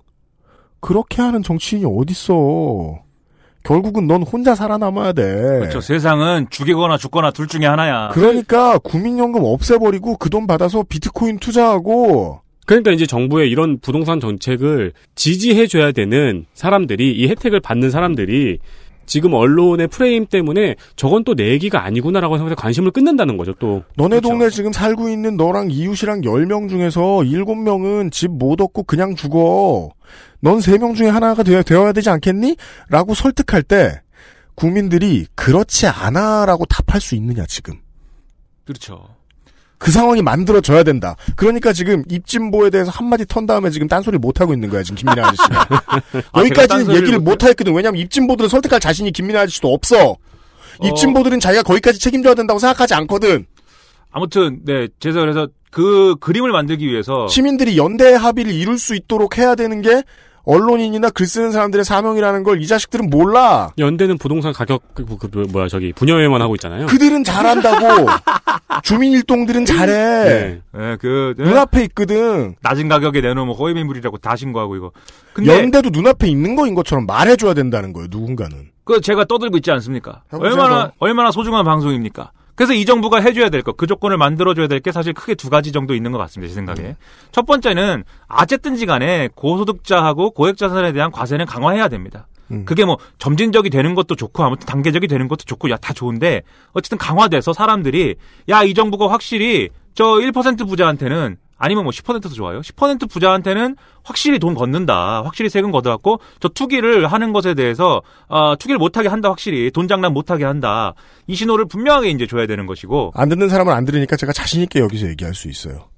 그렇게 하는 정치인이 어딨어. 결국은 넌 혼자 살아남아야 돼. 그렇죠. 세상은 죽이거나 죽거나 둘 중에 하나야. 그러니까 국민연금 없애버리고 그 돈 받아서 비트코인 투자하고 그러니까 이제 정부의 이런 부동산 정책을 지지해줘야 되는 사람들이 이 혜택을 받는 사람들이 지금 언론의 프레임 때문에 저건 또 내 얘기가 아니구나라고 생각해서 관심을 끊는다는 거죠, 또. 너네 그렇죠? 동네 지금 살고 있는 너랑 이웃이랑 10명 중에서 7명은 집 못 얻고 그냥 죽어. 넌 3명 중에 하나가 되어, 되어야 되지 않겠니? 라고 설득할 때 국민들이 그렇지 않아라고 답할 수 있느냐, 지금. 그렇죠. 그 상황이 만들어져야 된다. 그러니까 지금 입진보에 대해서 한마디 턴 다음에 지금 딴소리 못하고 있는 거야, 지금 김민아 아저씨가. 아, 여기까지는 얘기를 못... 하겠거든 왜냐면 하입진보들은 설득할 자신이 김민아 아저씨도 없어. 어. 입진보들은 자기가 거기까지 책임져야 된다고 생각하지 않거든. 아무튼, 네, 제가 그래서 그 그림을 만들기 위해서 시민들이 연대 합의를 이룰 수 있도록 해야 되는 게 언론인이나 글 쓰는 사람들의 사명이라는 걸 이 자식들은 몰라. 연대는 부동산 가격 그, 그, 그 뭐야 저기 분야회만 하고 있잖아요. 그들은 잘한다고. 주민 일동들은 잘해. 네. 네, 그 네. 눈앞에 있거든. 낮은 가격에 내놓으면 허위 매물이라고 다 신고하고 이거. 근데 연대도 눈앞에 있는 거인 것처럼 말해줘야 된다는 거예요. 누군가는. 그 제가 떠들고 있지 않습니까? 얼마나 얼마나 소중한 방송입니까? 그래서 이 정부가 해줘야 될 것, 그 조건을 만들어줘야 될 게 사실 크게 두 가지 정도 있는 것 같습니다. 제 생각에. 음. 첫 번째는 어쨌든지 간에 고소득자하고 고액자산에 대한 과세는 강화해야 됩니다. 음. 그게 뭐 점진적이 되는 것도 좋고 아무튼 단계적이 되는 것도 좋고 야 다 좋은데 어쨌든 강화돼서 사람들이 야 이 정부가 확실히 저 1% 부자한테는 아니면 뭐 10%도 좋아요. 10% 부자한테는 확실히 돈 걷는다. 확실히 세금 걷어갖고 저 투기를 하는 것에 대해서 어, 투기를 못하게 한다. 확실히 돈 장난 못하게 한다. 이 신호를 분명하게 이제 줘야 되는 것이고 안 듣는 사람은 안 들으니까 제가 자신 있게 여기서 얘기할 수 있어요.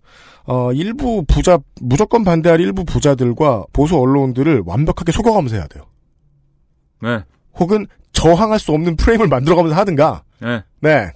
어, 일부 부자 무조건 반대할 일부 부자들과 보수 언론들을 완벽하게 속여가면서 해야 돼요. 네. 혹은 저항할 수 없는 프레임을 만들어가면서 하든가. 네. 네.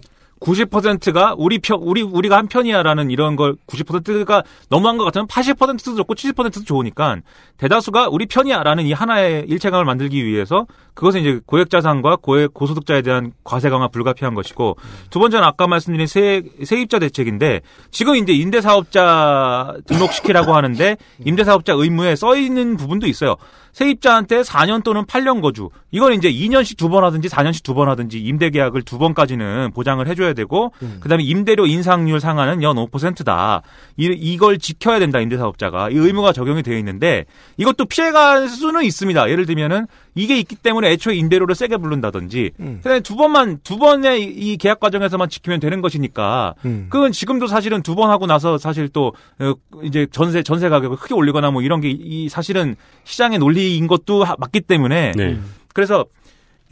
90%가 우리 편, 우리, 우리가 한 편이야라는 이런 걸 90%가 너무한 것 같으면 80%도 좋고 70%도 좋으니까 대다수가 우리 편이야라는 이 하나의 일체감을 만들기 위해서 그것은 이제 고액자산과 고액, 고소득자에 대한 과세 강화 불가피한 것이고 두 번째는 아까 말씀드린 세, 세입자 대책인데 지금 이제 임대사업자 등록시키라고 하는데 임대사업자 의무에 써 있는 부분도 있어요. 세입자한테 4년 또는 8년 거주 이건 이제 2년씩 두 번 하든지 4년씩 두 번 하든지 임대 계약을 두 번까지는 보장을 해줘야 되고 음. 그다음에 임대료 인상률 상한은 연 5%다 이, 이걸 지켜야 된다 임대사업자가 이 의무가 적용이 되어 있는데 이것도 피해갈 수는 있습니다 예를 들면은 이게 있기 때문에 애초에 임대료를 세게 부른다든지 음. 그다음에 두 번만 두 번의 이 계약 과정에서만 지키면 되는 것이니까 음. 그건 지금도 사실은 두 번 하고 나서 사실 또 어, 이제 전세 전세 가격을 크게 올리거나 뭐 이런 게 이 사실은 시장의 논리인 것도 맞기 때문에 네. 그래서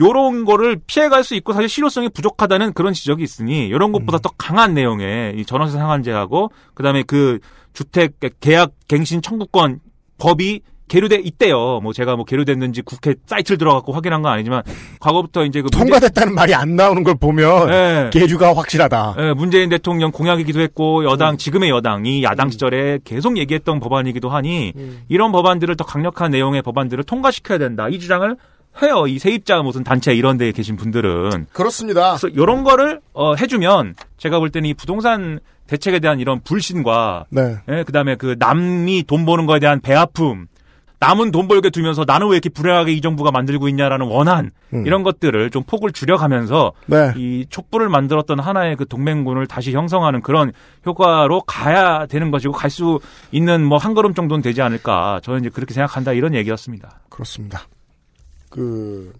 요런 거를 피해갈 수 있고 사실 실효성이 부족하다는 그런 지적이 있으니 이런 음. 것보다 음. 더 강한 내용의 이전원세 상한제하고 그다음에 그 주택 계약 갱신 청구권 법이 계류돼 있대요. 뭐 제가 뭐 계류됐는지 국회 사이트를 들어가고 확인한 건 아니지만 과거부터 이제 그 문제... 통과됐다는 말이 안 나오는 걸 보면 네. 계류가 확실하다. 네, 문재인 대통령 공약이기도 했고 여당 음. 지금의 여당이 야당 음. 시절에 계속 얘기했던 법안이기도 하니 음. 이런 법안들을 더 강력한 내용의 법안들을 통과시켜야 된다. 이 주장을 해요. 이 세입자 무슨 단체 이런 데에 계신 분들은. 그렇습니다. 그래서 이런 거를 어, 해주면 제가 볼 때는 이 부동산 대책에 대한 이런 불신과 네. 예, 그다음에 그 남이 돈 버는 거에 대한 배아픔 남은 돈 벌게 두면서 나는 왜 이렇게 불행하게 이 정부가 만들고 있냐라는 원한 음. 이런 것들을 좀 폭을 줄여가면서 네. 이 촛불을 만들었던 하나의 그 동맹군을 다시 형성하는 그런 효과로 가야 되는 것이고 갈 수 있는 뭐 한 걸음 정도는 되지 않을까 저는 이제 그렇게 생각한다 이런 얘기였습니다. 그렇습니다. 그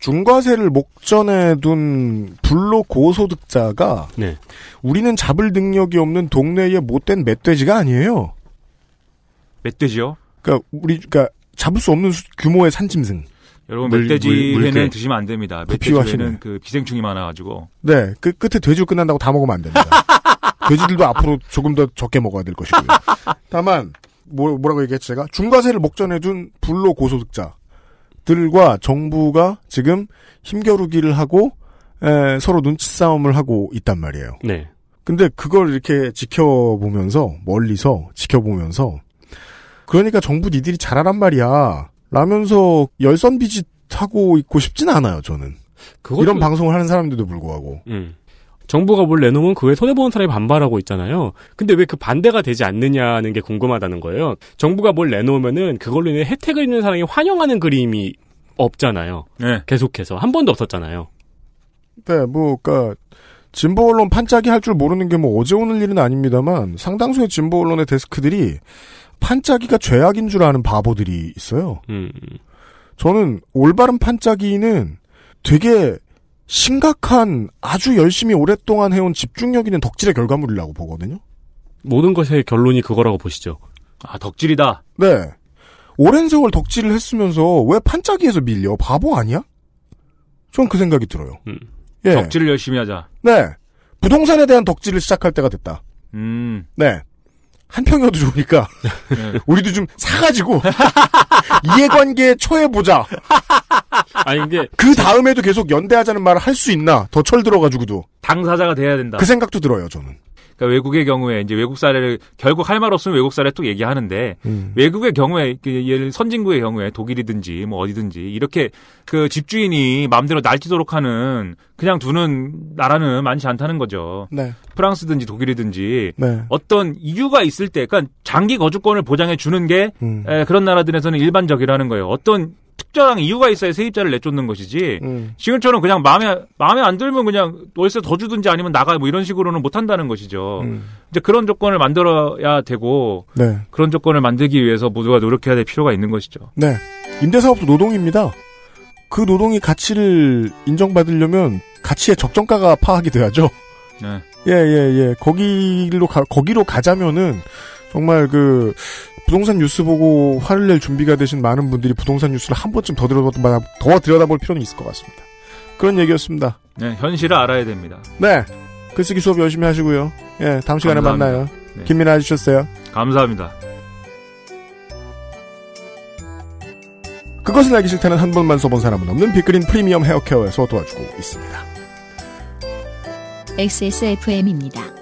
중과세를 목전에 둔 불로 고소득자가 네. 우리는 잡을 능력이 없는 동네의 못된 멧돼지가 아니에요. 멧돼지요? 그러니까 우리 그러니까 잡을 수 없는 규모의 산짐승. 여러분 멧돼지회는 드시면 안 됩니다. 그 멧돼지회는 그 기생충이 많아가지고. 네, 그 끝에 돼지로 끝난다고 다 먹으면 안 됩니다. 돼지들도 앞으로 조금 더 적게 먹어야 될 것이고요. 다만 뭐, 뭐라고 얘기했지 제가 중과세를 목전에 둔 불로 고소득자들과 정부가 지금 힘겨루기를 하고 에, 서로 눈치 싸움을 하고 있단 말이에요. 네. 근데 그걸 이렇게 지켜보면서 멀리서 지켜보면서 그러니까 정부 니들이 잘하란 말이야. 라면서 열선 비짓 하고 있고 싶진 않아요, 저는. 이런 방송을 하는 사람들도 불구하고. 음. 정부가 뭘 내놓으면 그에 손해보는 사람이 반발하고 있잖아요. 근데 왜 그 반대가 되지 않느냐는 게 궁금하다는 거예요. 정부가 뭘 내놓으면은 그걸로 인해 혜택을 입는 사람이 환영하는 그림이 없잖아요. 네. 계속해서. 한 번도 없었잖아요. 네, 뭐, 그니까, 진보 언론 판짜기 할 줄 모르는 게 뭐 어제 오늘 일은 아닙니다만 상당수의 진보 언론의 데스크들이 판짜기가 죄악인 줄 아는 바보들이 있어요. 음. 저는 올바른 판짜기는 되게 심각한 아주 열심히 오랫동안 해온 집중력 있는 덕질의 결과물이라고 보거든요. 모든 것의 결론이 그거라고 보시죠. 아, 덕질이다. 네. 오랜 세월 덕질을 했으면서 왜 판짜기에서 밀려? 바보 아니야? 전그 생각이 들어요. 음. 예. 덕질을 열심히 하자. 네. 부동산에 대한 덕질을 시작할 때가 됐다. 음. 네. 한 평이어도 좋으니까 네. 우리도 좀 사가지고 이해관계 에처해보자 아니 이게 그 다음에도 계속 연대하자는 말을 할 수 있나 더 철들어가지고도 당사자가 돼야 된다. 그 생각도 들어요 저는. 그러니까 외국의 경우에 이제 외국 사례를 결국 할 말 없으면 외국 사례 또 얘기하는데 음. 외국의 경우에 그 예를 선진국의 경우에 독일이든지 뭐 어디든지 이렇게 그 집주인이 마음대로 날뛰도록 하는 그냥 두는 나라는 많지 않다는 거죠. 네. 프랑스든지 독일이든지 네. 어떤 이유가 있을 때, 그러니까 장기 거주권을 보장해 주는 게 음. 에, 그런 나라들에서는 일반적이라는 거예요. 어떤 특정한 이유가 있어야 세입자를 내쫓는 것이지 음. 지금처럼 그냥 마음에 마음에 안 들면 그냥 월세 더 주든지 아니면 나가 뭐 이런 식으로는 못 한다는 것이죠. 음. 이제 그런 조건을 만들어야 되고 네. 그런 조건을 만들기 위해서 모두가 노력해야 될 필요가 있는 것이죠. 네, 임대사업도 노동입니다. 그 노동이 가치를 인정받으려면 가치의 적정가가 파악이 돼야죠. 네. 예, 예, 예. 거기로 가, 거기로 가자면은 정말 그 부동산 뉴스 보고 화를 낼 준비가 되신 많은 분들이 부동산 뉴스를 한 번쯤 더 들여다볼, 더 들여다볼 필요는 있을 것 같습니다. 그런 얘기였습니다. 네, 현실을 알아야 됩니다. 네. 글쓰기 수업 열심히 하시고요. 예, 다음 시간에 감사합니다. 만나요. 네. 김민아 해주셨어요. 감사합니다. 그것은 알기 싫다는 한 번만 써본 사람은 없는 빅그린 프리미엄 헤어케어에서 도와주고 있습니다. XSFM입니다.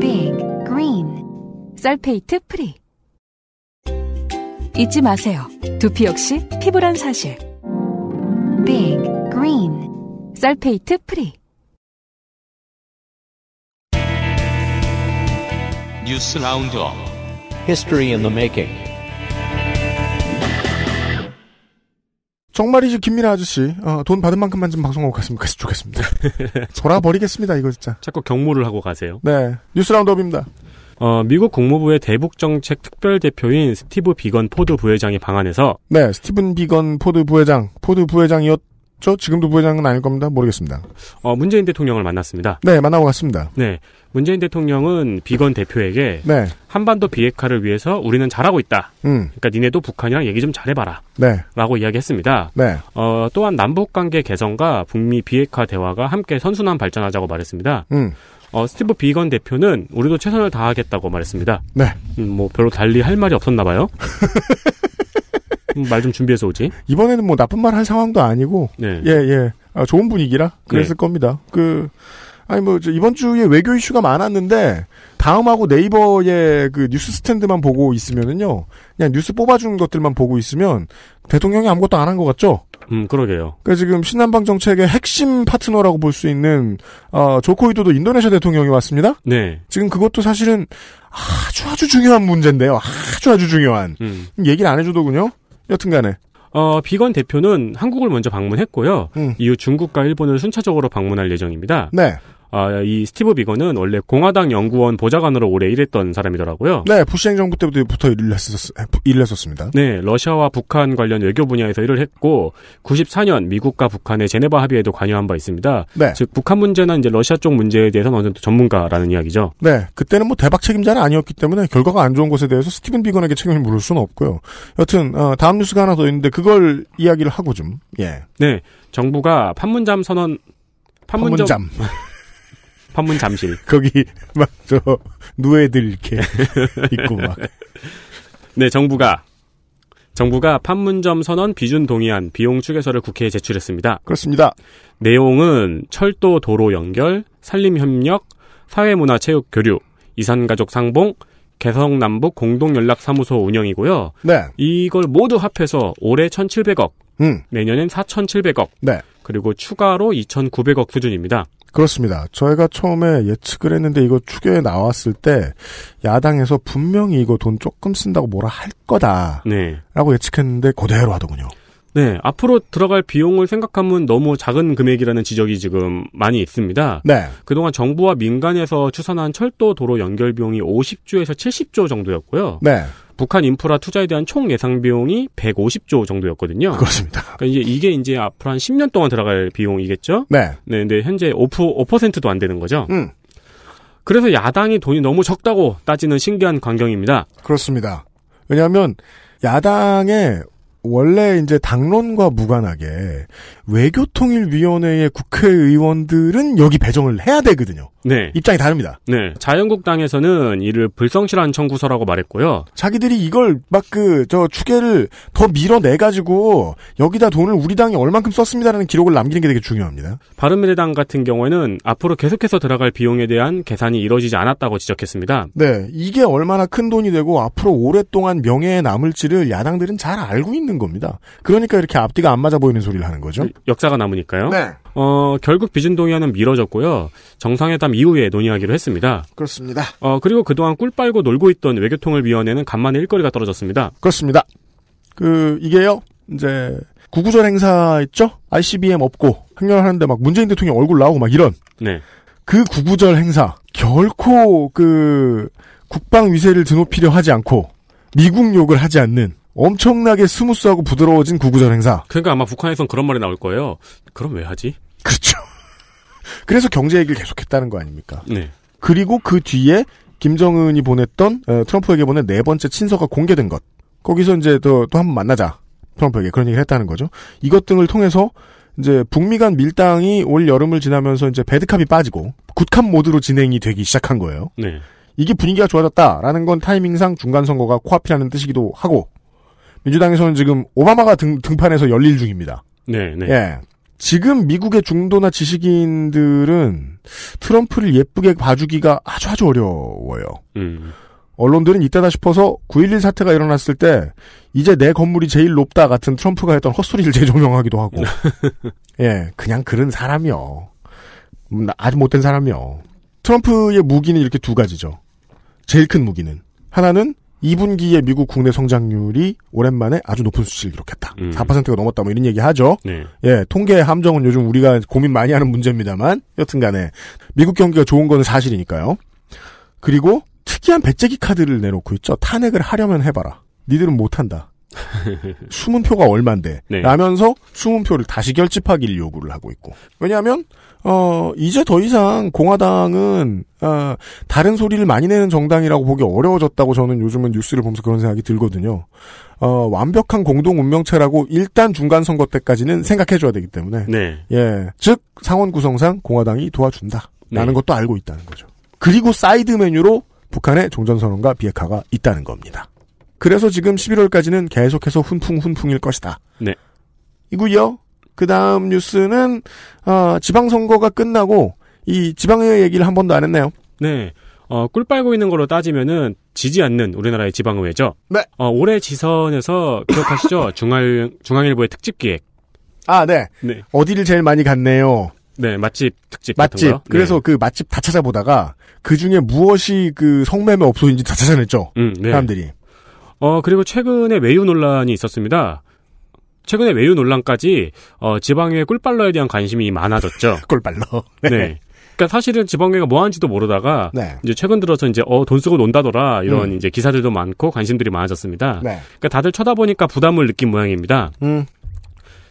Big Green 설페이트 프리 잊지 마세요. 두피 역시 피부란 사실. Big Green 설페이트 프리 뉴스 라운드업 History in the making 정말이지 김민아 아저씨 어, 돈 받은 만큼만 좀 방송하고 갔으면 가서 좋겠습니다. 졸아버리겠습니다 이거 진짜. 자꾸 경무를 하고 가세요. 네 뉴스 라운드업입니다. 어, 미국 국무부의 대북정책 특별대표인 스티브 비건 포드 부회장이 방한해서 네 스티븐 비건 포드 부회장 포드 부회장이었 저 지금도 부회장은 아닐 겁니다. 모르겠습니다. 어, 문재인 대통령을 만났습니다. 네, 만나고 갔습니다. 네. 문재인 대통령은 비건 대표에게 네. 한반도 비핵화를 위해서 우리는 잘하고 있다. 음. 그러니까 니네도 북한이랑 얘기 좀 잘해봐라. 네. 라고 이야기했습니다. 네. 어, 또한 남북 관계 개선과 북미 비핵화 대화가 함께 선순환 발전하자고 말했습니다. 음. 어, 스티브 비건 대표는 우리도 최선을 다하겠다고 말했습니다. 네. 음, 뭐 별로 달리 할 말이 없었나 봐요. 말좀 준비해서 오지. 이번에는 뭐 나쁜 말 할 상황도 아니고 네. 예 예. 아, 좋은 분위기라 그랬을 네. 겁니다. 그 아니 뭐 이번 주에 외교 이슈가 많았는데 다음하고 네이버의 그 뉴스 스탠드만 보고 있으면은요 그냥 뉴스 뽑아준 것들만 보고 있으면 대통령이 아무것도 안 한 것 같죠? 음 그러게요. 그러니까 지금 신남방 정책의 핵심 파트너라고 볼 수 있는 어, 조코이도도 인도네시아 대통령이 왔습니다. 네. 지금 그것도 사실은 아주 아주 중요한 문제인데요. 아주 아주 중요한 음. 얘기를 안 해주더군요. 여튼간에 어, 비건 대표는 한국을 먼저 방문했고요. 음. 이후 중국과 일본을 순차적으로 방문할 예정입니다. 네. 아, 이 스티브 비건은 원래 공화당 연구원 보좌관으로 오래 일했던 사람이더라고요. 네, 부시 행정부 때부터 일을, 했었, 일을 했었습니다. 네, 러시아와 북한 관련 외교 분야에서 일을 했고 94년 미국과 북한의 제네바 합의에도 관여한 바 있습니다. 네. 즉 북한 문제는 이제 러시아 쪽 문제에 대해서는 어느 정도 전문가라는 이야기죠. 네, 그때는 뭐 대박 책임자는 아니었기 때문에 결과가 안 좋은 것에 대해서 스티븐 비건에게 책임을 물을 수는 없고요. 여튼 어, 다음 뉴스가 하나 더 있는데 그걸 이야기를 하고 좀 예. 네, 정부가 판문점 선언 판문점, 판문점. 판문 잠실. 거기 막 저 누에들 이렇게 있고 막. 네, 정부가 정부가 판문점 선언 비준 동의안 비용 추계서를 국회에 제출했습니다. 그렇습니다. 내용은 철도 도로 연결, 산림 협력, 사회문화체육 교류, 이산가족 상봉, 개성남북 공동연락사무소 운영이고요. 네. 이걸 모두 합해서 올해 1,700억, 음. 내년엔 4,700억, 네. 그리고 추가로 2,900억 수준입니다. 그렇습니다. 저희가 처음에 예측을 했는데 이거 추계에 나왔을 때 야당에서 분명히 이거 돈 조금 쓴다고 뭐라 할 거다라고 네. 예측했는데 그대로 하더군요. 네, 앞으로 들어갈 비용을 생각하면 너무 작은 금액이라는 지적이 지금 많이 있습니다. 네. 그동안 정부와 민간에서 추산한 철도 도로 연결 비용이 50조에서 70조 정도였고요. 네. 북한 인프라 투자에 대한 총 예상 비용이 150조 정도였거든요. 그렇습니다. 그러니까 이제 이게 이제 앞으로 한 10년 동안 들어갈 비용이겠죠? 네. 네, 근데 현재 5%, 5%도 안 되는 거죠? 음. 그래서 야당이 돈이 너무 적다고 따지는 신기한 광경입니다. 그렇습니다. 왜냐하면 야당의 원래 이제 당론과 무관하게 외교통일위원회의 국회의원들은 여기 배정을 해야 되거든요. 네. 입장이 다릅니다. 네. 자유한국당에서는 이를 불성실한 청구서라고 말했고요. 자기들이 이걸 막 그 저 추계를 더 밀어내 가지고 여기다 돈을 우리 당이 얼만큼 썼습니다라는 기록을 남기는 게 되게 중요합니다. 바른미래당 같은 경우에는 앞으로 계속해서 들어갈 비용에 대한 계산이 이루어지지 않았다고 지적했습니다. 네. 이게 얼마나 큰 돈이 되고 앞으로 오랫동안 명예에 남을지를 야당들은 잘 알고 있는 겁니다. 그러니까 이렇게 앞뒤가 안 맞아 보이는 소리를 하는 거죠. 역사가 남으니까요. 네. 어, 결국 비준 동의안은 미뤄졌고요. 정상회담 이후에 논의하기로 했습니다. 그렇습니다. 어, 그리고 그동안 꿀 빨고 놀고 있던 외교통일위원회는 간만에 일거리가 떨어졌습니다. 그렇습니다. 그, 이게요, 이제, 구구절 행사 있죠? ICBM 없고, 행렬하는데 막 문재인 대통령 얼굴 나오고 막 이런. 네. 그 구구절 행사, 결코 그, 국방 위세를 드높이려 하지 않고, 미국 욕을 하지 않는, 엄청나게 스무스하고 부드러워진 구구절 행사. 그러니까 아마 북한에선 그런 말이 나올 거예요. 그럼 왜 하지? 그렇죠. 그래서 경제 얘기를 계속했다는 거 아닙니까? 네. 그리고 그 뒤에 김정은이 보냈던 어, 트럼프에게 보낸 네 번째 친서가 공개된 것. 거기서 이제 또또 한 번 만나자. 트럼프에게 그런 얘기를 했다는 거죠. 이것 등을 통해서 이제 북미 간 밀당이 올 여름을 지나면서 이제 배드캅이 빠지고 굿캅 모드로 진행이 되기 시작한 거예요. 네. 이게 분위기가 좋아졌다라는 건 타이밍상 중간 선거가 코앞이라는 뜻이기도 하고 민주당에서는 지금 오바마가 등, 등판해서 열릴 중입니다. 네, 네. 예. 지금 미국의 중도나 지식인들은 트럼프를 예쁘게 봐주기가 아주 아주 어려워요. 음. 언론들은 이때다 싶어서 9.11 사태가 일어났을 때 이제 내 건물이 제일 높다 같은 트럼프가 했던 헛소리를 재조명하기도 하고 예 그냥 그런 사람이요 음, 아주 못된 사람이요 트럼프의 무기는 이렇게 두 가지죠 제일 큰 무기는 하나는 2분기에 미국 국내 성장률이 오랜만에 아주 높은 수치를 기록했다. 음. 4%가 넘었다 뭐 이런 얘기 하죠. 네. 예, 통계의 함정은 요즘 우리가 고민 많이 하는 문제입니다만 여튼 간에 미국 경기가 좋은 거는 사실이니까요. 그리고 특이한 배째기 카드를 내놓고 있죠. 탄핵을 하려면 해봐라. 니들은 못한다. 숨은 표가 얼만데 네. 라면서 숨은 표를 다시 결집하길 요구를 하고 있고 왜냐하면 어 이제 더 이상 공화당은 어, 다른 소리를 많이 내는 정당이라고 보기 어려워졌다고 저는 요즘은 뉴스를 보면서 그런 생각이 들거든요. 어 완벽한 공동 운명체라고 일단 중간 선거 때까지는 생각해줘야 되기 때문에 네. 예즉 상원 구성상 공화당이 도와준다라는 네. 것도 알고 있다는 거죠. 그리고 사이드 메뉴로 북한의 종전선언과 비핵화가 있다는 겁니다. 그래서 지금 11월까지는 계속해서 훈풍훈풍일 것이다. 네. 이구요. 그 다음 뉴스는 어, 지방선거가 끝나고 이 지방의회 얘기를 한 번도 안 했네요. 네. 어, 꿀 빨고 있는 걸로 따지면은 지지 않는 우리나라의 지방의회죠. 네. 어, 올해 지선에서 기억하시죠? 중앙 중앙일보의 특집 기획. 아, 네. 네. 어디를 제일 많이 갔네요. 네, 맛집 특집 맛집. 같은 거. 그래서 네. 그 맛집 다 찾아보다가 그 중에 무엇이 그 성매매 업소인지 다 찾아냈죠. 음, 네. 사람들이. 어, 그리고 최근에 외유 논란이 있었습니다. 최근에 외유 논란까지 어, 지방의 꿀빨러에 대한 관심이 많아졌죠. 꿀빨러. 네. 네. 그니까 사실은 지방회가 뭐 하는지도 모르다가 네. 이제 최근 들어서 이제 어돈 쓰고 논다더라 이런 음. 이제 기사들도 많고 관심들이 많아졌습니다. 네. 그니까 다들 쳐다보니까 부담을 느낀 모양입니다. 음.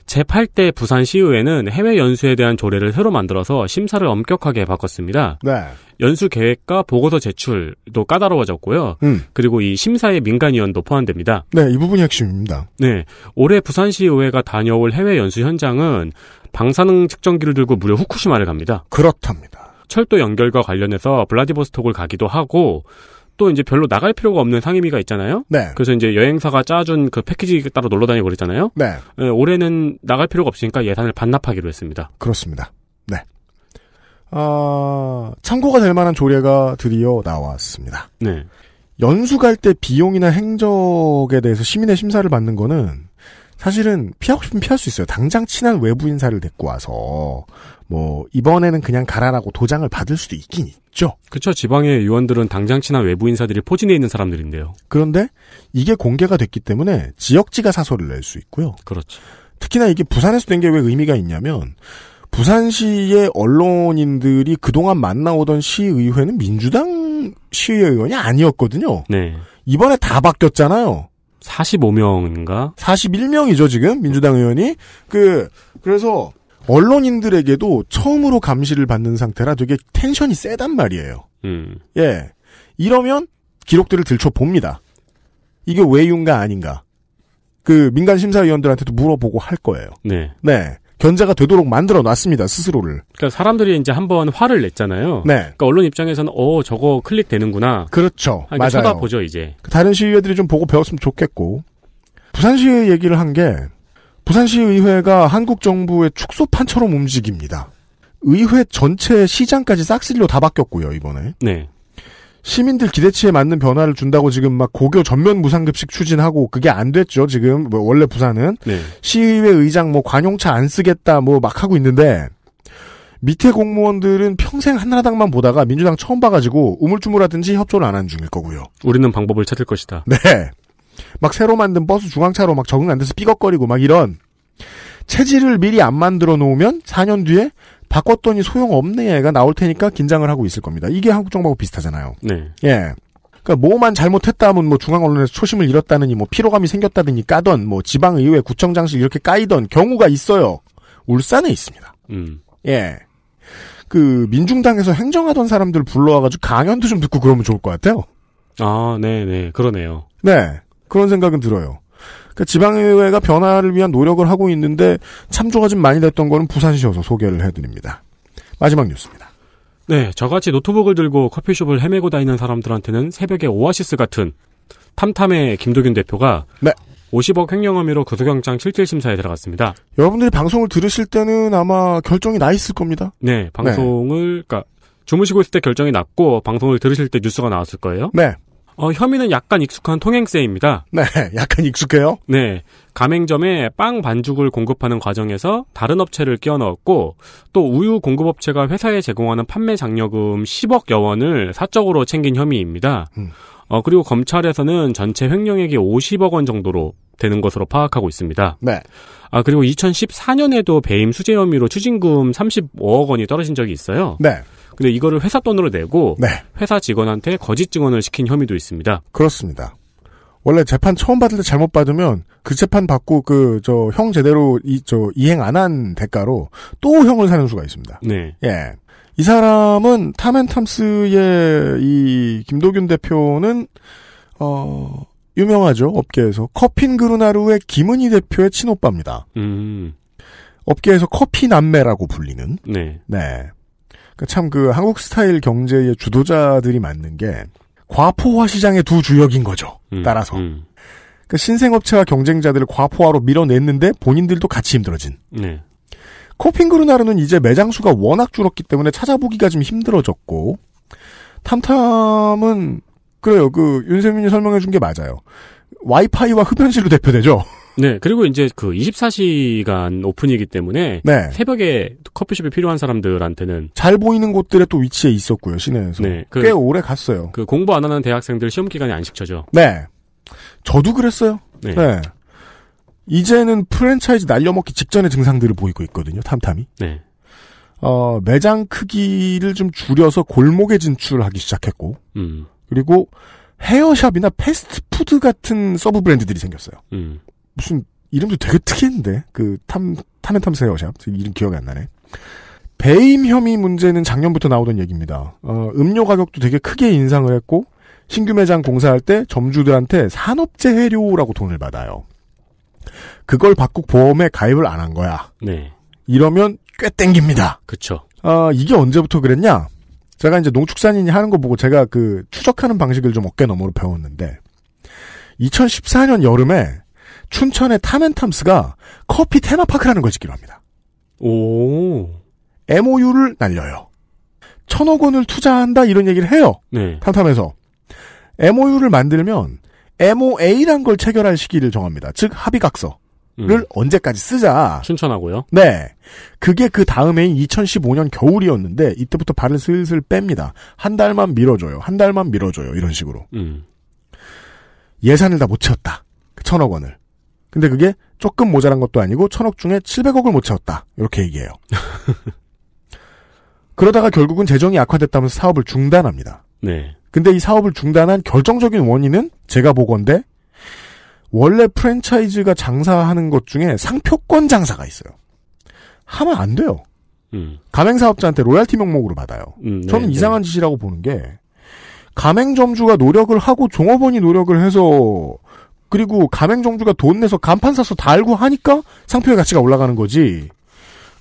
제8대 부산시의회는 해외 연수에 대한 조례를 새로 만들어서 심사를 엄격하게 바꿨습니다. 네. 연수 계획과 보고서 제출도 까다로워졌고요. 음. 그리고 이 심사에 민간위원도 포함됩니다. 네, 이 부분이 핵심입니다. 네. 올해 부산시의회가 다녀올 해외 연수 현장은 방사능 측정기를 들고 무려 후쿠시마를 갑니다. 그렇답니다. 철도 연결과 관련해서 블라디보스톡을 가기도 하고 또 이제 별로 나갈 필요가 없는 상임위가 있잖아요. 네. 그래서 이제 여행사가 짜준 그 패키지 따로 놀러 다니고 그랬잖아요. 네. 네. 올해는 나갈 필요가 없으니까 예산을 반납하기로 했습니다. 그렇습니다. 네. 아, 참고가 될 만한 조례가 드디어 나왔습니다. 네. 연수 갈 때 비용이나 행적에 대해서 시민의 심사를 받는 거는 사실은 피하고 싶으면 피할 수 있어요. 당장 친한 외부 인사를 데리고 와서 뭐 이번에는 그냥 가라라고 도장을 받을 수도 있긴 있죠. 그렇죠. 지방의 의원들은 당장 친한 외부 인사들이 포진해 있는 사람들인데요. 그런데 이게 공개가 됐기 때문에 지역지가 사설을낼 수 있고요. 그렇죠. 특히나 이게 부산에서 된 게 왜 의미가 있냐면 부산시의 언론인들이 그동안 만나오던 시의회는 민주당 시의회원이 의 아니었거든요. 네. 이번에 다 바뀌었잖아요. 45명인가? 41명이죠, 지금, 민주당 의원이. 그, 그래서, 언론인들에게도 처음으로 감시를 받는 상태라 되게 텐션이 세단 말이에요. 음. 예. 이러면 기록들을 들춰봅니다. 이게 왜유인가 아닌가. 그 민간 심사위원들한테도 물어보고 할 거예요. 네. 네. 견제가 되도록 만들어 놨습니다 스스로를. 그러니까 사람들이 이제 한번 화를 냈잖아요. 네. 그러니까 언론 입장에서는 어 저거 클릭되는구나. 그렇죠. 아, 그러니까 맞아요. 쳐다보죠 이제. 다른 시의회들이 좀 보고 배웠으면 좋겠고 부산시의 얘기를 한 게 부산시의회가 한국 정부의 축소판처럼 움직입니다. 의회 전체 시장까지 싹쓸이로 다 바뀌었고요 이번에. 네. 시민들 기대치에 맞는 변화를 준다고 지금 막 고교 전면 무상급식 추진하고 그게 안 됐죠 지금 뭐 원래 부산은 네. 시의회 의장 뭐 관용차 안 쓰겠다 뭐 막 하고 있는데 밑에 공무원들은 평생 한나라당만 보다가 민주당 처음 봐가지고 우물쭈물하든지 협조를 안한 중일 거고요. 우리는 방법을 찾을 것이다. 네. 막 새로 만든 버스 중앙차로 막 적응 안 돼서 삐걱거리고 막 이런 체질을 미리 안 만들어 놓으면 4년 뒤에 바꿨더니 소용없네 애가 나올 테니까 긴장을 하고 있을 겁니다. 이게 한국 정부하고 비슷하잖아요. 네. 예. 그러니까 뭐만 잘못했다 하면 뭐 중앙 언론에서 초심을 잃었다느니 뭐 피로감이 생겼다느니 까던 뭐 지방 의회 구청장실 이렇게 까이던 경우가 있어요. 울산에 있습니다. 음. 예. 그 민중당에서 행정하던 사람들 불러와가지고 강연도 좀 듣고 그러면 좋을 것 같아요. 아, 네, 네, 그러네요. 네, 그런 생각은 들어요. 그러니까 지방의회가 변화를 위한 노력을 하고 있는데 참조가 좀 많이 됐던 거는 부산시여서 소개를 해드립니다. 마지막 뉴스입니다. 네, 저같이 노트북을 들고 커피숍을 헤매고 다니는 사람들한테는 새벽에 오아시스 같은 탐탐의 김도균 대표가 네. 50억 횡령 혐의로 구속영장 실질심사에 들어갔습니다. 여러분들이 방송을 들으실 때는 아마 결정이 나 있을 겁니다. 네, 방송을, 네. 그니까 주무시고 있을 때 결정이 났고 방송을 들으실 때 뉴스가 나왔을 거예요. 네. 어, 혐의는 약간 익숙한 통행세입니다. 네, 약간 익숙해요. 네, 가맹점에 빵 반죽을 공급하는 과정에서 다른 업체를 끼워 넣었고 또 우유 공급업체가 회사에 제공하는 판매 장려금 10억 여원을 사적으로 챙긴 혐의입니다. 음. 어, 그리고 검찰에서는 전체 횡령액이 50억 원 정도로 되는 것으로 파악하고 있습니다. 네. 아, 그리고 2014년에도 배임 수재 혐의로 추징금 35억 원이 떨어진 적이 있어요. 네. 근데 이거를 회사 돈으로 내고 네. 회사 직원한테 거짓 증언을 시킨 혐의도 있습니다. 그렇습니다. 원래 재판 처음 받을 때 잘못 받으면 그 재판 받고 그 저 형 제대로 이 저 이행 안 한 대가로 또 형을 사는 수가 있습니다. 네. 예. 이 사람은 타멘탐스의 이 김도균 대표는 어 유명하죠 업계에서 커피인 그루나루의 김은희 대표의 친오빠입니다. 음. 업계에서 커피 남매라고 불리는. 네. 네. 그니까 참그 한국 스타일 경제의 주도자들이 맞는 게 과포화 시장의 두 주역인 거죠. 음, 따라서. 음. 그러니까 신생업체와 경쟁자들을 과포화로 밀어냈는데 본인들도 같이 힘들어진. 네. 코핑그루나르는 이제 매장 수가 워낙 줄었기 때문에 찾아보기가 좀 힘들어졌고 탐탐은 그래요. 그 윤세민이 설명해 준 게 맞아요. 와이파이와 흡연실로 대표되죠. 네, 그리고 이제 그 24시간 오픈이기 때문에 네. 새벽에 커피숍이 필요한 사람들한테는 잘 보이는 곳들에 또 위치에 있었고요 시내에서 네, 그, 꽤 오래 갔어요. 그 공부 안 하는 대학생들 시험 기간에안시켜죠 네, 저도 그랬어요. 네. 네. 이제는 프랜차이즈 날려먹기 직전의 증상들을 보이고 있거든요. 탐탐이. 네. 어, 매장 크기를 좀 줄여서 골목에 진출하기 시작했고, 음. 그리고 헤어샵이나 패스트푸드 같은 서브 브랜드들이 생겼어요. 음. 무슨 이름도 되게 특이했는데 그탐 탐앤 탐스의 여샵 이름 기억이 안 나네. 배임 혐의 문제는 작년부터 나오던 얘기입니다. 어, 음료 가격도 되게 크게 인상을 했고 신규 매장 공사할 때 점주들한테 산업재해료라고 돈을 받아요. 그걸 받고 보험에 가입을 안 한 거야. 네. 이러면 꽤 땡깁니다. 그쵸. 아, 이게 언제부터 그랬냐? 제가 이제 농축산인이 하는 거 보고 제가 그 추적하는 방식을 좀 어깨 너머로 배웠는데 2014년 여름에 춘천의 타멘탐스가 커피 테마파크라는 걸 짓기로 합니다. 오. MOU를 날려요. 천억 원을 투자한다 이런 얘기를 해요. 네. 탐탐에서. MOU를 만들면 MOA란 걸 체결할 시기를 정합니다. 즉 합의각서를 음. 언제까지 쓰자. 춘천하고요. 네. 그게 그 다음해인 2015년 겨울이었는데 이때부터 발을 슬슬 뺍니다. 한 달만 밀어줘요. 한 달만 밀어줘요. 이런 식으로. 음. 예산을 다 못 채웠다. 그 천억 원을. 근데 그게 조금 모자란 것도 아니고 천억 중에 700억을 못 채웠다. 이렇게 얘기해요. 그러다가 결국은 재정이 악화됐다면서 사업을 중단합니다. 네. 근데 이 사업을 중단한 결정적인 원인은 제가 보건데 원래 프랜차이즈가 장사하는 것 중에 상표권 장사가 있어요. 하면 안 돼요. 음. 가맹사업자한테 로얄티 명목으로 받아요. 음, 네, 저는 네. 이상한 네. 짓이라고 보는 게 가맹점주가 노력을 하고 종업원이 노력을 해서 그리고 가맹점주가 돈 내서 간판 사서 다알고 하니까 상표의 가치가 올라가는 거지.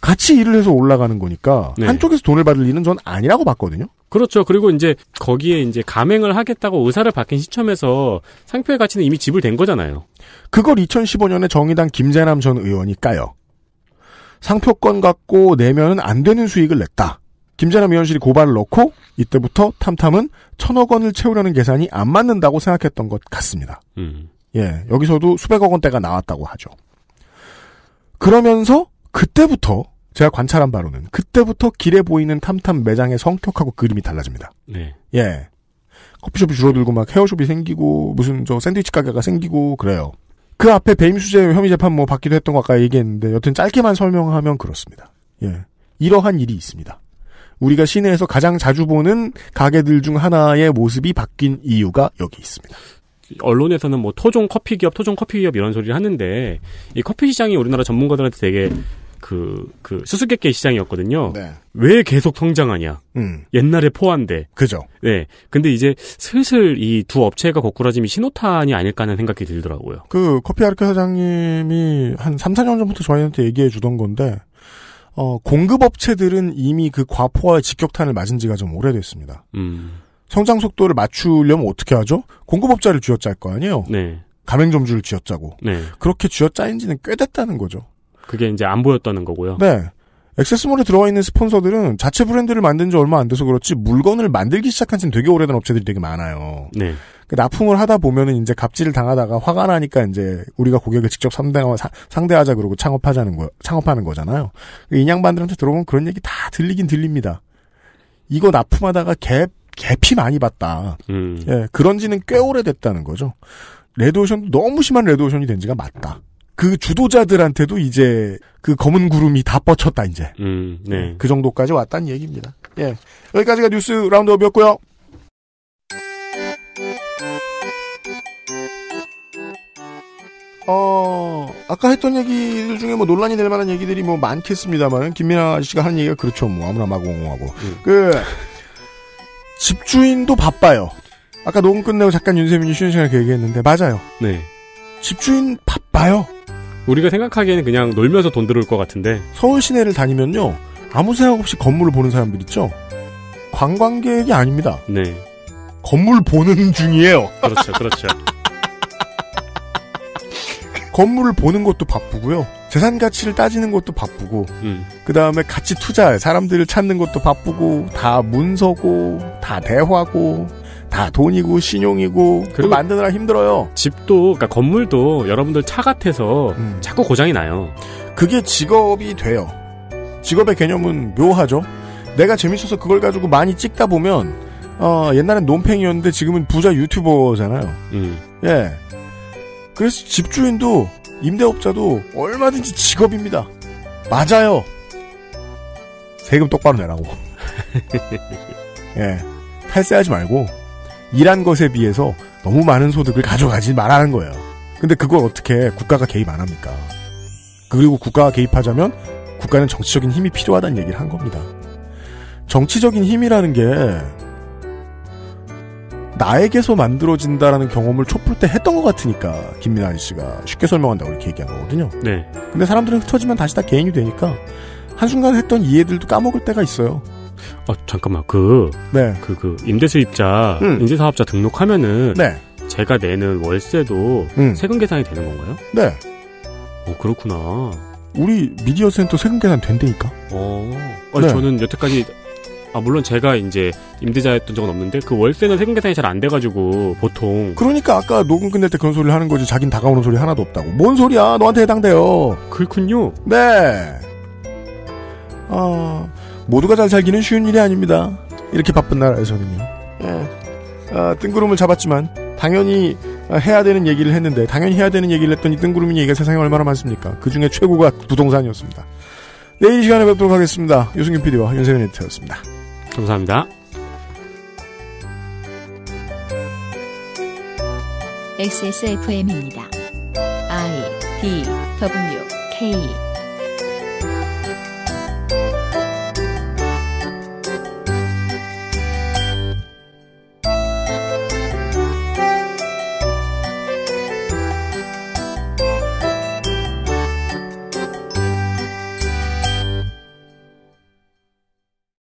같이 일을 해서 올라가는 거니까 네. 한쪽에서 돈을 받을 일은 전 아니라고 봤거든요. 그렇죠. 그리고 이제 거기에 이제 가맹을 하겠다고 의사를 밝힌 시점에서 상표의 가치는 이미 지불된 거잖아요. 그걸 2015년에 정의당 김재남 전 의원이 까요. 상표권 갖고 내면은 안 되는 수익을 냈다. 김재남 의원실이 고발을 넣고 이때부터 탐탐은 천억 원을 채우려는 계산이 안 맞는다고 생각했던 것 같습니다. 음. 예, 여기서도 수백억 원대가 나왔다고 하죠. 그러면서 그때부터 제가 관찰한 바로는 그때부터 길에 보이는 탐탐 매장의 성격하고 그림이 달라집니다. 네. 예. 커피숍이 줄어들고 막 헤어숍이 생기고 무슨 저 샌드위치 가게가 생기고 그래요. 그 앞에 배임수재 혐의 재판 뭐 받기도 했던 거 아까 얘기했는데 여튼 짧게만 설명하면 그렇습니다. 예. 이러한 일이 있습니다. 우리가 시내에서 가장 자주 보는 가게들 중 하나의 모습이 바뀐 이유가 여기 있습니다. 언론에서는 뭐 토종 커피 기업, 토종 커피 기업 이런 소리를 하는데 이 커피 시장이 우리나라 전문가들한테 되게 그, 그, 수수께끼 시장이었거든요. 네. 왜 계속 성장하냐. 음. 옛날에 포함데 그죠. 네. 근데 이제 슬슬 이 두 업체가 거꾸라짐이 신호탄이 아닐까 하는 생각이 들더라고요. 그, 커피아르케 사장님이 한 3, 4년 전부터 저희한테 얘기해 주던 건데, 어, 공급업체들은 이미 그 과포와 직격탄을 맞은 지가 좀 오래됐습니다. 음. 성장 속도를 맞추려면 어떻게 하죠? 공급업자를 쥐어짤 거 아니에요? 네. 가맹점주를 쥐어짜고. 네. 그렇게 쥐어짜인 지는 꽤 됐다는 거죠. 그게 이제 안 보였다는 거고요. 네. 액세스몰에 들어와 있는 스폰서들은 자체 브랜드를 만든 지 얼마 안 돼서 그렇지 물건을 만들기 시작한 지는 되게 오래된 업체들이 되게 많아요. 네. 그 납품을 하다 보면은 이제 갑질을 당하다가 화가 나니까 이제 우리가 고객을 직접 상대, 하자 그러고 창업하자는 거, 창업하는 거잖아요. 그 인양반들한테 들어보면 그런 얘기 다 들리긴 들립니다. 이거 납품하다가 갭 개피 많이 봤다. 음. 예, 그런지는 꽤 오래됐다는 거죠. 레드오션도 너무 심한 레드오션이 된 지가 맞다. 그 주도자들한테도 이제 그 검은 구름이 다 뻗쳤다 이제. 음, 네. 예, 그 정도까지 왔다는 얘기입니다. 예, 여기까지가 뉴스 라운드업이었고요. 어, 아까 했던 얘기들 중에 뭐 논란이 될 만한 얘기들이 뭐많겠습니다만 김민아 씨가 하는 얘기가 그렇죠. 뭐 아무나 마구공하고. 응. 음. 그, 집주인도 바빠요. 아까 녹음 끝내고 잠깐 윤세민이 쉬는 시간에 그 얘기했는데 맞아요. 네. 집주인 바빠요. 우리가 생각하기에는 그냥 놀면서 돈 들어올 것 같은데 서울 시내를 다니면요 아무 생각 없이 건물을 보는 사람들 있죠. 관광객이 아닙니다. 네. 건물 보는 중이에요. 그렇죠, 그렇죠. 건물을 보는 것도 바쁘고요. 재산 가치를 따지는 것도 바쁘고 음. 그 다음에 같이 투자 할 사람들을 찾는 것도 바쁘고 다 문서고 다 대화고 다 돈이고 신용이고 그리고 만드느라 힘들어요. 집도 그러니까 건물도 여러분들 차 같아서 음. 자꾸 고장이 나요. 그게 직업이 돼요. 직업의 개념은 묘하죠. 내가 재밌어서 그걸 가지고 많이 찍다 보면 어, 옛날엔 논팽이었는데 지금은 부자 유튜버잖아요. 음. 예. 그래서 집주인도 임대업자도 얼마든지 직업입니다. 맞아요. 세금 똑바로 내라고. 예. 탈세하지 말고 일한 것에 비해서 너무 많은 소득을 가져가지 말라는 거예요. 근데 그걸 어떻게 국가가 개입 안 합니까? 그리고 국가가 개입하자면 국가는 정치적인 힘이 필요하다는 얘기를 한 겁니다. 정치적인 힘이라는 게 나에게서 만들어진다라는 경험을 촛불 때 했던 것 같으니까 김민환 씨가 쉽게 설명한다고 이렇게 얘기한 거거든요. 네. 근데 사람들은 흩어지면 다시 다 개인이 되니까 한순간 했던 이해들도 까먹을 때가 있어요. 아 잠깐만 그그 네. 그, 그 임대수입자 음. 임대사업자 등록하면은 네. 제가 내는 월세도 음. 세금 계산이 되는 건가요? 네. 어 그렇구나. 우리 미디어 센터 세금 계산 된다니까. 어. 아니, 네. 저는 여태까지 아, 물론 제가 이제 임대자였던 적은 없는데 그 월세는 세금 계산이 잘 안 돼가지고 보통 그러니까 아까 녹음 끝낼 때 그런 소리를 하는 거지 자긴 다가오는 소리 하나도 없다고 뭔 소리야 너한테 해당돼요 그렇군요 네 어, 모두가 잘 살기는 쉬운 일이 아닙니다 이렇게 바쁜 나라에서는요 예. 아, 뜬구름을 잡았지만 당연히 해야 되는 얘기를 했는데 당연히 해야 되는 얘기를 했더니 뜬구름 얘기가 세상에 얼마나 많습니까 그중에 최고가 부동산이었습니다 내일 이 시간에 뵙도록 하겠습니다. 유승균 PD와 윤세민 에디터였습니다. 감사합니다. XSFM입니다. I D W K